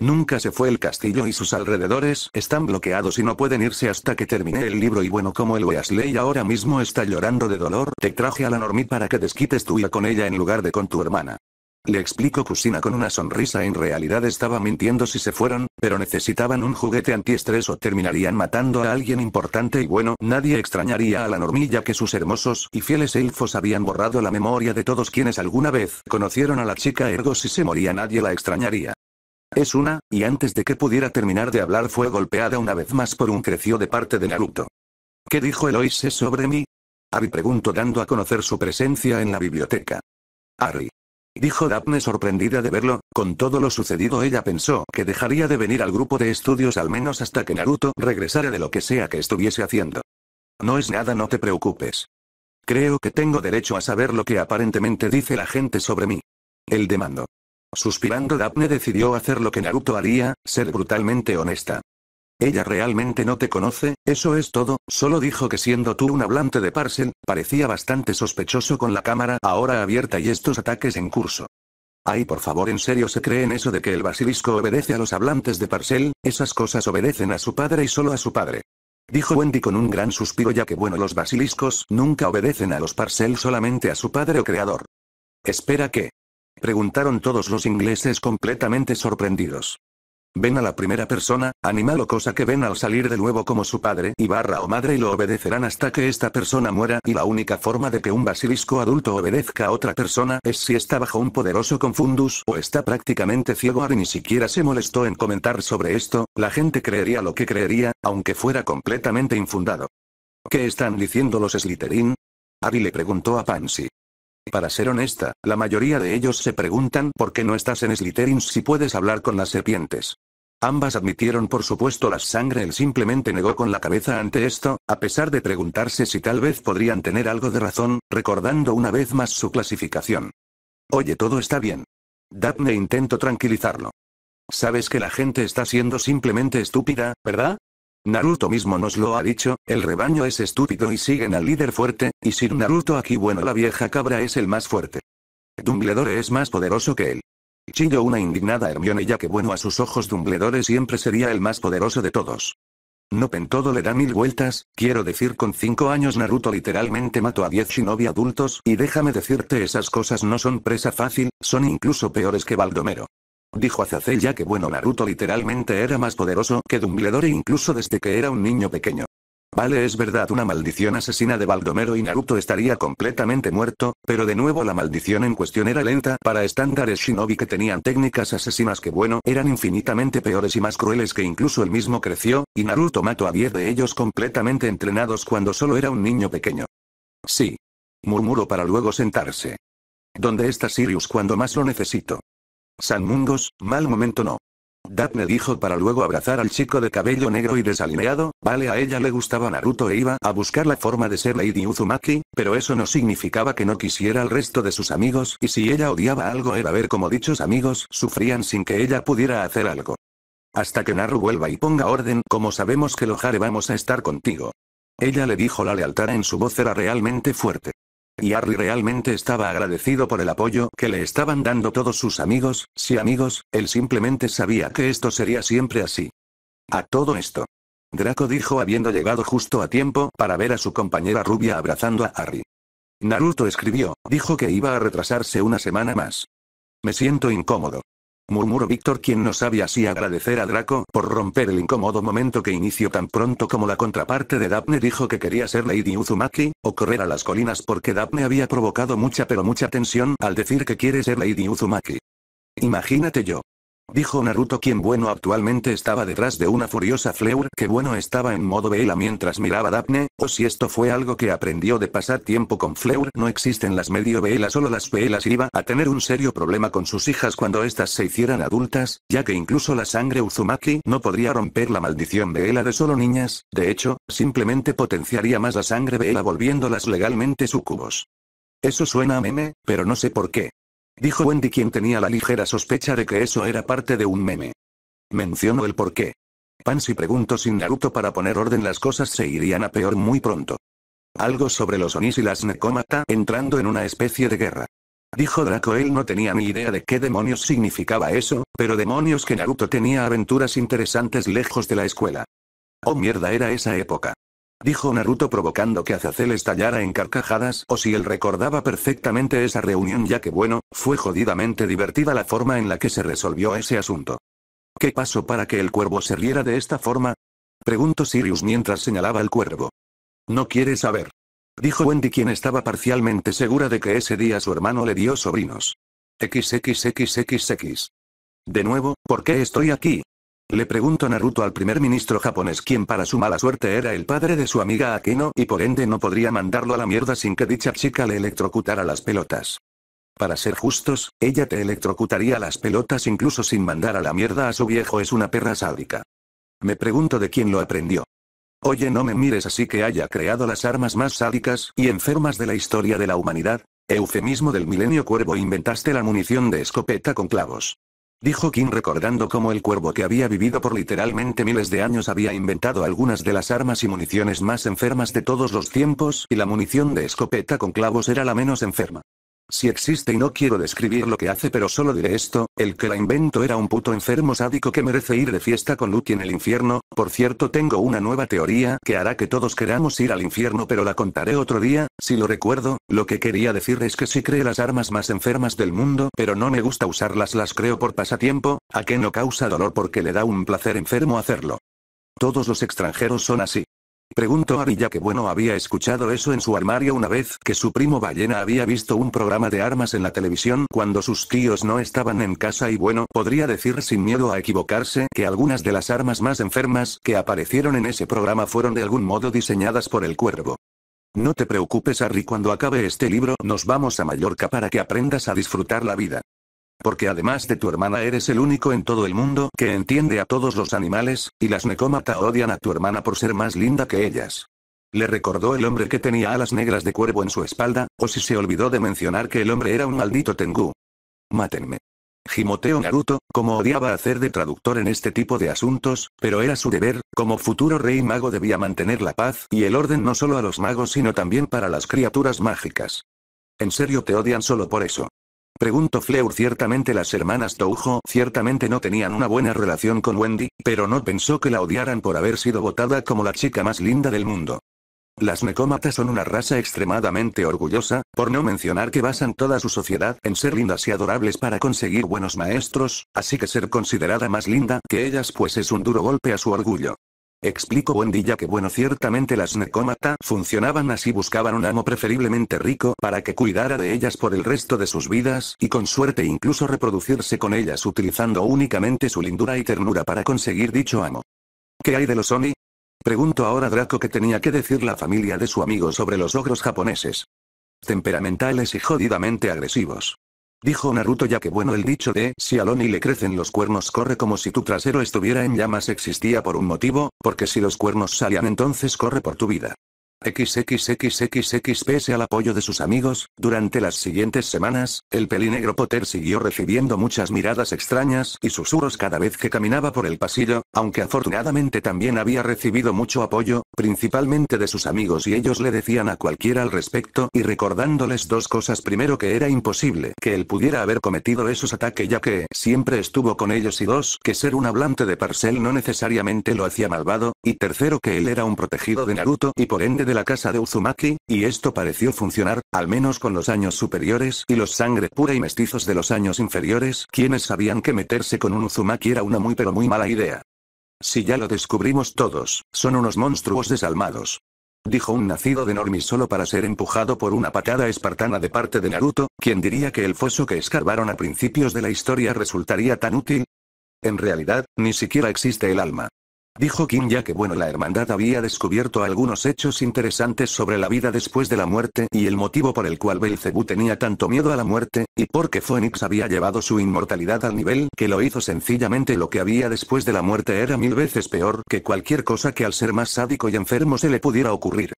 Nunca se fue el castillo y sus alrededores están bloqueados y no pueden irse hasta que termine el libro y bueno como el Weasley ahora mismo está llorando de dolor, te traje a la Normie para que desquites tu vida con ella en lugar de con tu hermana. Le explico Cusina con una sonrisa en realidad estaba mintiendo si se fueron, pero necesitaban un juguete antiestrés o terminarían matando a alguien importante y bueno, nadie extrañaría a la normilla que sus hermosos y fieles elfos habían borrado la memoria de todos quienes alguna vez conocieron a la chica ergo si se moría nadie la extrañaría. Es una, y antes de que pudiera terminar de hablar fue golpeada una vez más por un creció de parte de Naruto. ¿Qué dijo Eloise sobre mí? Ari preguntó dando a conocer su presencia en la biblioteca. Harry. Dijo Daphne sorprendida de verlo, con todo lo sucedido ella pensó que dejaría de venir al grupo de estudios al menos hasta que Naruto regresara de lo que sea que estuviese haciendo. No es nada, no te preocupes. Creo que tengo derecho a saber lo que aparentemente dice la gente sobre mí. El demando. Suspirando Daphne decidió hacer lo que Naruto haría, ser brutalmente honesta. Ella realmente no te conoce, eso es todo, solo dijo que siendo tú un hablante de Parcel, parecía bastante sospechoso con la cámara ahora abierta y estos ataques en curso. Ay por favor en serio se cree en eso de que el basilisco obedece a los hablantes de Parcel, esas cosas obedecen a su padre y solo a su padre. Dijo Wendy con un gran suspiro ya que bueno los basiliscos nunca obedecen a los Parcel solamente a su padre o creador. Espera que. Preguntaron todos los ingleses completamente sorprendidos. Ven a la primera persona, animal o cosa que ven al salir de nuevo como su padre y barra o madre y lo obedecerán hasta que esta persona muera y la única forma de que un basilisco adulto obedezca a otra persona es si está bajo un poderoso confundus o está prácticamente ciego Ari ni siquiera se molestó en comentar sobre esto, la gente creería lo que creería, aunque fuera completamente infundado. ¿Qué están diciendo los Slytherin? Ari le preguntó a Pansy. Para ser honesta, la mayoría de ellos se preguntan por qué no estás en Slytherin si puedes hablar con las serpientes. Ambas admitieron por supuesto la sangre, él simplemente negó con la cabeza ante esto, a pesar de preguntarse si tal vez podrían tener algo de razón, recordando una vez más su clasificación. Oye, todo está bien. Daphne intentó tranquilizarlo. Sabes que la gente está siendo simplemente estúpida, ¿verdad? Naruto mismo nos lo ha dicho, el rebaño es estúpido y siguen al líder fuerte, y sin Naruto aquí bueno la vieja cabra es el más fuerte. Dumbledore es más poderoso que él. Chillo una indignada Hermione ya que bueno a sus ojos Dumbledore siempre sería el más poderoso de todos. No pen todo le da mil vueltas, quiero decir con cinco años Naruto literalmente mató a 10 shinobi adultos y déjame decirte esas cosas no son presa fácil, son incluso peores que Baldomero. Dijo Azazel ya que bueno Naruto literalmente era más poderoso que Dumbledore e incluso desde que era un niño pequeño. Vale es verdad una maldición asesina de Baldomero y Naruto estaría completamente muerto, pero de nuevo la maldición en cuestión era lenta para estándares shinobi que tenían técnicas asesinas que bueno eran infinitamente peores y más crueles que incluso él mismo creció, y Naruto mató a 10 de ellos completamente entrenados cuando solo era un niño pequeño. Sí. Murmuró para luego sentarse. ¿Dónde está Sirius cuando más lo necesito? San Mungos, mal momento no. Daphne dijo para luego abrazar al chico de cabello negro y desalineado, vale a ella le gustaba Naruto e iba a buscar la forma de ser Lady Uzumaki, pero eso no significaba que no quisiera al resto de sus amigos y si ella odiaba algo era ver cómo dichos amigos sufrían sin que ella pudiera hacer algo. Hasta que Naru vuelva y ponga orden, como sabemos que lo vamos a estar contigo. Ella le dijo la lealtad en su voz era realmente fuerte y Harry realmente estaba agradecido por el apoyo que le estaban dando todos sus amigos, si amigos, él simplemente sabía que esto sería siempre así. A todo esto. Draco dijo habiendo llegado justo a tiempo para ver a su compañera rubia abrazando a Harry. Naruto escribió, dijo que iba a retrasarse una semana más. Me siento incómodo murmuró Víctor quien no sabía si agradecer a Draco por romper el incómodo momento que inició tan pronto como la contraparte de Daphne dijo que quería ser Lady Uzumaki, o correr a las colinas porque Daphne había provocado mucha pero mucha tensión al decir que quiere ser Lady Uzumaki. Imagínate yo. Dijo Naruto quien bueno actualmente estaba detrás de una furiosa Fleur que bueno estaba en modo vela mientras miraba Daphne, o si esto fue algo que aprendió de pasar tiempo con Fleur no existen las medio Vela, solo las velas iba a tener un serio problema con sus hijas cuando éstas se hicieran adultas, ya que incluso la sangre Uzumaki no podría romper la maldición vela de solo niñas, de hecho, simplemente potenciaría más la sangre vela volviéndolas legalmente sucubos. Eso suena a meme, pero no sé por qué. Dijo Wendy quien tenía la ligera sospecha de que eso era parte de un meme. Mencionó el porqué. Pansy preguntó sin Naruto para poner orden las cosas se irían a peor muy pronto. Algo sobre los Onis y las Nekomata entrando en una especie de guerra. Dijo Draco él no tenía ni idea de qué demonios significaba eso, pero demonios que Naruto tenía aventuras interesantes lejos de la escuela. Oh mierda era esa época. Dijo Naruto provocando que Azazel estallara en carcajadas o si él recordaba perfectamente esa reunión ya que bueno, fue jodidamente divertida la forma en la que se resolvió ese asunto. ¿Qué pasó para que el cuervo se riera de esta forma? Preguntó Sirius mientras señalaba al cuervo. No quiere saber. Dijo Wendy quien estaba parcialmente segura de que ese día su hermano le dio sobrinos. XXXXX. De nuevo, ¿por qué estoy aquí? Le pregunto Naruto al primer ministro japonés quien para su mala suerte era el padre de su amiga Akino y por ende no podría mandarlo a la mierda sin que dicha chica le electrocutara las pelotas. Para ser justos, ella te electrocutaría las pelotas incluso sin mandar a la mierda a su viejo es una perra sádica. Me pregunto de quién lo aprendió. Oye no me mires así que haya creado las armas más sádicas y enfermas de la historia de la humanidad, eufemismo del milenio cuervo inventaste la munición de escopeta con clavos. Dijo King recordando cómo el cuervo que había vivido por literalmente miles de años había inventado algunas de las armas y municiones más enfermas de todos los tiempos y la munición de escopeta con clavos era la menos enferma. Si existe y no quiero describir lo que hace pero solo diré esto, el que la invento era un puto enfermo sádico que merece ir de fiesta con Luke en el infierno, por cierto tengo una nueva teoría que hará que todos queramos ir al infierno pero la contaré otro día, si lo recuerdo, lo que quería decir es que si cree las armas más enfermas del mundo pero no me gusta usarlas las creo por pasatiempo, a que no causa dolor porque le da un placer enfermo hacerlo. Todos los extranjeros son así. Preguntó Ari ya que bueno había escuchado eso en su armario una vez que su primo Ballena había visto un programa de armas en la televisión cuando sus tíos no estaban en casa y bueno podría decir sin miedo a equivocarse que algunas de las armas más enfermas que aparecieron en ese programa fueron de algún modo diseñadas por el cuervo. No te preocupes Harry cuando acabe este libro nos vamos a Mallorca para que aprendas a disfrutar la vida. Porque además de tu hermana eres el único en todo el mundo que entiende a todos los animales, y las necómata odian a tu hermana por ser más linda que ellas. Le recordó el hombre que tenía alas negras de cuervo en su espalda, o si se olvidó de mencionar que el hombre era un maldito Tengu. Mátenme. Jimoteo Naruto, como odiaba hacer de traductor en este tipo de asuntos, pero era su deber, como futuro rey mago debía mantener la paz y el orden no solo a los magos sino también para las criaturas mágicas. En serio te odian solo por eso. Preguntó Fleur ciertamente las hermanas Toujo ciertamente no tenían una buena relación con Wendy, pero no pensó que la odiaran por haber sido votada como la chica más linda del mundo. Las necómatas son una raza extremadamente orgullosa, por no mencionar que basan toda su sociedad en ser lindas y adorables para conseguir buenos maestros, así que ser considerada más linda que ellas pues es un duro golpe a su orgullo. Explicó Wendy ya que bueno ciertamente las necómata funcionaban así buscaban un amo preferiblemente rico para que cuidara de ellas por el resto de sus vidas y con suerte incluso reproducirse con ellas utilizando únicamente su lindura y ternura para conseguir dicho amo. ¿Qué hay de los Oni? Pregunto ahora Draco que tenía que decir la familia de su amigo sobre los ogros japoneses. Temperamentales y jodidamente agresivos. Dijo Naruto ya que bueno el dicho de, si a Loni le crecen los cuernos corre como si tu trasero estuviera en llamas existía por un motivo, porque si los cuernos salían entonces corre por tu vida. XXXXX pese al apoyo de sus amigos, durante las siguientes semanas, el pelinegro Potter siguió recibiendo muchas miradas extrañas y susurros cada vez que caminaba por el pasillo, aunque afortunadamente también había recibido mucho apoyo, principalmente de sus amigos y ellos le decían a cualquiera al respecto y recordándoles dos cosas primero que era imposible que él pudiera haber cometido esos ataques ya que siempre estuvo con ellos y dos que ser un hablante de Parcel no necesariamente lo hacía malvado, y tercero que él era un protegido de Naruto y por ende de la casa de Uzumaki, y esto pareció funcionar, al menos con los años superiores y los sangre pura y mestizos de los años inferiores quienes sabían que meterse con un Uzumaki era una muy pero muy mala idea. Si ya lo descubrimos todos, son unos monstruos desalmados. Dijo un nacido de Normi solo para ser empujado por una patada espartana de parte de Naruto, quien diría que el foso que escarbaron a principios de la historia resultaría tan útil. En realidad, ni siquiera existe el alma. Dijo Kim ya que bueno la hermandad había descubierto algunos hechos interesantes sobre la vida después de la muerte y el motivo por el cual Belcebú tenía tanto miedo a la muerte, y porque Phoenix había llevado su inmortalidad al nivel que lo hizo sencillamente lo que había después de la muerte era mil veces peor que cualquier cosa que al ser más sádico y enfermo se le pudiera ocurrir.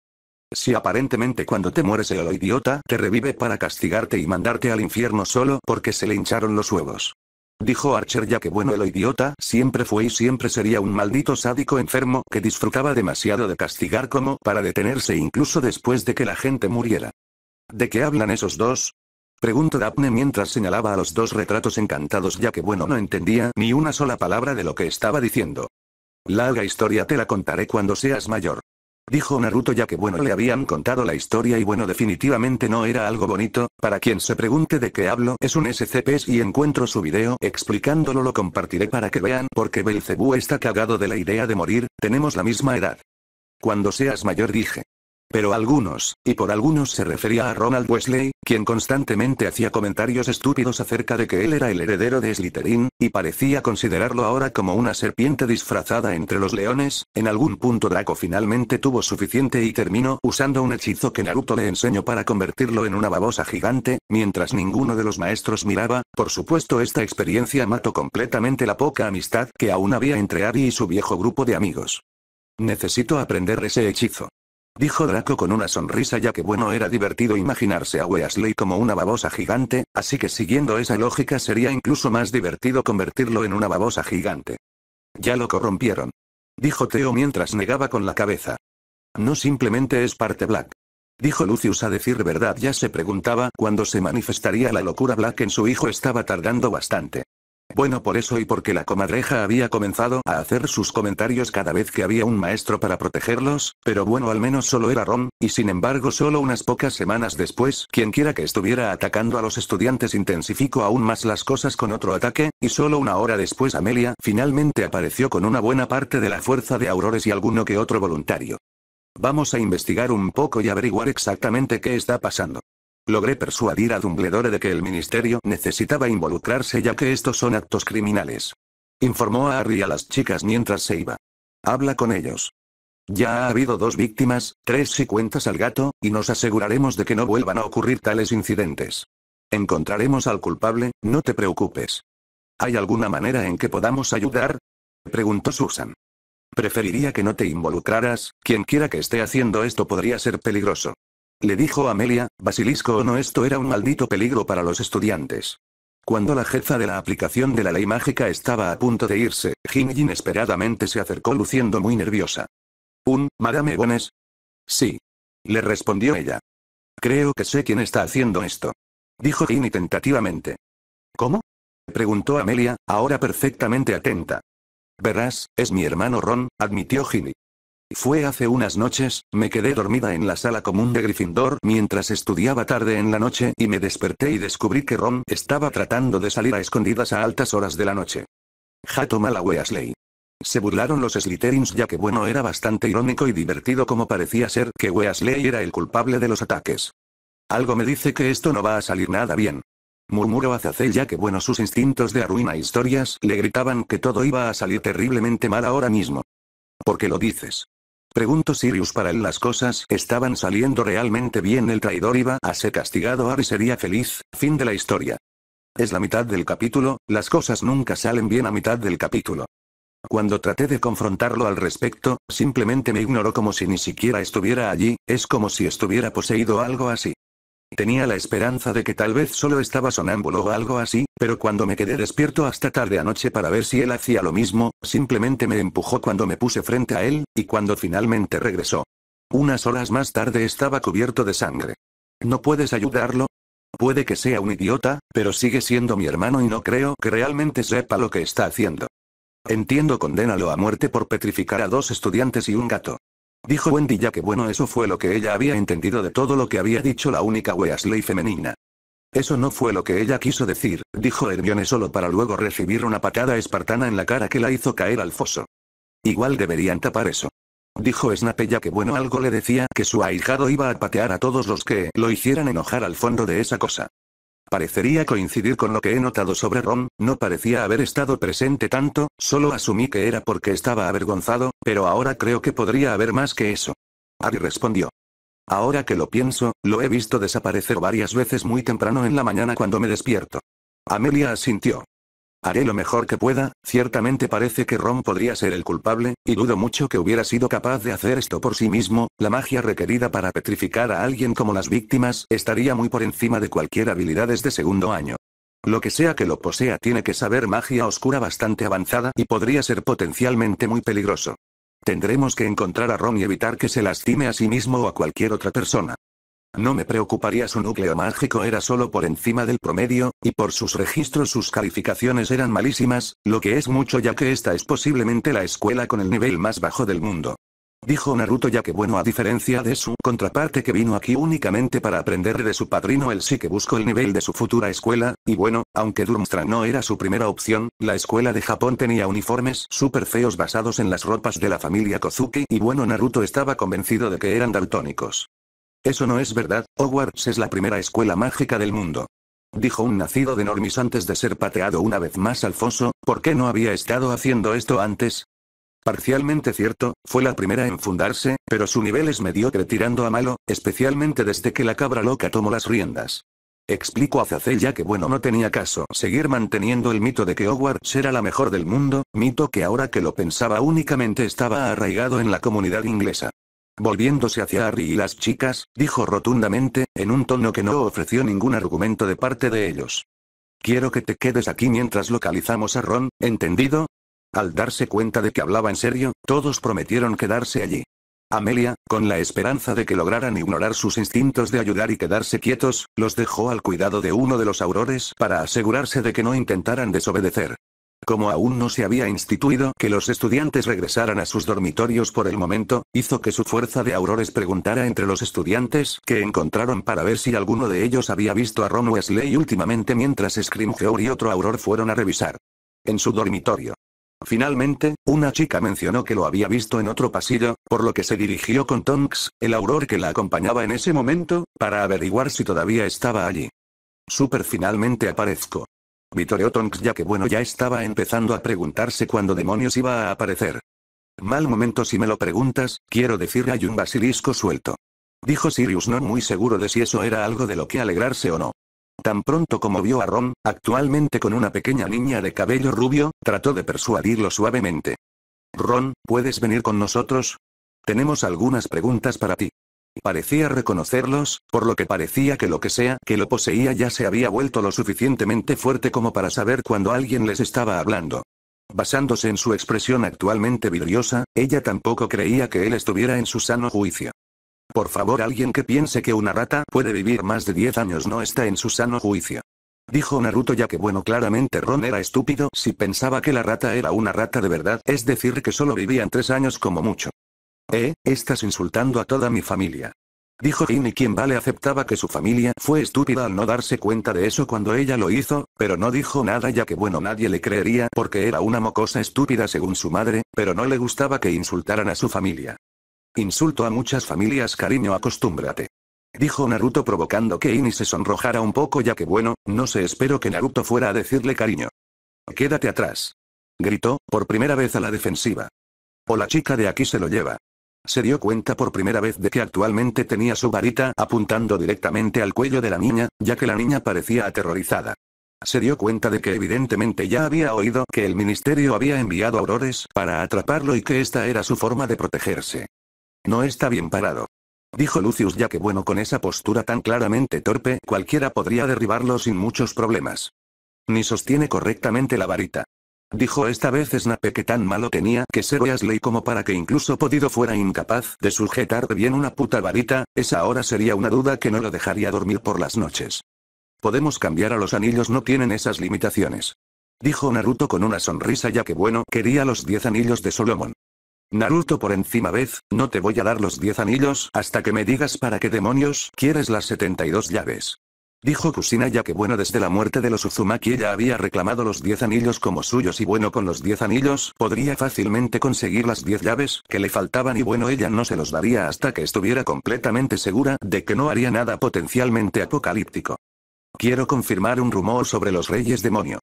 Si aparentemente cuando te mueres el idiota te revive para castigarte y mandarte al infierno solo porque se le hincharon los huevos. Dijo Archer ya que bueno el idiota siempre fue y siempre sería un maldito sádico enfermo que disfrutaba demasiado de castigar como para detenerse incluso después de que la gente muriera. ¿De qué hablan esos dos? Preguntó Daphne mientras señalaba a los dos retratos encantados ya que bueno no entendía ni una sola palabra de lo que estaba diciendo. Larga historia te la contaré cuando seas mayor. Dijo Naruto ya que bueno le habían contado la historia y bueno definitivamente no era algo bonito, para quien se pregunte de qué hablo es un SCP y encuentro su video explicándolo lo compartiré para que vean porque Belcebú está cagado de la idea de morir, tenemos la misma edad. Cuando seas mayor dije. Pero algunos, y por algunos se refería a Ronald Wesley, quien constantemente hacía comentarios estúpidos acerca de que él era el heredero de Slytherin, y parecía considerarlo ahora como una serpiente disfrazada entre los leones, en algún punto Draco finalmente tuvo suficiente y terminó usando un hechizo que Naruto le enseñó para convertirlo en una babosa gigante, mientras ninguno de los maestros miraba, por supuesto esta experiencia mató completamente la poca amistad que aún había entre Ari y su viejo grupo de amigos. Necesito aprender ese hechizo. Dijo Draco con una sonrisa ya que bueno era divertido imaginarse a Weasley como una babosa gigante, así que siguiendo esa lógica sería incluso más divertido convertirlo en una babosa gigante. Ya lo corrompieron. Dijo Theo mientras negaba con la cabeza. No simplemente es parte Black. Dijo Lucius a decir verdad ya se preguntaba cuándo se manifestaría la locura Black en su hijo estaba tardando bastante. Bueno por eso y porque la comadreja había comenzado a hacer sus comentarios cada vez que había un maestro para protegerlos, pero bueno al menos solo era Ron, y sin embargo solo unas pocas semanas después quienquiera que estuviera atacando a los estudiantes intensificó aún más las cosas con otro ataque, y solo una hora después Amelia finalmente apareció con una buena parte de la fuerza de aurores y alguno que otro voluntario. Vamos a investigar un poco y averiguar exactamente qué está pasando. Logré persuadir a Dumbledore de que el ministerio necesitaba involucrarse ya que estos son actos criminales. Informó a Harry a las chicas mientras se iba. Habla con ellos. Ya ha habido dos víctimas, tres si cuentas al gato, y nos aseguraremos de que no vuelvan a ocurrir tales incidentes. Encontraremos al culpable, no te preocupes. ¿Hay alguna manera en que podamos ayudar? Preguntó Susan. Preferiría que no te involucraras, quien quiera que esté haciendo esto podría ser peligroso. Le dijo Amelia, basilisco o no esto era un maldito peligro para los estudiantes. Cuando la jefa de la aplicación de la ley mágica estaba a punto de irse, Ginny inesperadamente se acercó luciendo muy nerviosa. ¿Un, Madame Bones? Sí. Le respondió ella. Creo que sé quién está haciendo esto. Dijo Ginny tentativamente. ¿Cómo? Preguntó Amelia, ahora perfectamente atenta. Verás, es mi hermano Ron, admitió Ginny. Fue hace unas noches, me quedé dormida en la sala común de Gryffindor mientras estudiaba tarde en la noche y me desperté y descubrí que Ron estaba tratando de salir a escondidas a altas horas de la noche. Jato mala Weasley. Se burlaron los Slytherins ya que bueno era bastante irónico y divertido como parecía ser que Weasley era el culpable de los ataques. Algo me dice que esto no va a salir nada bien. Murmuró Azazel ya que bueno sus instintos de arruina historias le gritaban que todo iba a salir terriblemente mal ahora mismo. ¿Por qué lo dices? Pregunto Sirius para él las cosas estaban saliendo realmente bien el traidor iba a ser castigado Ari sería feliz, fin de la historia. Es la mitad del capítulo, las cosas nunca salen bien a mitad del capítulo. Cuando traté de confrontarlo al respecto, simplemente me ignoró como si ni siquiera estuviera allí, es como si estuviera poseído algo así. Tenía la esperanza de que tal vez solo estaba sonámbulo o algo así, pero cuando me quedé despierto hasta tarde anoche para ver si él hacía lo mismo, simplemente me empujó cuando me puse frente a él, y cuando finalmente regresó. Unas horas más tarde estaba cubierto de sangre. ¿No puedes ayudarlo? Puede que sea un idiota, pero sigue siendo mi hermano y no creo que realmente sepa lo que está haciendo. Entiendo condénalo a muerte por petrificar a dos estudiantes y un gato. Dijo Wendy ya que bueno eso fue lo que ella había entendido de todo lo que había dicho la única Weasley femenina. Eso no fue lo que ella quiso decir, dijo Hermione solo para luego recibir una patada espartana en la cara que la hizo caer al foso. Igual deberían tapar eso. Dijo Snape ya que bueno algo le decía que su ahijado iba a patear a todos los que lo hicieran enojar al fondo de esa cosa. Parecería coincidir con lo que he notado sobre Ron, no parecía haber estado presente tanto, solo asumí que era porque estaba avergonzado, pero ahora creo que podría haber más que eso. Ari respondió. Ahora que lo pienso, lo he visto desaparecer varias veces muy temprano en la mañana cuando me despierto. Amelia asintió. Haré lo mejor que pueda, ciertamente parece que Ron podría ser el culpable, y dudo mucho que hubiera sido capaz de hacer esto por sí mismo, la magia requerida para petrificar a alguien como las víctimas estaría muy por encima de cualquier habilidad de segundo año. Lo que sea que lo posea tiene que saber magia oscura bastante avanzada y podría ser potencialmente muy peligroso. Tendremos que encontrar a Ron y evitar que se lastime a sí mismo o a cualquier otra persona. No me preocuparía su núcleo mágico era solo por encima del promedio, y por sus registros sus calificaciones eran malísimas, lo que es mucho ya que esta es posiblemente la escuela con el nivel más bajo del mundo. Dijo Naruto ya que bueno a diferencia de su contraparte que vino aquí únicamente para aprender de su padrino él sí que buscó el nivel de su futura escuela, y bueno, aunque Durmstrang no era su primera opción, la escuela de Japón tenía uniformes súper feos basados en las ropas de la familia Kozuki y bueno Naruto estaba convencido de que eran daltónicos. Eso no es verdad, Hogwarts es la primera escuela mágica del mundo. Dijo un nacido de Normis antes de ser pateado una vez más al foso, ¿por qué no había estado haciendo esto antes? Parcialmente cierto, fue la primera en fundarse, pero su nivel es mediocre tirando a malo, especialmente desde que la cabra loca tomó las riendas. Explico a Zacella ya que bueno no tenía caso seguir manteniendo el mito de que Hogwarts era la mejor del mundo, mito que ahora que lo pensaba únicamente estaba arraigado en la comunidad inglesa. Volviéndose hacia Harry y las chicas, dijo rotundamente, en un tono que no ofreció ningún argumento de parte de ellos. Quiero que te quedes aquí mientras localizamos a Ron, ¿entendido? Al darse cuenta de que hablaba en serio, todos prometieron quedarse allí. Amelia, con la esperanza de que lograran ignorar sus instintos de ayudar y quedarse quietos, los dejó al cuidado de uno de los aurores para asegurarse de que no intentaran desobedecer como aún no se había instituido que los estudiantes regresaran a sus dormitorios por el momento, hizo que su fuerza de aurores preguntara entre los estudiantes que encontraron para ver si alguno de ellos había visto a Ron Wesley últimamente mientras Scrimgeour y otro auror fueron a revisar. En su dormitorio. Finalmente, una chica mencionó que lo había visto en otro pasillo, por lo que se dirigió con Tonks, el auror que la acompañaba en ese momento, para averiguar si todavía estaba allí. Super finalmente aparezco. Vittorio Tonks ya que bueno ya estaba empezando a preguntarse cuándo demonios iba a aparecer. Mal momento si me lo preguntas, quiero decir hay un basilisco suelto. Dijo Sirius no muy seguro de si eso era algo de lo que alegrarse o no. Tan pronto como vio a Ron, actualmente con una pequeña niña de cabello rubio, trató de persuadirlo suavemente. Ron, ¿puedes venir con nosotros? Tenemos algunas preguntas para ti parecía reconocerlos, por lo que parecía que lo que sea que lo poseía ya se había vuelto lo suficientemente fuerte como para saber cuando alguien les estaba hablando. Basándose en su expresión actualmente vidriosa, ella tampoco creía que él estuviera en su sano juicio. Por favor, alguien que piense que una rata puede vivir más de 10 años no está en su sano juicio. Dijo Naruto ya que bueno claramente Ron era estúpido si pensaba que la rata era una rata de verdad, es decir que solo vivían tres años como mucho. Eh, estás insultando a toda mi familia. Dijo y quien vale aceptaba que su familia fue estúpida al no darse cuenta de eso cuando ella lo hizo, pero no dijo nada ya que bueno nadie le creería porque era una mocosa estúpida según su madre, pero no le gustaba que insultaran a su familia. Insulto a muchas familias cariño acostúmbrate. Dijo Naruto provocando que Ini se sonrojara un poco ya que bueno, no se espero que Naruto fuera a decirle cariño. Quédate atrás. Gritó, por primera vez a la defensiva. O la chica de aquí se lo lleva. Se dio cuenta por primera vez de que actualmente tenía su varita apuntando directamente al cuello de la niña, ya que la niña parecía aterrorizada. Se dio cuenta de que evidentemente ya había oído que el ministerio había enviado aurores para atraparlo y que esta era su forma de protegerse. No está bien parado. Dijo Lucius ya que bueno con esa postura tan claramente torpe cualquiera podría derribarlo sin muchos problemas. Ni sostiene correctamente la varita. Dijo esta vez Snape que tan malo tenía que ser Weasley como para que incluso podido fuera incapaz de sujetar bien una puta varita, esa ahora sería una duda que no lo dejaría dormir por las noches. Podemos cambiar a los anillos no tienen esas limitaciones. Dijo Naruto con una sonrisa ya que bueno quería los 10 anillos de Solomon. Naruto por encima vez, no te voy a dar los 10 anillos hasta que me digas para qué demonios quieres las 72 llaves. Dijo Kusina ya que bueno desde la muerte de los Uzumaki ella había reclamado los 10 anillos como suyos y bueno con los 10 anillos podría fácilmente conseguir las 10 llaves que le faltaban y bueno ella no se los daría hasta que estuviera completamente segura de que no haría nada potencialmente apocalíptico. Quiero confirmar un rumor sobre los reyes demonio.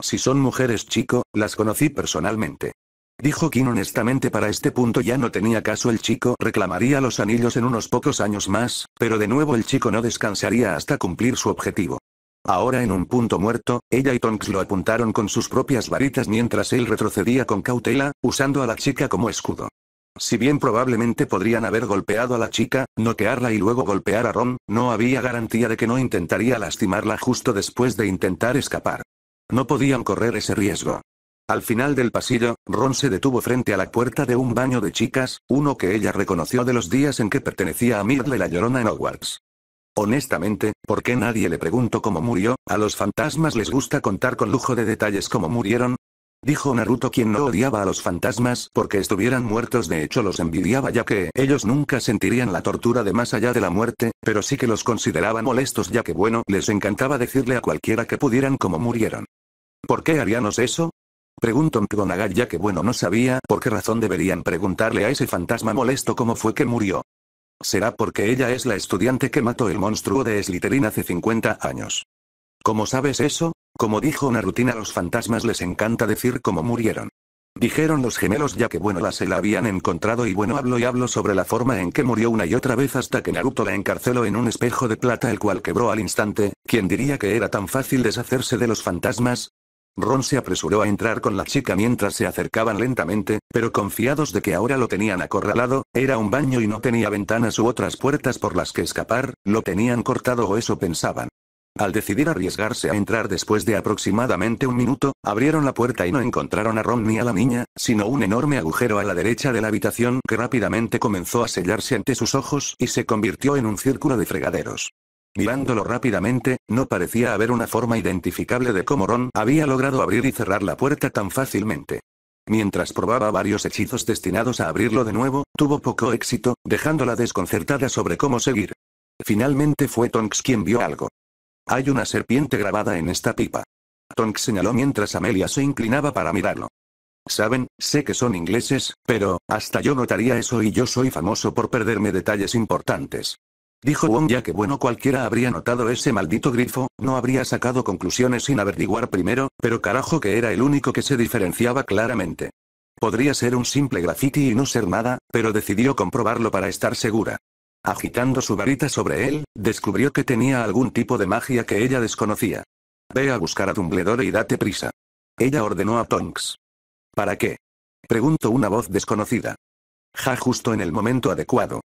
Si son mujeres chico, las conocí personalmente. Dijo que honestamente para este punto ya no tenía caso el chico reclamaría los anillos en unos pocos años más, pero de nuevo el chico no descansaría hasta cumplir su objetivo. Ahora en un punto muerto, ella y Tonks lo apuntaron con sus propias varitas mientras él retrocedía con cautela, usando a la chica como escudo. Si bien probablemente podrían haber golpeado a la chica, noquearla y luego golpear a Ron, no había garantía de que no intentaría lastimarla justo después de intentar escapar. No podían correr ese riesgo. Al final del pasillo, Ron se detuvo frente a la puerta de un baño de chicas, uno que ella reconoció de los días en que pertenecía a Mirle la Llorona en Hogwarts. Honestamente, ¿por qué nadie le preguntó cómo murió? A los fantasmas les gusta contar con lujo de detalles cómo murieron. Dijo Naruto quien no odiaba a los fantasmas porque estuvieran muertos de hecho los envidiaba ya que ellos nunca sentirían la tortura de más allá de la muerte, pero sí que los consideraban molestos ya que bueno les encantaba decirle a cualquiera que pudieran cómo murieron. ¿Por qué haríanos eso? Preguntó McGonagall ya que bueno no sabía por qué razón deberían preguntarle a ese fantasma molesto cómo fue que murió. Será porque ella es la estudiante que mató el monstruo de Slytherin hace 50 años. ¿Cómo sabes eso? Como dijo una a los fantasmas les encanta decir cómo murieron. Dijeron los gemelos ya que bueno la se la habían encontrado y bueno hablo y hablo sobre la forma en que murió una y otra vez hasta que Naruto la encarceló en un espejo de plata el cual quebró al instante, ¿Quién diría que era tan fácil deshacerse de los fantasmas, Ron se apresuró a entrar con la chica mientras se acercaban lentamente, pero confiados de que ahora lo tenían acorralado, era un baño y no tenía ventanas u otras puertas por las que escapar, lo tenían cortado o eso pensaban. Al decidir arriesgarse a entrar después de aproximadamente un minuto, abrieron la puerta y no encontraron a Ron ni a la niña, sino un enorme agujero a la derecha de la habitación que rápidamente comenzó a sellarse ante sus ojos y se convirtió en un círculo de fregaderos. Mirándolo rápidamente, no parecía haber una forma identificable de cómo Ron había logrado abrir y cerrar la puerta tan fácilmente. Mientras probaba varios hechizos destinados a abrirlo de nuevo, tuvo poco éxito, dejándola desconcertada sobre cómo seguir. Finalmente fue Tonks quien vio algo. Hay una serpiente grabada en esta pipa. Tonks señaló mientras Amelia se inclinaba para mirarlo. Saben, sé que son ingleses, pero, hasta yo notaría eso y yo soy famoso por perderme detalles importantes. Dijo Wong ya que bueno cualquiera habría notado ese maldito grifo, no habría sacado conclusiones sin averiguar primero, pero carajo que era el único que se diferenciaba claramente. Podría ser un simple graffiti y no ser nada, pero decidió comprobarlo para estar segura. Agitando su varita sobre él, descubrió que tenía algún tipo de magia que ella desconocía. Ve a buscar a Dumbledore y date prisa. Ella ordenó a Tonks. ¿Para qué? Preguntó una voz desconocida. Ja justo en el momento adecuado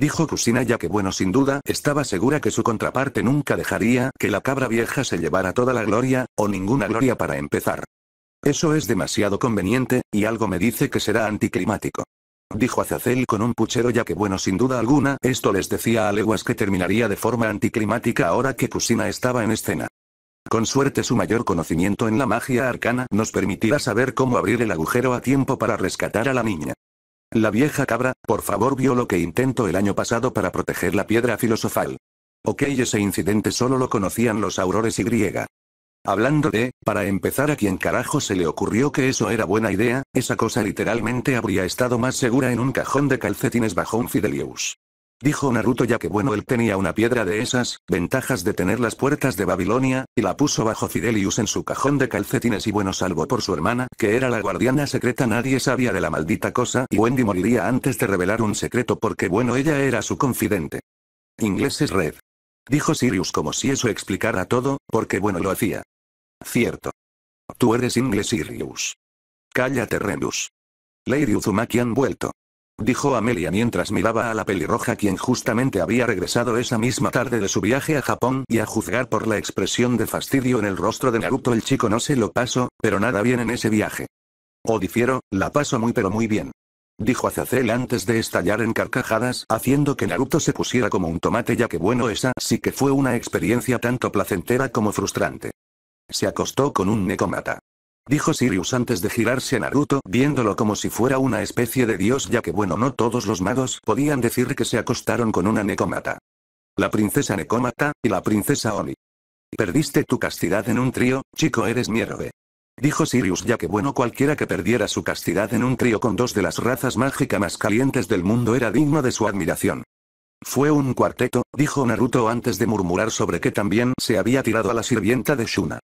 dijo Kusina ya que bueno sin duda estaba segura que su contraparte nunca dejaría que la cabra vieja se llevara toda la gloria, o ninguna gloria para empezar. Eso es demasiado conveniente, y algo me dice que será anticlimático. Dijo Azazel con un puchero ya que bueno sin duda alguna esto les decía a leguas que terminaría de forma anticlimática ahora que Kusina estaba en escena. Con suerte su mayor conocimiento en la magia arcana nos permitirá saber cómo abrir el agujero a tiempo para rescatar a la niña. La vieja cabra, por favor vio lo que intentó el año pasado para proteger la piedra filosofal. Ok ese incidente solo lo conocían los aurores y griega. Hablando de, para empezar a quien carajo se le ocurrió que eso era buena idea, esa cosa literalmente habría estado más segura en un cajón de calcetines bajo un Fidelius. Dijo Naruto ya que bueno él tenía una piedra de esas, ventajas de tener las puertas de Babilonia, y la puso bajo Fidelius en su cajón de calcetines y bueno salvo por su hermana, que era la guardiana secreta nadie sabía de la maldita cosa y Wendy moriría antes de revelar un secreto porque bueno ella era su confidente. Inglés es red. Dijo Sirius como si eso explicara todo, porque bueno lo hacía. Cierto. Tú eres inglés Sirius. Cállate Renus. Lady Uzumaki han vuelto dijo Amelia mientras miraba a la pelirroja quien justamente había regresado esa misma tarde de su viaje a Japón y a juzgar por la expresión de fastidio en el rostro de Naruto el chico no se lo pasó, pero nada bien en ese viaje. O oh, difiero, la paso muy pero muy bien. Dijo Azazel antes de estallar en carcajadas, haciendo que Naruto se pusiera como un tomate ya que bueno esa sí que fue una experiencia tanto placentera como frustrante. Se acostó con un nekomata. Dijo Sirius antes de girarse a Naruto viéndolo como si fuera una especie de dios ya que bueno no todos los magos podían decir que se acostaron con una necómata. La princesa necómata, y la princesa Oni. Perdiste tu castidad en un trío, chico eres mierde. Dijo Sirius ya que bueno cualquiera que perdiera su castidad en un trío con dos de las razas mágica más calientes del mundo era digno de su admiración. Fue un cuarteto, dijo Naruto antes de murmurar sobre que también se había tirado a la sirvienta de Shuna.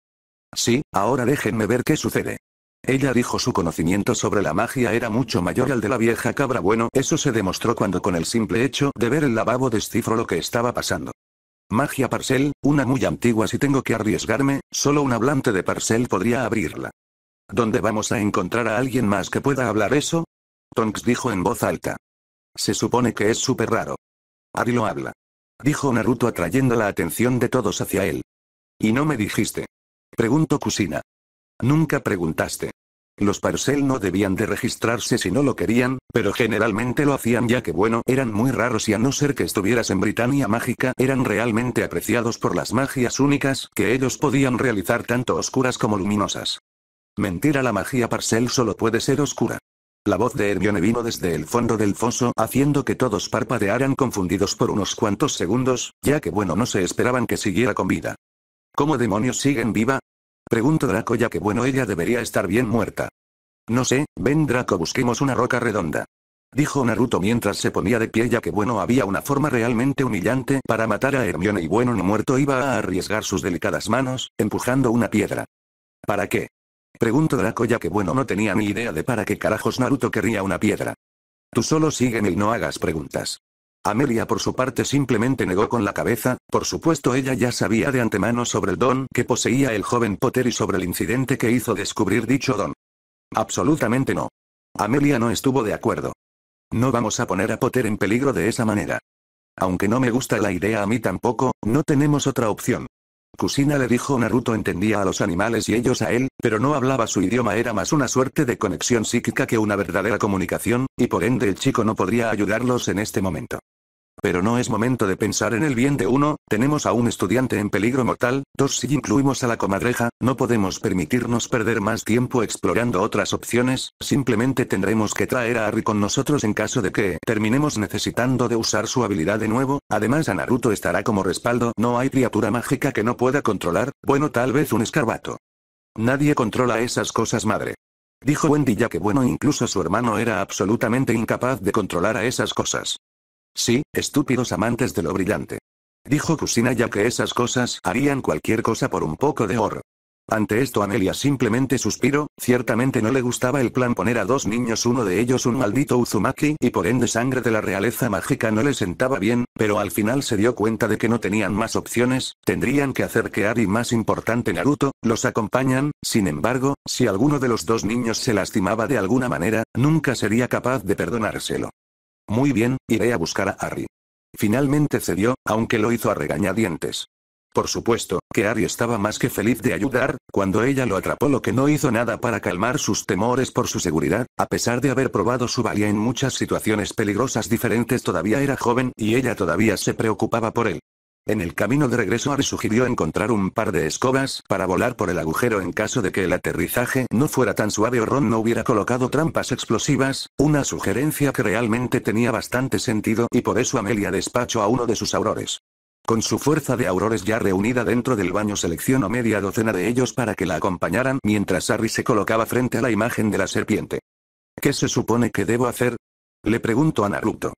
Sí, ahora déjenme ver qué sucede. Ella dijo su conocimiento sobre la magia era mucho mayor al de la vieja cabra. Bueno, eso se demostró cuando con el simple hecho de ver el lavabo descifro lo que estaba pasando. Magia Parcel, una muy antigua si tengo que arriesgarme, solo un hablante de Parcel podría abrirla. ¿Dónde vamos a encontrar a alguien más que pueda hablar eso? Tonks dijo en voz alta. Se supone que es súper raro. Ari lo habla. Dijo Naruto atrayendo la atención de todos hacia él. Y no me dijiste. Pregunto Cusina. Nunca preguntaste. Los parcel no debían de registrarse si no lo querían, pero generalmente lo hacían ya que bueno, eran muy raros y a no ser que estuvieras en Britania Mágica, eran realmente apreciados por las magias únicas que ellos podían realizar tanto oscuras como luminosas. Mentira la magia parcel solo puede ser oscura. La voz de Hermione vino desde el fondo del foso, haciendo que todos parpadearan confundidos por unos cuantos segundos, ya que bueno no se esperaban que siguiera con vida. ¿Cómo demonios siguen viva? Pregunto Draco ya que bueno ella debería estar bien muerta. No sé, ven Draco busquemos una roca redonda. Dijo Naruto mientras se ponía de pie ya que bueno había una forma realmente humillante para matar a Hermione y bueno no muerto iba a arriesgar sus delicadas manos, empujando una piedra. ¿Para qué? Pregunto Draco ya que bueno no tenía ni idea de para qué carajos Naruto querría una piedra. Tú solo sígueme y no hagas preguntas. Amelia por su parte simplemente negó con la cabeza, por supuesto ella ya sabía de antemano sobre el don que poseía el joven Potter y sobre el incidente que hizo descubrir dicho don. Absolutamente no. Amelia no estuvo de acuerdo. No vamos a poner a Potter en peligro de esa manera. Aunque no me gusta la idea a mí tampoco, no tenemos otra opción. Kusina le dijo Naruto entendía a los animales y ellos a él, pero no hablaba su idioma era más una suerte de conexión psíquica que una verdadera comunicación, y por ende el chico no podría ayudarlos en este momento pero no es momento de pensar en el bien de uno, tenemos a un estudiante en peligro mortal, dos si incluimos a la comadreja, no podemos permitirnos perder más tiempo explorando otras opciones, simplemente tendremos que traer a Harry con nosotros en caso de que terminemos necesitando de usar su habilidad de nuevo, además a Naruto estará como respaldo, no hay criatura mágica que no pueda controlar, bueno tal vez un escarbato. Nadie controla esas cosas madre. Dijo Wendy ya que bueno incluso su hermano era absolutamente incapaz de controlar a esas cosas. Sí, estúpidos amantes de lo brillante. Dijo Kusina ya que esas cosas harían cualquier cosa por un poco de oro. Ante esto Amelia simplemente suspiró, ciertamente no le gustaba el plan poner a dos niños uno de ellos un maldito Uzumaki y por ende sangre de la realeza mágica no le sentaba bien, pero al final se dio cuenta de que no tenían más opciones, tendrían que hacer que Ari más importante Naruto, los acompañan, sin embargo, si alguno de los dos niños se lastimaba de alguna manera, nunca sería capaz de perdonárselo. Muy bien, iré a buscar a Harry. Finalmente cedió, aunque lo hizo a regañadientes. Por supuesto, que Harry estaba más que feliz de ayudar, cuando ella lo atrapó lo que no hizo nada para calmar sus temores por su seguridad, a pesar de haber probado su valía en muchas situaciones peligrosas diferentes todavía era joven y ella todavía se preocupaba por él. En el camino de regreso Ari sugirió encontrar un par de escobas para volar por el agujero en caso de que el aterrizaje no fuera tan suave o Ron no hubiera colocado trampas explosivas, una sugerencia que realmente tenía bastante sentido y por eso Amelia despachó a uno de sus aurores. Con su fuerza de aurores ya reunida dentro del baño seleccionó media docena de ellos para que la acompañaran mientras Harry se colocaba frente a la imagen de la serpiente. ¿Qué se supone que debo hacer? Le preguntó a Naruto.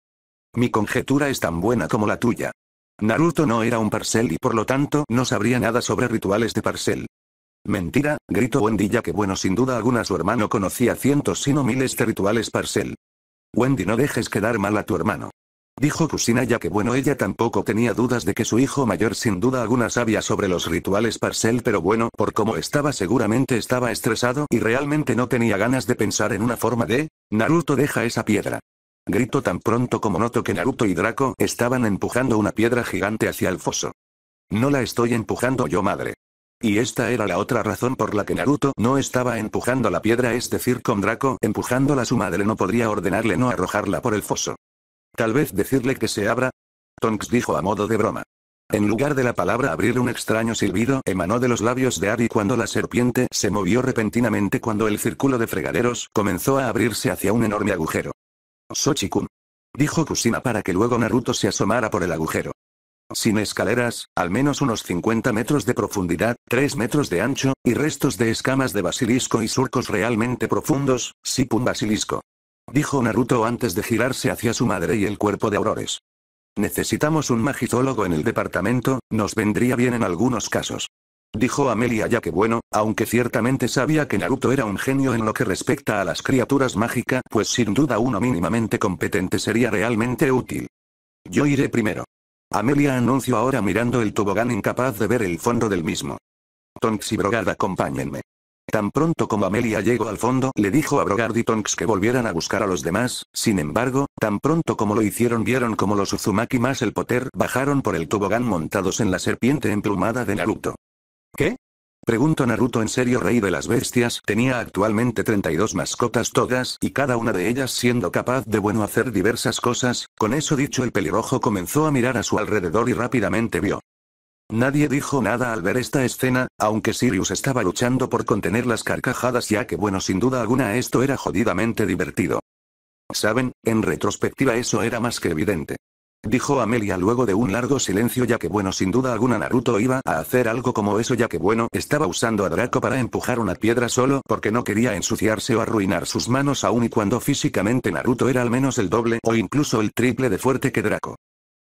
Mi conjetura es tan buena como la tuya. Naruto no era un Parcel y por lo tanto no sabría nada sobre rituales de Parcel. Mentira, gritó Wendy ya que bueno sin duda alguna su hermano conocía cientos sino miles de rituales Parcel. Wendy no dejes quedar mal a tu hermano. Dijo Kusina ya que bueno ella tampoco tenía dudas de que su hijo mayor sin duda alguna sabía sobre los rituales Parcel pero bueno por cómo estaba seguramente estaba estresado y realmente no tenía ganas de pensar en una forma de... Naruto deja esa piedra. Grito tan pronto como noto que Naruto y Draco estaban empujando una piedra gigante hacia el foso. No la estoy empujando yo madre. Y esta era la otra razón por la que Naruto no estaba empujando la piedra es decir con Draco empujándola su madre no podría ordenarle no arrojarla por el foso. Tal vez decirle que se abra. Tonks dijo a modo de broma. En lugar de la palabra abrir un extraño silbido emanó de los labios de Ari cuando la serpiente se movió repentinamente cuando el círculo de fregaderos comenzó a abrirse hacia un enorme agujero. Sochikun. Dijo Kusina para que luego Naruto se asomara por el agujero. Sin escaleras, al menos unos 50 metros de profundidad, 3 metros de ancho, y restos de escamas de basilisco y surcos realmente profundos, Sipun basilisco. Dijo Naruto antes de girarse hacia su madre y el cuerpo de aurores. Necesitamos un magizólogo en el departamento, nos vendría bien en algunos casos dijo Amelia ya que bueno, aunque ciertamente sabía que Naruto era un genio en lo que respecta a las criaturas mágicas, pues sin duda uno mínimamente competente sería realmente útil. Yo iré primero. Amelia anunció ahora mirando el tobogán incapaz de ver el fondo del mismo. Tonks y Brogard acompáñenme. Tan pronto como Amelia llegó al fondo, le dijo a Brogard y Tonks que volvieran a buscar a los demás, sin embargo, tan pronto como lo hicieron vieron como los Uzumaki más el poder bajaron por el tobogán montados en la serpiente emplumada de Naruto. ¿Qué? Preguntó Naruto en serio rey de las bestias, tenía actualmente 32 mascotas todas, y cada una de ellas siendo capaz de bueno hacer diversas cosas, con eso dicho el pelirrojo comenzó a mirar a su alrededor y rápidamente vio. Nadie dijo nada al ver esta escena, aunque Sirius estaba luchando por contener las carcajadas ya que bueno sin duda alguna esto era jodidamente divertido. Saben, en retrospectiva eso era más que evidente. Dijo Amelia luego de un largo silencio ya que bueno sin duda alguna Naruto iba a hacer algo como eso ya que bueno estaba usando a Draco para empujar una piedra solo porque no quería ensuciarse o arruinar sus manos aún y cuando físicamente Naruto era al menos el doble o incluso el triple de fuerte que Draco.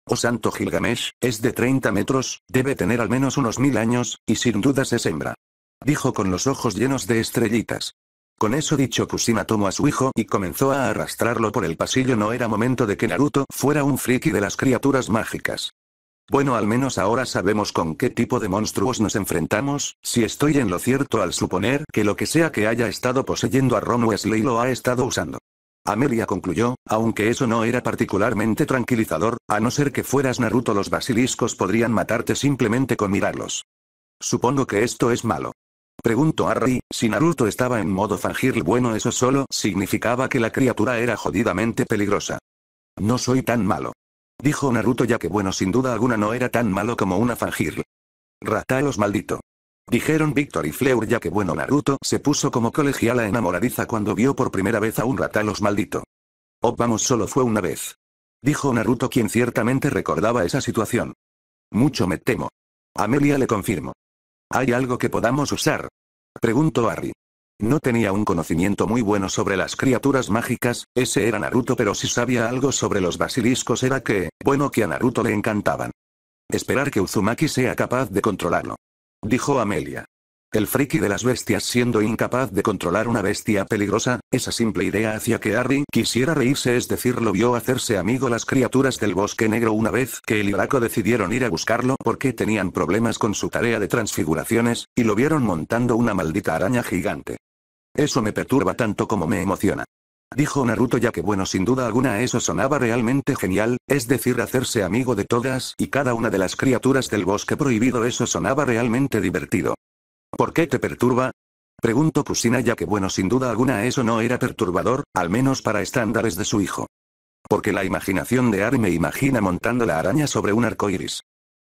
O oh, santo Gilgamesh, es de 30 metros, debe tener al menos unos mil años, y sin duda se sembra. Dijo con los ojos llenos de estrellitas. Con eso dicho Kusina tomó a su hijo y comenzó a arrastrarlo por el pasillo no era momento de que Naruto fuera un friki de las criaturas mágicas. Bueno al menos ahora sabemos con qué tipo de monstruos nos enfrentamos, si estoy en lo cierto al suponer que lo que sea que haya estado poseyendo a Ron Wesley lo ha estado usando. Amelia concluyó, aunque eso no era particularmente tranquilizador, a no ser que fueras Naruto los basiliscos podrían matarte simplemente con mirarlos. Supongo que esto es malo. Preguntó Harry, si Naruto estaba en modo fangirl bueno eso solo significaba que la criatura era jodidamente peligrosa. No soy tan malo. Dijo Naruto ya que bueno sin duda alguna no era tan malo como una fangirl. Ratalos maldito. Dijeron Víctor y Fleur ya que bueno Naruto se puso como colegiala enamoradiza cuando vio por primera vez a un ratalos maldito. Oh vamos solo fue una vez. Dijo Naruto quien ciertamente recordaba esa situación. Mucho me temo. Amelia le confirmó. ¿Hay algo que podamos usar? Preguntó Harry. No tenía un conocimiento muy bueno sobre las criaturas mágicas, ese era Naruto pero si sabía algo sobre los basiliscos era que, bueno que a Naruto le encantaban. Esperar que Uzumaki sea capaz de controlarlo. Dijo Amelia. El friki de las bestias siendo incapaz de controlar una bestia peligrosa, esa simple idea hacía que Harry quisiera reírse es decir lo vio hacerse amigo las criaturas del bosque negro una vez que el y decidieron ir a buscarlo porque tenían problemas con su tarea de transfiguraciones, y lo vieron montando una maldita araña gigante. Eso me perturba tanto como me emociona. Dijo Naruto ya que bueno sin duda alguna eso sonaba realmente genial, es decir hacerse amigo de todas y cada una de las criaturas del bosque prohibido eso sonaba realmente divertido. ¿Por qué te perturba? Preguntó Kusina ya que bueno sin duda alguna eso no era perturbador, al menos para estándares de su hijo. Porque la imaginación de Ari me imagina montando la araña sobre un arco iris.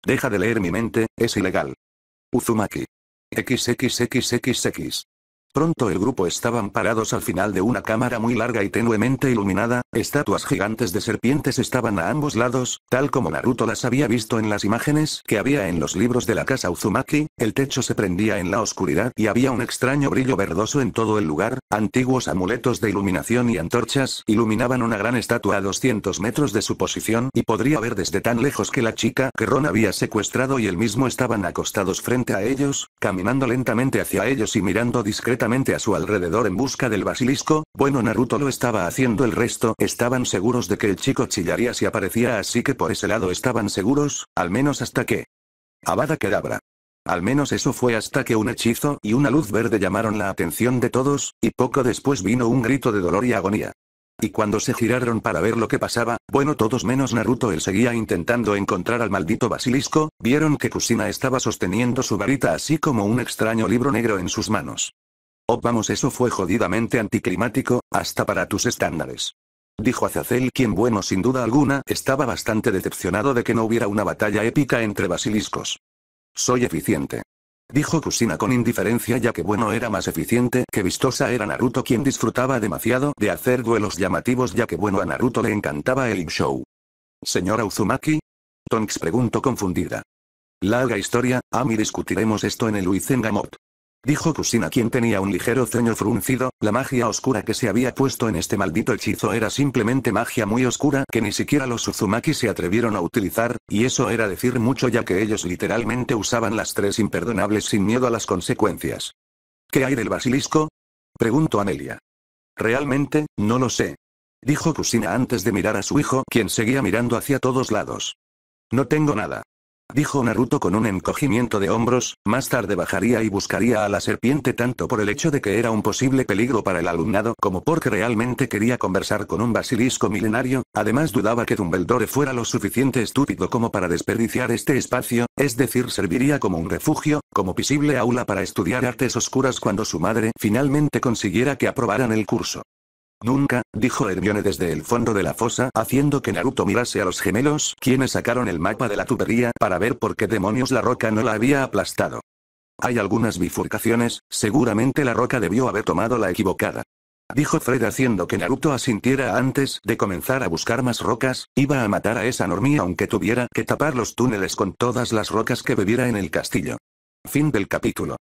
Deja de leer mi mente, es ilegal. Uzumaki. XXXXX. Pronto el grupo estaban parados al final de una cámara muy larga y tenuemente iluminada, estatuas gigantes de serpientes estaban a ambos lados, tal como Naruto las había visto en las imágenes que había en los libros de la casa Uzumaki, el techo se prendía en la oscuridad y había un extraño brillo verdoso en todo el lugar, antiguos amuletos de iluminación y antorchas iluminaban una gran estatua a 200 metros de su posición y podría ver desde tan lejos que la chica que Ron había secuestrado y él mismo estaban acostados frente a ellos, caminando lentamente hacia ellos y mirando discretamente a su alrededor en busca del basilisco, bueno Naruto lo estaba haciendo el resto estaban seguros de que el chico chillaría si aparecía así que por ese lado estaban seguros, al menos hasta que... Abada Kedabra. Al menos eso fue hasta que un hechizo y una luz verde llamaron la atención de todos, y poco después vino un grito de dolor y agonía. Y cuando se giraron para ver lo que pasaba, bueno todos menos Naruto él seguía intentando encontrar al maldito basilisco, vieron que Kusina estaba sosteniendo su varita así como un extraño libro negro en sus manos. Oh vamos eso fue jodidamente anticlimático, hasta para tus estándares. Dijo Azazel quien bueno sin duda alguna estaba bastante decepcionado de que no hubiera una batalla épica entre basiliscos. Soy eficiente. Dijo Kusina con indiferencia ya que bueno era más eficiente que vistosa era Naruto quien disfrutaba demasiado de hacer duelos llamativos ya que bueno a Naruto le encantaba el show. Señora Uzumaki? Tonks preguntó confundida. Larga historia, Ami discutiremos esto en el Uizengamot dijo Kusina quien tenía un ligero ceño fruncido, la magia oscura que se había puesto en este maldito hechizo era simplemente magia muy oscura que ni siquiera los Uzumaki se atrevieron a utilizar, y eso era decir mucho ya que ellos literalmente usaban las tres imperdonables sin miedo a las consecuencias. ¿Qué hay del basilisco? Preguntó Amelia. Realmente, no lo sé. Dijo Kusina antes de mirar a su hijo quien seguía mirando hacia todos lados. No tengo nada. Dijo Naruto con un encogimiento de hombros, más tarde bajaría y buscaría a la serpiente tanto por el hecho de que era un posible peligro para el alumnado como porque realmente quería conversar con un basilisco milenario, además dudaba que Dumbledore fuera lo suficiente estúpido como para desperdiciar este espacio, es decir serviría como un refugio, como visible aula para estudiar artes oscuras cuando su madre finalmente consiguiera que aprobaran el curso. Nunca, dijo Hermione desde el fondo de la fosa haciendo que Naruto mirase a los gemelos quienes sacaron el mapa de la tubería para ver por qué demonios la roca no la había aplastado. Hay algunas bifurcaciones, seguramente la roca debió haber tomado la equivocada. Dijo Fred haciendo que Naruto asintiera antes de comenzar a buscar más rocas, iba a matar a esa normía aunque tuviera que tapar los túneles con todas las rocas que bebiera en el castillo. Fin del capítulo.